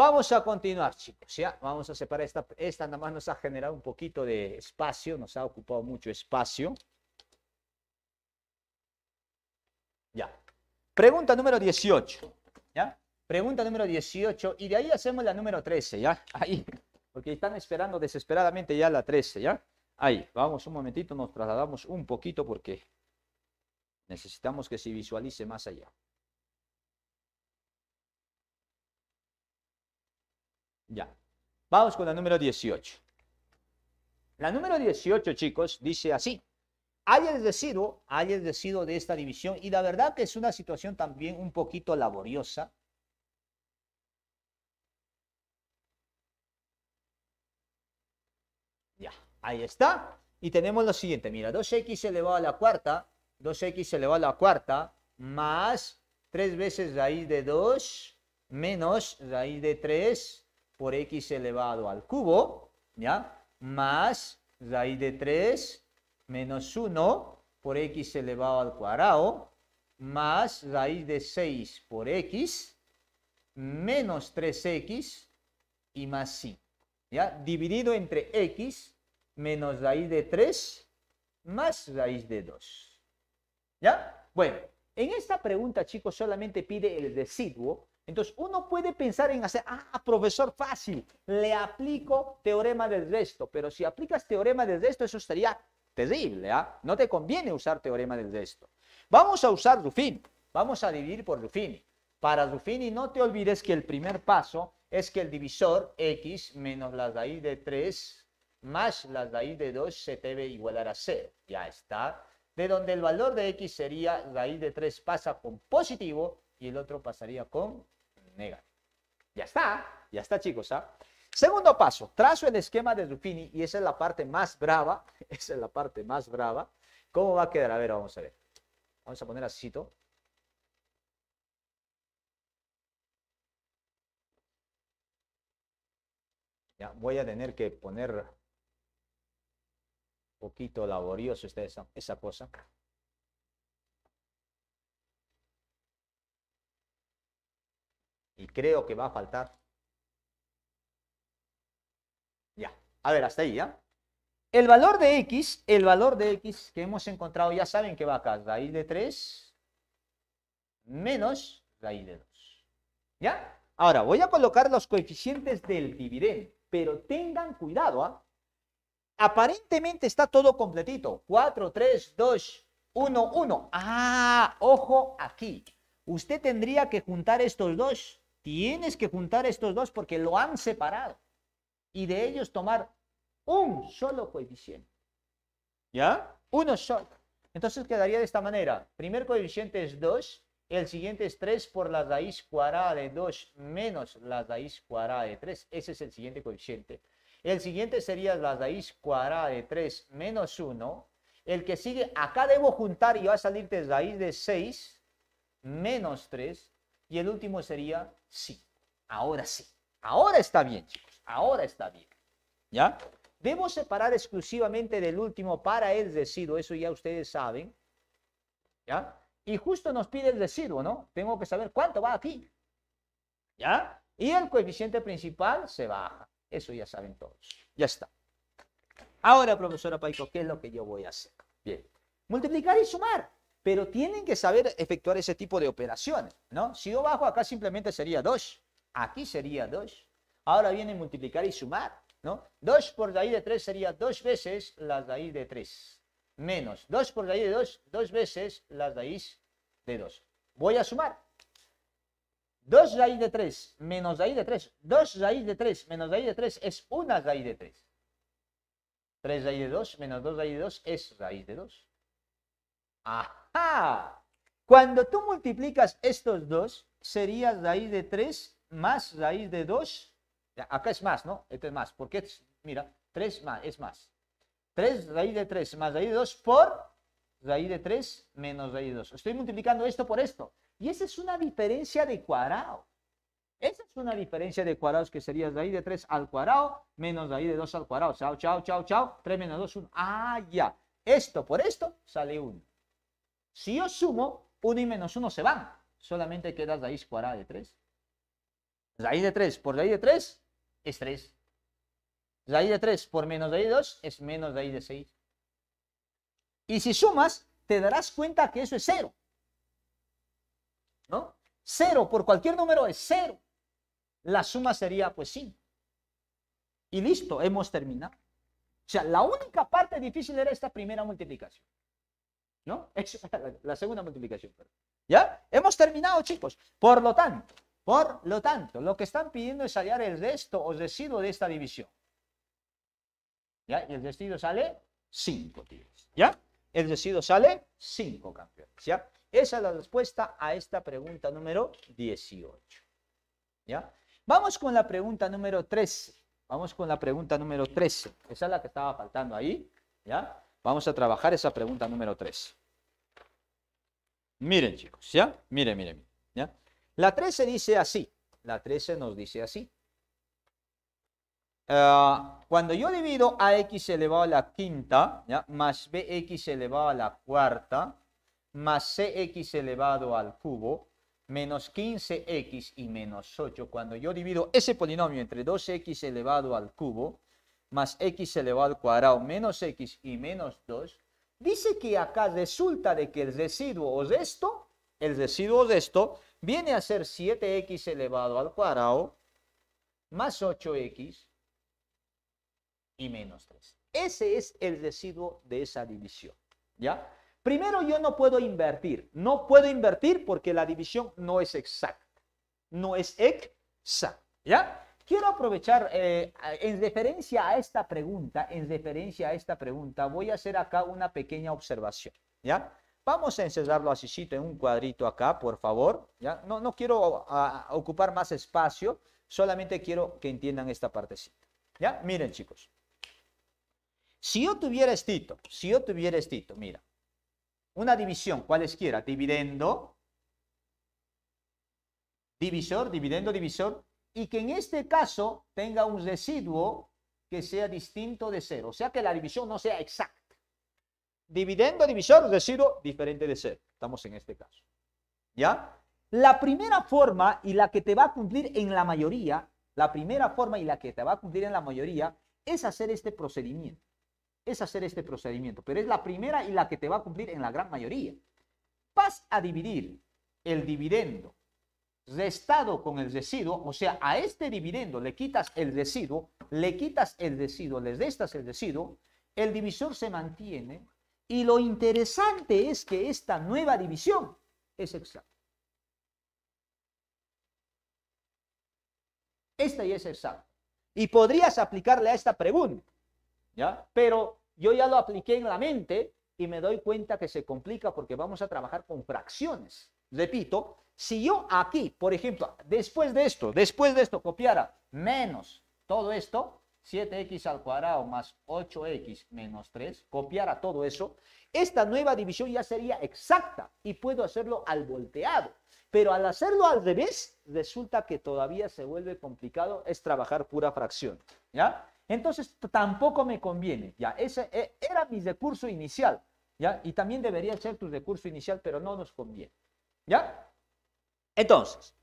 Vamos a continuar, chicos. Ya vamos a separar esta. Esta nada más nos ha generado un poquito de espacio, nos ha ocupado mucho espacio. Ya. Pregunta número 18. ¿Ya? Pregunta número 18. Y de ahí hacemos la número 13, ¿ya? Ahí. Porque están esperando desesperadamente ya la 13, ¿ya? Ahí. Vamos un momentito, nos trasladamos un poquito porque necesitamos que se visualice más allá. Ya. Vamos con la número 18. La número 18, chicos, dice así. Hay el residuo, hay el residuo de esta división y la verdad que es una situación también un poquito laboriosa. Ya, ahí está. Y tenemos lo siguiente, mira, 2x elevado a la cuarta, 2x elevado a la cuarta, más 3 veces raíz de 2, menos raíz de 3, por x elevado al cubo, ¿ya? Más raíz de 3 menos 1 por x elevado al cuadrado, más raíz de 6 por x, menos 3x y más 5, ¿ya? Dividido entre x menos raíz de 3 más raíz de 2, ¿ya? Bueno, en esta pregunta, chicos, solamente pide el residuo entonces, uno puede pensar en hacer, ah, profesor, fácil, le aplico teorema del resto, pero si aplicas teorema del resto, eso estaría terrible, ¿ah? No te conviene usar teorema del resto. Vamos a usar Ruffini, vamos a dividir por Ruffini. Para Ruffini no te olvides que el primer paso es que el divisor x menos la raíz de 3 más la raíz de 2 se debe igualar a 0. Ya está. De donde el valor de x sería raíz de 3 pasa con positivo y el otro pasaría con nega. Ya está, ya está chicos. ¿ah? Segundo paso, trazo el esquema de Ruffini y esa es la parte más brava, (laughs) esa es la parte más brava. ¿Cómo va a quedar? A ver, vamos a ver. Vamos a poner así. Ya, voy a tener que poner un poquito laborioso esta, esa cosa. y creo que va a faltar. Ya, a ver, hasta ahí ya. El valor de x, el valor de x que hemos encontrado, ya saben que va acá, raíz de 3 menos raíz de 2. ¿Ya? Ahora, voy a colocar los coeficientes del dividendo, pero tengan cuidado, ¿ah? Aparentemente está todo completito. 4, 3, 2, 1, 1. Ah, ojo aquí. Usted tendría que juntar estos dos Tienes que juntar estos dos porque lo han separado y de ellos tomar un solo coeficiente. ¿Ya? Uno solo. Entonces quedaría de esta manera. Primer coeficiente es 2, el siguiente es 3 por la raíz cuadrada de 2 menos la raíz cuadrada de 3. Ese es el siguiente coeficiente. El siguiente sería la raíz cuadrada de 3 menos 1. El que sigue, acá debo juntar y va a salir de raíz de 6 menos 3. Y el último sería Sí, ahora sí. Ahora está bien, chicos. Ahora está bien. ¿Ya? Debo separar exclusivamente del último para el residuo. Eso ya ustedes saben. ¿Ya? Y justo nos pide el residuo, ¿no? Tengo que saber cuánto va aquí. ¿Ya? Y el coeficiente principal se baja. Eso ya saben todos. Ya está. Ahora, profesora Paico, ¿qué es lo que yo voy a hacer? Bien. Multiplicar y sumar pero tienen que saber efectuar ese tipo de operaciones, ¿no? Si yo bajo acá simplemente sería 2, aquí sería 2. Ahora viene multiplicar y sumar, ¿no? 2 por raíz de 3 sería 2 veces la raíz de 3, menos 2 por raíz de 2, 2 veces la raíz de 2. Voy a sumar. 2 raíz de 3 menos raíz de 3, 2 raíz de 3 menos raíz de 3 es una raíz de 3. 3 raíz de 2 menos 2 raíz de 2 es raíz de 2. Ajá. Cuando tú multiplicas estos dos, sería raíz de 3 más raíz de 2. Acá es más, ¿no? Este es más. Porque, es, mira, 3 más, es más. 3 raíz de 3 más raíz de 2 por raíz de 3 menos raíz de 2. Estoy multiplicando esto por esto. Y esa es una diferencia de cuadrado. Esa es una diferencia de cuadrados que sería raíz de 3 al cuadrado menos raíz de 2 al cuadrado. Chao, chao, chao, chao. 3 menos 2, 1. Ah, ya. Esto por esto sale 1. Si yo sumo, 1 y menos 1 se van. Solamente queda raíz cuadrada de 3. Raíz de 3 por raíz de 3 es 3. Raíz de 3 por menos raíz de 2 es menos raíz de 6. Y si sumas, te darás cuenta que eso es 0. ¿No? 0 por cualquier número es 0. La suma sería pues 5. Y listo, hemos terminado. O sea, la única parte difícil era esta primera multiplicación. ¿No? (laughs) Es la segunda multiplicación. ¿Ya? Hemos terminado, chicos. Por lo tanto, por lo tanto, lo que están pidiendo es hallar el resto o residuo de esta división. ¿Ya? Y el residuo sale 5, tíos. ¿Ya? El residuo sale 5, campeones. ¿Ya? Esa es la respuesta a esta pregunta número 18. ¿Ya? Vamos con la pregunta número 13. Vamos con la pregunta número 13. Esa es la que estaba faltando ahí. ¿Ya? Vamos a trabajar esa pregunta número 3. Miren, chicos, ¿ya? Miren, miren, ¿ya? La 13 dice así. La 13 nos dice así. Ah, cuando yo divido a x elevado a la quinta, ¿ya? más bx elevado a la cuarta, más cx elevado al cubo, menos 15x y menos 8, cuando yo divido ese polinomio entre 2x elevado al cubo más x elevado al cuadrado menos x y menos 2, dice que acá resulta de que el residuo de esto, el residuo de esto, viene a ser 7x elevado al cuadrado más 8x y menos 3. Ese es el residuo de esa división, ¿ya? Primero yo no puedo invertir, no puedo invertir porque la división no es exacta, no es exacta, ¿ya? Quiero aprovechar, eh, en referencia a esta pregunta, en referencia a esta pregunta, voy a hacer acá una pequeña observación, ¿ya? Vamos a encerrarlo así, en un cuadrito acá, por favor, ¿ya? No, quiero ah, ocupar más espacio, solamente quiero que entiendan esta partecita, ¿ya? Miren, chicos. Si yo tuviera estito, si yo tuviera estito, mira, una división, cualesquiera, dividendo, divisor, dividendo, divisor, y que en este caso tenga un residuo que sea distinto de cero. O sea, que la división no sea exacta. Dividendo, divisor, residuo diferente de cero. Estamos en este caso. ¿Ya? La primera forma y la que te va a cumplir en la mayoría, la primera forma y la que te va a cumplir en la mayoría es hacer este procedimiento. Es hacer este procedimiento, pero es la primera y la que te va a cumplir en la gran mayoría. Vas a dividir el dividendo restado con el residuo, o sea, a este dividendo le quitas el residuo, le quitas el residuo, le restas el residuo, el divisor se mantiene y lo interesante es que esta nueva división es exacta. Esta ya es exacta. Y podrías aplicarle a esta pregunta, ¿ya? Pero yo ya lo apliqué en la mente y me doy cuenta que se complica porque vamos a trabajar con fracciones. Repito, si yo aquí, por ejemplo, después de esto, después de esto copiara menos todo esto, 7x al cuadrado más 8x menos 3, copiara todo eso, esta nueva división ya sería exacta y puedo hacerlo al volteado. Pero al hacerlo al revés, resulta que todavía se vuelve complicado, es trabajar pura fracción, ¿ya? Entonces tampoco me conviene, ¿ya? Ese e, era mi recurso inicial, ¿ya? Y también debería ser tu recurso inicial, pero no nos conviene, ¿ya? Entonces,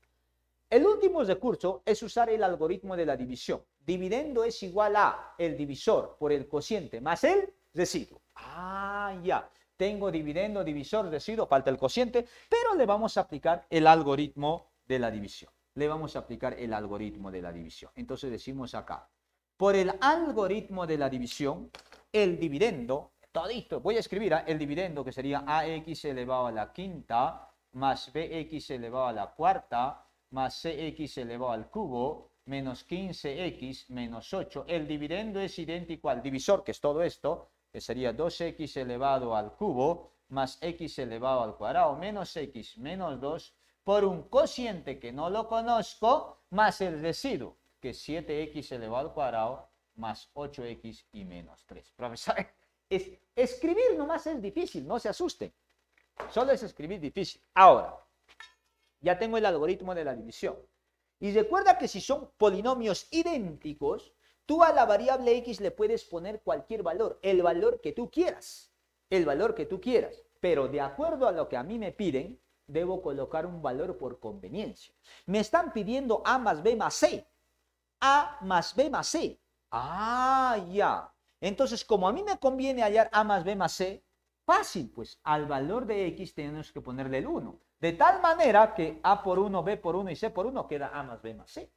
el último recurso es usar el algoritmo de la división. Dividendo es igual a el divisor por el cociente más el residuo. Ah, ya. Tengo dividendo, divisor, residuo, falta el cociente, pero le vamos a aplicar el algoritmo de la división. Le vamos a aplicar el algoritmo de la división. Entonces decimos acá, por el algoritmo de la división, el dividendo, todito, voy a escribir ¿ah? el dividendo que sería ax elevado a la quinta más bx elevado a la cuarta más cx elevado al cubo menos 15x menos 8. El dividendo es idéntico al divisor, que es todo esto, que sería 2x elevado al cubo más x elevado al cuadrado menos x menos 2 por un cociente que no lo conozco más el residuo, que es 7x elevado al cuadrado más 8x y menos 3. Profesor, (laughs) escribir nomás es difícil, no se asusten. Solo es escribir difícil. Ahora, ya tengo el algoritmo de la división. Y recuerda que si son polinomios idénticos, tú a la variable x le puedes poner cualquier valor, el valor que tú quieras, el valor que tú quieras. Pero de acuerdo a lo que a mí me piden, debo colocar un valor por conveniencia. Me están pidiendo a más b más c. a más b más c. Ah, ya. Entonces, como a mí me conviene hallar a más b más c, Fácil, pues al valor de x tenemos que ponerle el 1. De tal manera que a por 1, b por 1 y c por 1 queda a más b más c.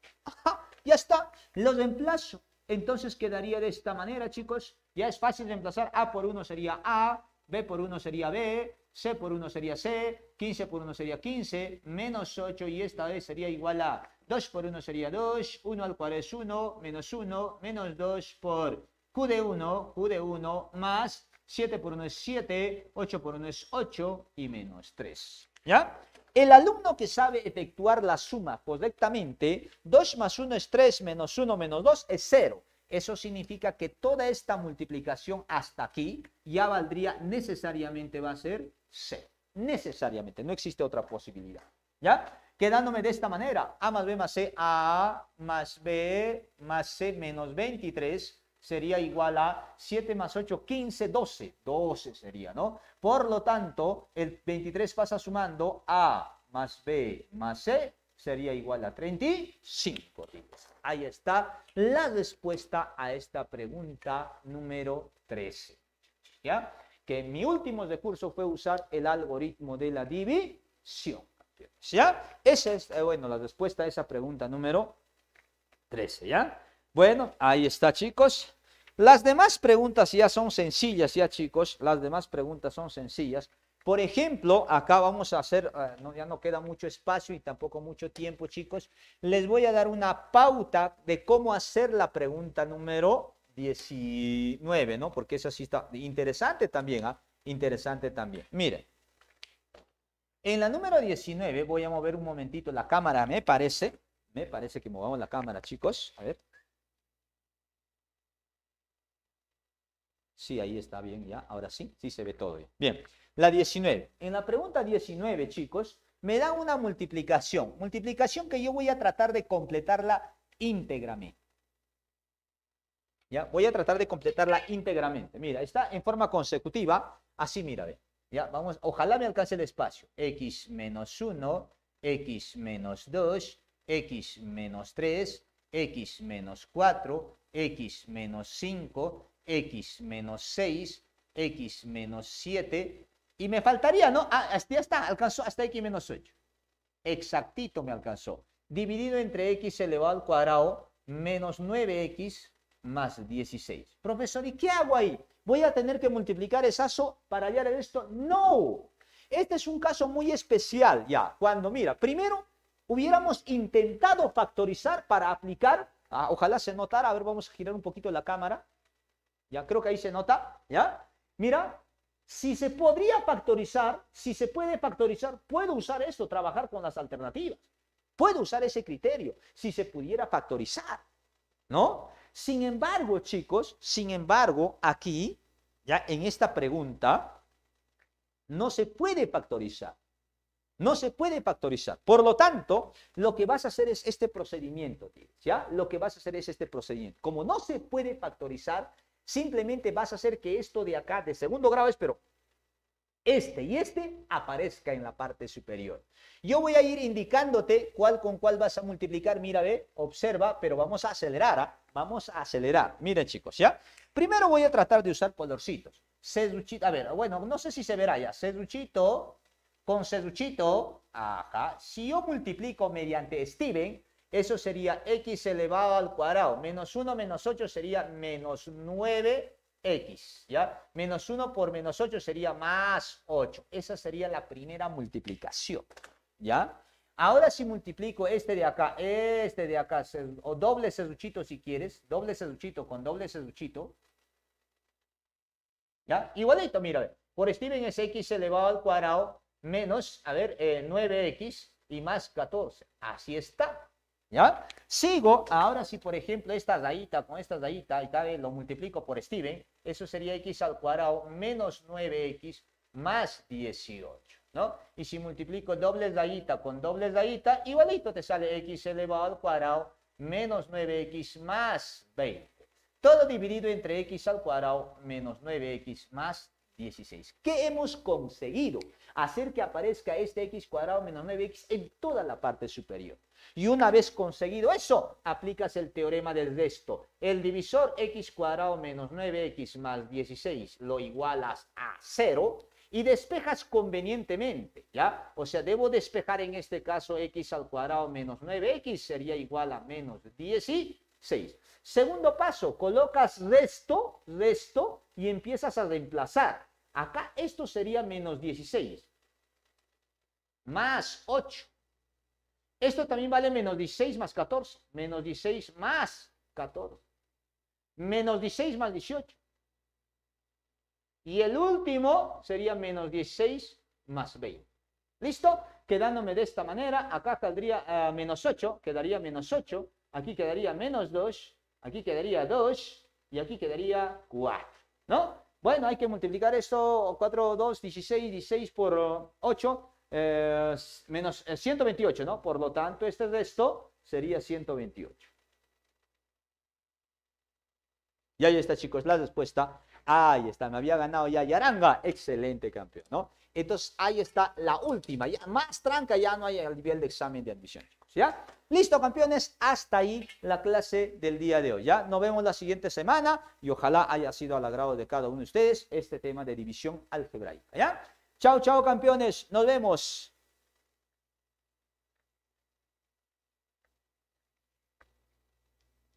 ya está, lo reemplazo. Entonces quedaría de esta manera, chicos. Ya es fácil reemplazar. A por 1 sería a, b por 1 sería b, C por 1 sería C, 15 por 1 sería 15, menos 8 y esta vez sería igual a 2 por 1 sería 2, 1 al cuadrado es 1, menos 1, menos 2 por Q de 1, Q de 1 más 7 por 1 es 7, 8 por 1 es 8 y menos 3. ¿Ya? El alumno que sabe efectuar la suma correctamente, 2 más 1 es 3, menos 1 menos 2 es 0. Eso significa que toda esta multiplicación hasta aquí ya valdría, necesariamente va a ser 0. Necesariamente, no existe otra posibilidad. ¿Ya? Quedándome de esta manera, A más B más C, A más B más C menos 23 sería igual a 7 más 8, 15, 12. 12 sería, ¿no? Por lo tanto, el 23 pasa sumando A más B más C sería igual a 35 Ahí está la respuesta a esta pregunta número 13. ¿Ya? Que mi último recurso fue usar el algoritmo de la división. ¿Ya? Esa es, eh, bueno, la respuesta a esa pregunta número 13, ¿ya? Bueno, ahí está, chicos. Las demás preguntas ya son sencillas, ya chicos. Las demás preguntas son sencillas. Por ejemplo, acá vamos a hacer, eh, ya no queda mucho espacio y tampoco mucho tiempo, chicos. Les voy a dar una pauta de cómo hacer la pregunta número 19, ¿no? Porque esa sí está interesante también, ¿ah? Interesante también. Miren, en la número 19 voy a mover un momentito la cámara, me parece. Me parece que movamos la cámara, chicos. A ver. Sí, ahí está bien, ya. Ahora sí, sí se ve todo bien. Bien, la 19. En la pregunta 19, chicos, me da una multiplicación. Multiplicación que yo voy a tratar de completarla íntegramente. ¿Ya? Voy a tratar de completarla íntegramente. Mira, está en forma consecutiva. Así, mira, ve. Ya, vamos, ojalá me alcance el espacio. X menos 1, X menos 2, X menos 3, X menos 4, X menos 5, x menos 6, x menos 7, y me faltaría, ¿no? Ah, ya está, alcanzó hasta x menos 8. Exactito me alcanzó. Dividido entre x elevado al cuadrado menos 9x más 16. Profesor, ¿y qué hago ahí? ¿Voy a tener que multiplicar eso para hallar esto? ¡No! Este es un caso muy especial ya, cuando, mira, primero hubiéramos intentado factorizar para aplicar, ah, ojalá se notara, a ver, vamos a girar un poquito la cámara, ya creo que ahí se nota, ¿ya? Mira, si se podría factorizar, si se puede factorizar, puedo usar esto, trabajar con las alternativas. Puedo usar ese criterio, si se pudiera factorizar, ¿no? Sin embargo, chicos, sin embargo, aquí, ya en esta pregunta, no se puede factorizar. No se puede factorizar. Por lo tanto, lo que vas a hacer es este procedimiento, ¿ya? Lo que vas a hacer es este procedimiento. Como no se puede factorizar, Simplemente vas a hacer que esto de acá, de segundo grado, espero, este y este aparezca en la parte superior. Yo voy a ir indicándote cuál con cuál vas a multiplicar. Mira, ve, observa, pero vamos a acelerar, ¿ah? vamos a acelerar. Miren, chicos, ¿ya? Primero voy a tratar de usar colorcitos. Seduchito, a ver, bueno, no sé si se verá ya. Seduchito con Seduchito. Ajá. Si yo multiplico mediante Steven, eso sería x elevado al cuadrado. Menos 1 menos 8 sería menos 9x. ¿ya? Menos 1 por menos 8 sería más 8. Esa sería la primera multiplicación. ¿Ya? Ahora si multiplico este de acá, este de acá, o doble seduchito si quieres, doble seduchito con doble seduchito. ¿Ya? Igualito, mira, Por Steven es x elevado al cuadrado menos, a ver, 9x eh, y más 14. Así está. ¿Ya? Sigo, ahora si por ejemplo esta rayita con esta rayita, y tal vez lo multiplico por Steven, eso sería x al cuadrado menos 9x más 18, ¿no? Y si multiplico doble rayita con doble rayita, igualito te sale x elevado al cuadrado menos 9x más 20. Todo dividido entre x al cuadrado menos 9x más 16. ¿Qué hemos conseguido? Hacer que aparezca este x cuadrado menos 9x en toda la parte superior. Y una vez conseguido eso, aplicas el teorema del resto. El divisor x cuadrado menos 9x más 16 lo igualas a 0 y despejas convenientemente, ¿ya? O sea, debo despejar en este caso x al cuadrado menos 9x sería igual a menos 16. Segundo paso, colocas resto, resto y empiezas a reemplazar. Acá esto sería menos 16 más 8 esto también vale menos 16 más 14. Menos 16 más 14. Menos 16 más 18. Y el último sería menos 16 más 20. ¿Listo? Quedándome de esta manera, acá eh, quedaría menos 8, quedaría menos 8, aquí quedaría menos 2, aquí quedaría 2 y aquí quedaría 4, ¿no? Bueno, hay que multiplicar esto, 4, 2, 16, 16 por 8, eh, menos 128, eh, ¿no? Por lo tanto, este resto sería 128. Y ahí está, chicos, la respuesta. Ahí está, me había ganado ya Yaranga. Excelente campeón, ¿no? Entonces, ahí está la última. Ya, más tranca ya no hay al nivel de examen de admisión, chicos, ¿ya? Listo, campeones. Hasta ahí la clase del día de hoy, ¿ya? Nos vemos la siguiente semana y ojalá haya sido al agrado de cada uno de ustedes este tema de división algebraica, ¿ya? Chao, chao campeones. Nos vemos.